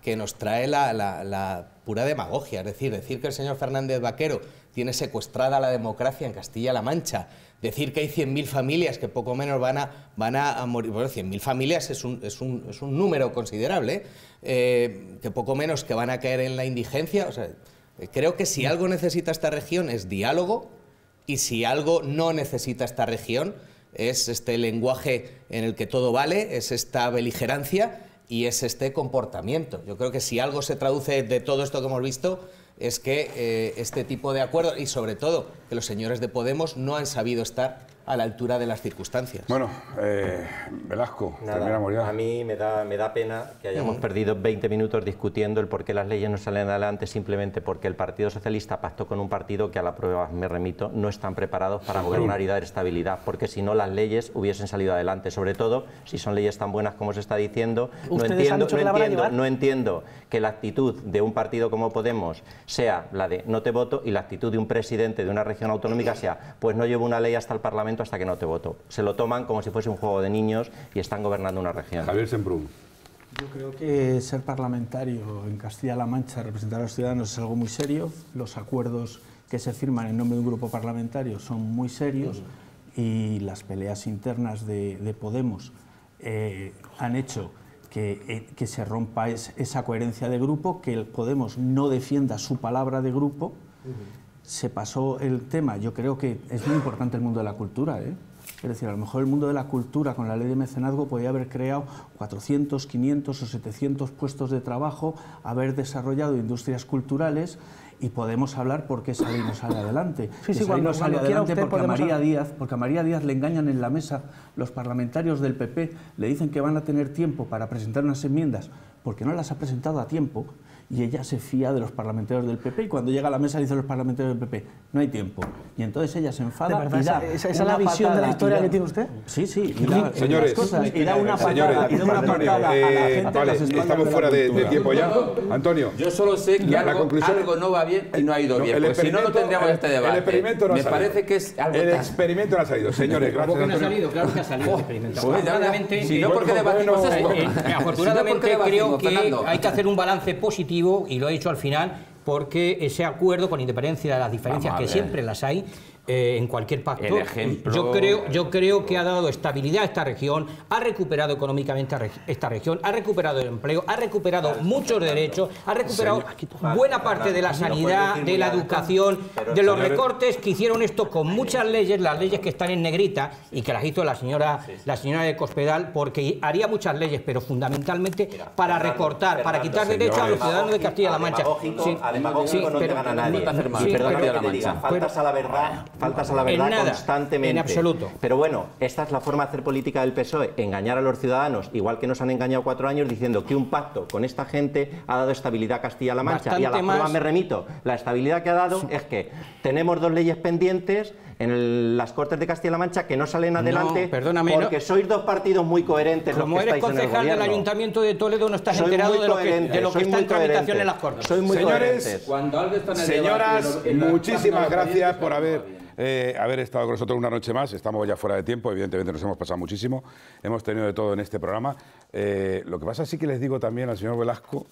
que nos trae la, la, pura demagogia. Es decir, decir que el señor Fernández Vaquero tiene secuestrada la democracia en Castilla-La Mancha, Decir que hay 100.000 familias que poco menos van a, morir, bueno, 100.000 familias es un, número considerable, eh, que poco menos que van a caer en la indigencia, creo que si algo necesita esta región es diálogo y si algo no necesita esta región es este lenguaje en el que todo vale, es esta beligerancia y es este comportamiento. Yo creo que si algo se traduce de todo esto que hemos visto es que eh, este tipo de acuerdos, y sobre todo que los señores de Podemos no han sabido estar a la altura de las circunstancias. Bueno, eh, Velasco, A mí me da, me da pena que hayamos mm. perdido 20 minutos discutiendo el por qué las leyes no salen adelante simplemente porque el Partido Socialista pactó con un partido que, a la prueba me remito, no están preparados para mover una y de estabilidad, porque si no las leyes hubiesen salido adelante, sobre todo si son leyes tan buenas como se está diciendo. No entiendo, no, entiendo, no entiendo que la actitud de un partido como Podemos sea la de no te voto y la actitud de un presidente de una región autonómica sea pues no llevo una ley hasta el Parlamento hasta que no te voto. Se lo toman como si fuese un juego de niños y están gobernando una región. Javier Semprún. Yo creo que ser parlamentario en Castilla-La Mancha, representar a los ciudadanos, es algo muy serio. Los acuerdos que se firman en nombre de un grupo parlamentario son muy serios y las peleas internas de, Podemos eh, han hecho eh, que, se rompa es, esa coherencia de grupo, que el Podemos no defienda su palabra de grupo se pasó el tema. Yo creo que es muy importante el mundo de la cultura. ¿eh? Es decir, a lo mejor el mundo de la cultura con la ley de mecenazgo podía haber creado 400, 500 o 700 puestos de trabajo, haber desarrollado industrias culturales y podemos hablar por qué salimos sale adelante. Sí, no sale adelante porque, María Díaz, porque a María Díaz le engañan en la mesa los parlamentarios del PP, le dicen que van a tener tiempo para presentar unas enmiendas porque no las ha presentado a tiempo y ella se fía de los parlamentarios del PP y cuando llega a la mesa dice los parlamentarios del PP, no hay tiempo. Y entonces ella se enfada esa, es la visión de la historia que tiene usted. Sí, sí, y da, señores, cosas, y da una patada, señores, a la gente eh, vale, estamos fuera de, tiempo ya. Antonio. Yo solo sé que algo, conclusión, algo, no va bien y no ha ido bien, si no lo tendríamos el, este debate. El experimento no ha salido. parece que es algo El experimento no ha salido, señores, gracias. no ha salido, claro que ha salido oh, pues, Afortunadamente, si no porque debatimos esto. Afortunadamente creo que hay que hacer un balance positivo y lo he hecho al final porque ese acuerdo, con independencia de las diferencias que siempre las hay, eh, en cualquier pacto. ejemplo... yo, creo, yo creo que ha dado estabilidad a esta región, ha recuperado económicamente esta región, ha recuperado el empleo, ha recuperado muchos derechos, ha recuperado buena parte de la sanidad, de la educación, de los recortes que hicieron esto con muchas leyes, las leyes que están en negrita y que las hizo la señora, la señora de Cospedal, porque haría muchas leyes, pero fundamentalmente para recortar, para quitar derechos a los ciudadanos de Castilla-La Mancha. Sí, a no te gana nadie. Perdón faltas a la verdad faltas a la verdad constantemente. En absoluto. Pero bueno, esta es la forma de hacer política del PSOE, engañar a los ciudadanos, igual que nos han engañado cuatro años diciendo que un pacto con esta gente ha dado estabilidad a Castilla-La Mancha. y a la prueba me remito. La estabilidad que ha dado es que tenemos dos leyes pendientes en las Cortes de Castilla-La Mancha que no salen adelante porque sois dos partidos muy coherentes. Como los que eres concejal del Ayuntamiento de Toledo no estás enterado de lo que, de lo que está en en las Cortes. Soy muy Señores, cuando Señoras, muchísimas gracias por haber... Eh, haber estado con nosotros una noche más. Estamos ya fuera de tiempo, evidentemente nos hemos pasado muchísimo. Hemos tenido de todo en este programa. Eh, lo que pasa sí que les digo también al señor Velasco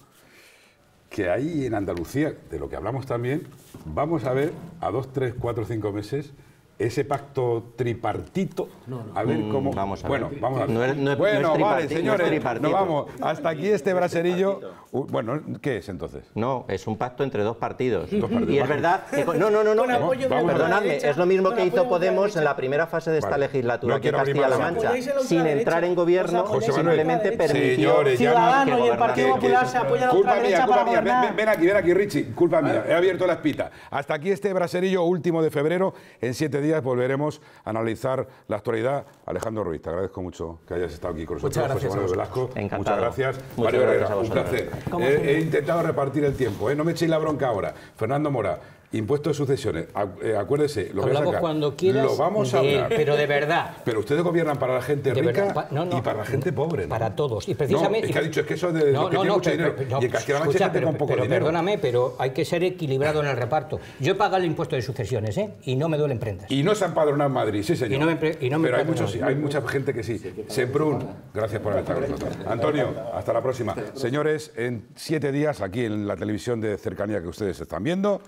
que ahí en Andalucía, de lo que hablamos también, vamos a ver a dos, tres, cuatro, cinco meses ese pacto tripartito. A ver mm, cómo. vamos a bueno, vamos a ver. No, bueno, vale, señores. No vamos. Hasta aquí este braserillo. bueno, ¿qué es entonces? No, es un pacto entre dos partidos. Y es verdad. Que, no, no, no, no. Perdonadme, es lo mismo que hizo Podemos en la primera fase de esta legislatura que en Castilla-La Mancha. Sin entrar en gobierno, o simplemente permitió señores, Ciudadanos y el Partido Popular se apoyan a la derecha culpa mía. Ven aquí, ven aquí, Richie. Culpa mía. He abierto la espita Hasta aquí este braserillo último de febrero en siete días volveremos a analizar la actualidad. Alejandro Ruiz, te agradezco mucho que hayas estado aquí con nosotros. Muchas gracias. Velasco, muchas gracias. Mario Herrera, un placer. Eh, he, intentado repartir el tiempo, ¿eh? no me echéis la bronca ahora. Fernando Mora, Impuesto de sucesiones. Eh, acuérdese, lo cuando Lo vamos a hablar. Pero de verdad. Pero ustedes gobiernan para la gente rica y para la gente pobre. Para todos. Y precisamente. es que ha dicho, es que eso de que mucho dinero. y en poco dinero. Perdóname, pero hay que ser equilibrado en el reparto. Yo he pagado el impuesto de sucesiones, ¿eh? Y no me duele prendas. Y no se han padronado en Madrid, sí, señor. pero hay, hay mucha gente que sí. Semprún, gracias por estado con nosotros. Antonio, hasta la próxima. Señores, en siete días, aquí en la televisión de cercanía que ustedes están viendo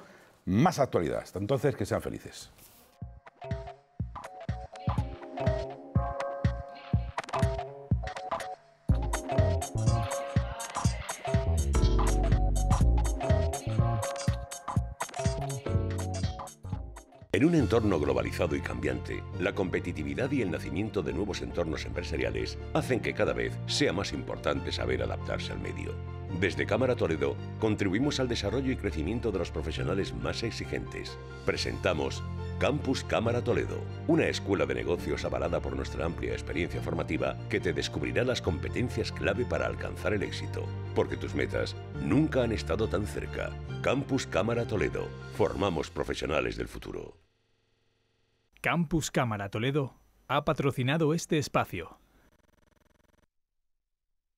más actualidad. Hasta entonces, que sean felices. En un entorno globalizado y cambiante, la competitividad y el nacimiento de nuevos entornos empresariales hacen que cada vez sea más importante saber adaptarse al medio. Desde Cámara Toledo contribuimos al desarrollo y crecimiento de los profesionales más exigentes. Presentamos Campus Cámara Toledo, una escuela de negocios avalada por nuestra amplia experiencia formativa que te descubrirá las competencias clave para alcanzar el éxito, porque tus metas nunca han estado tan cerca. Campus Cámara Toledo, formamos profesionales del futuro. Campus Cámara Toledo ha patrocinado este espacio.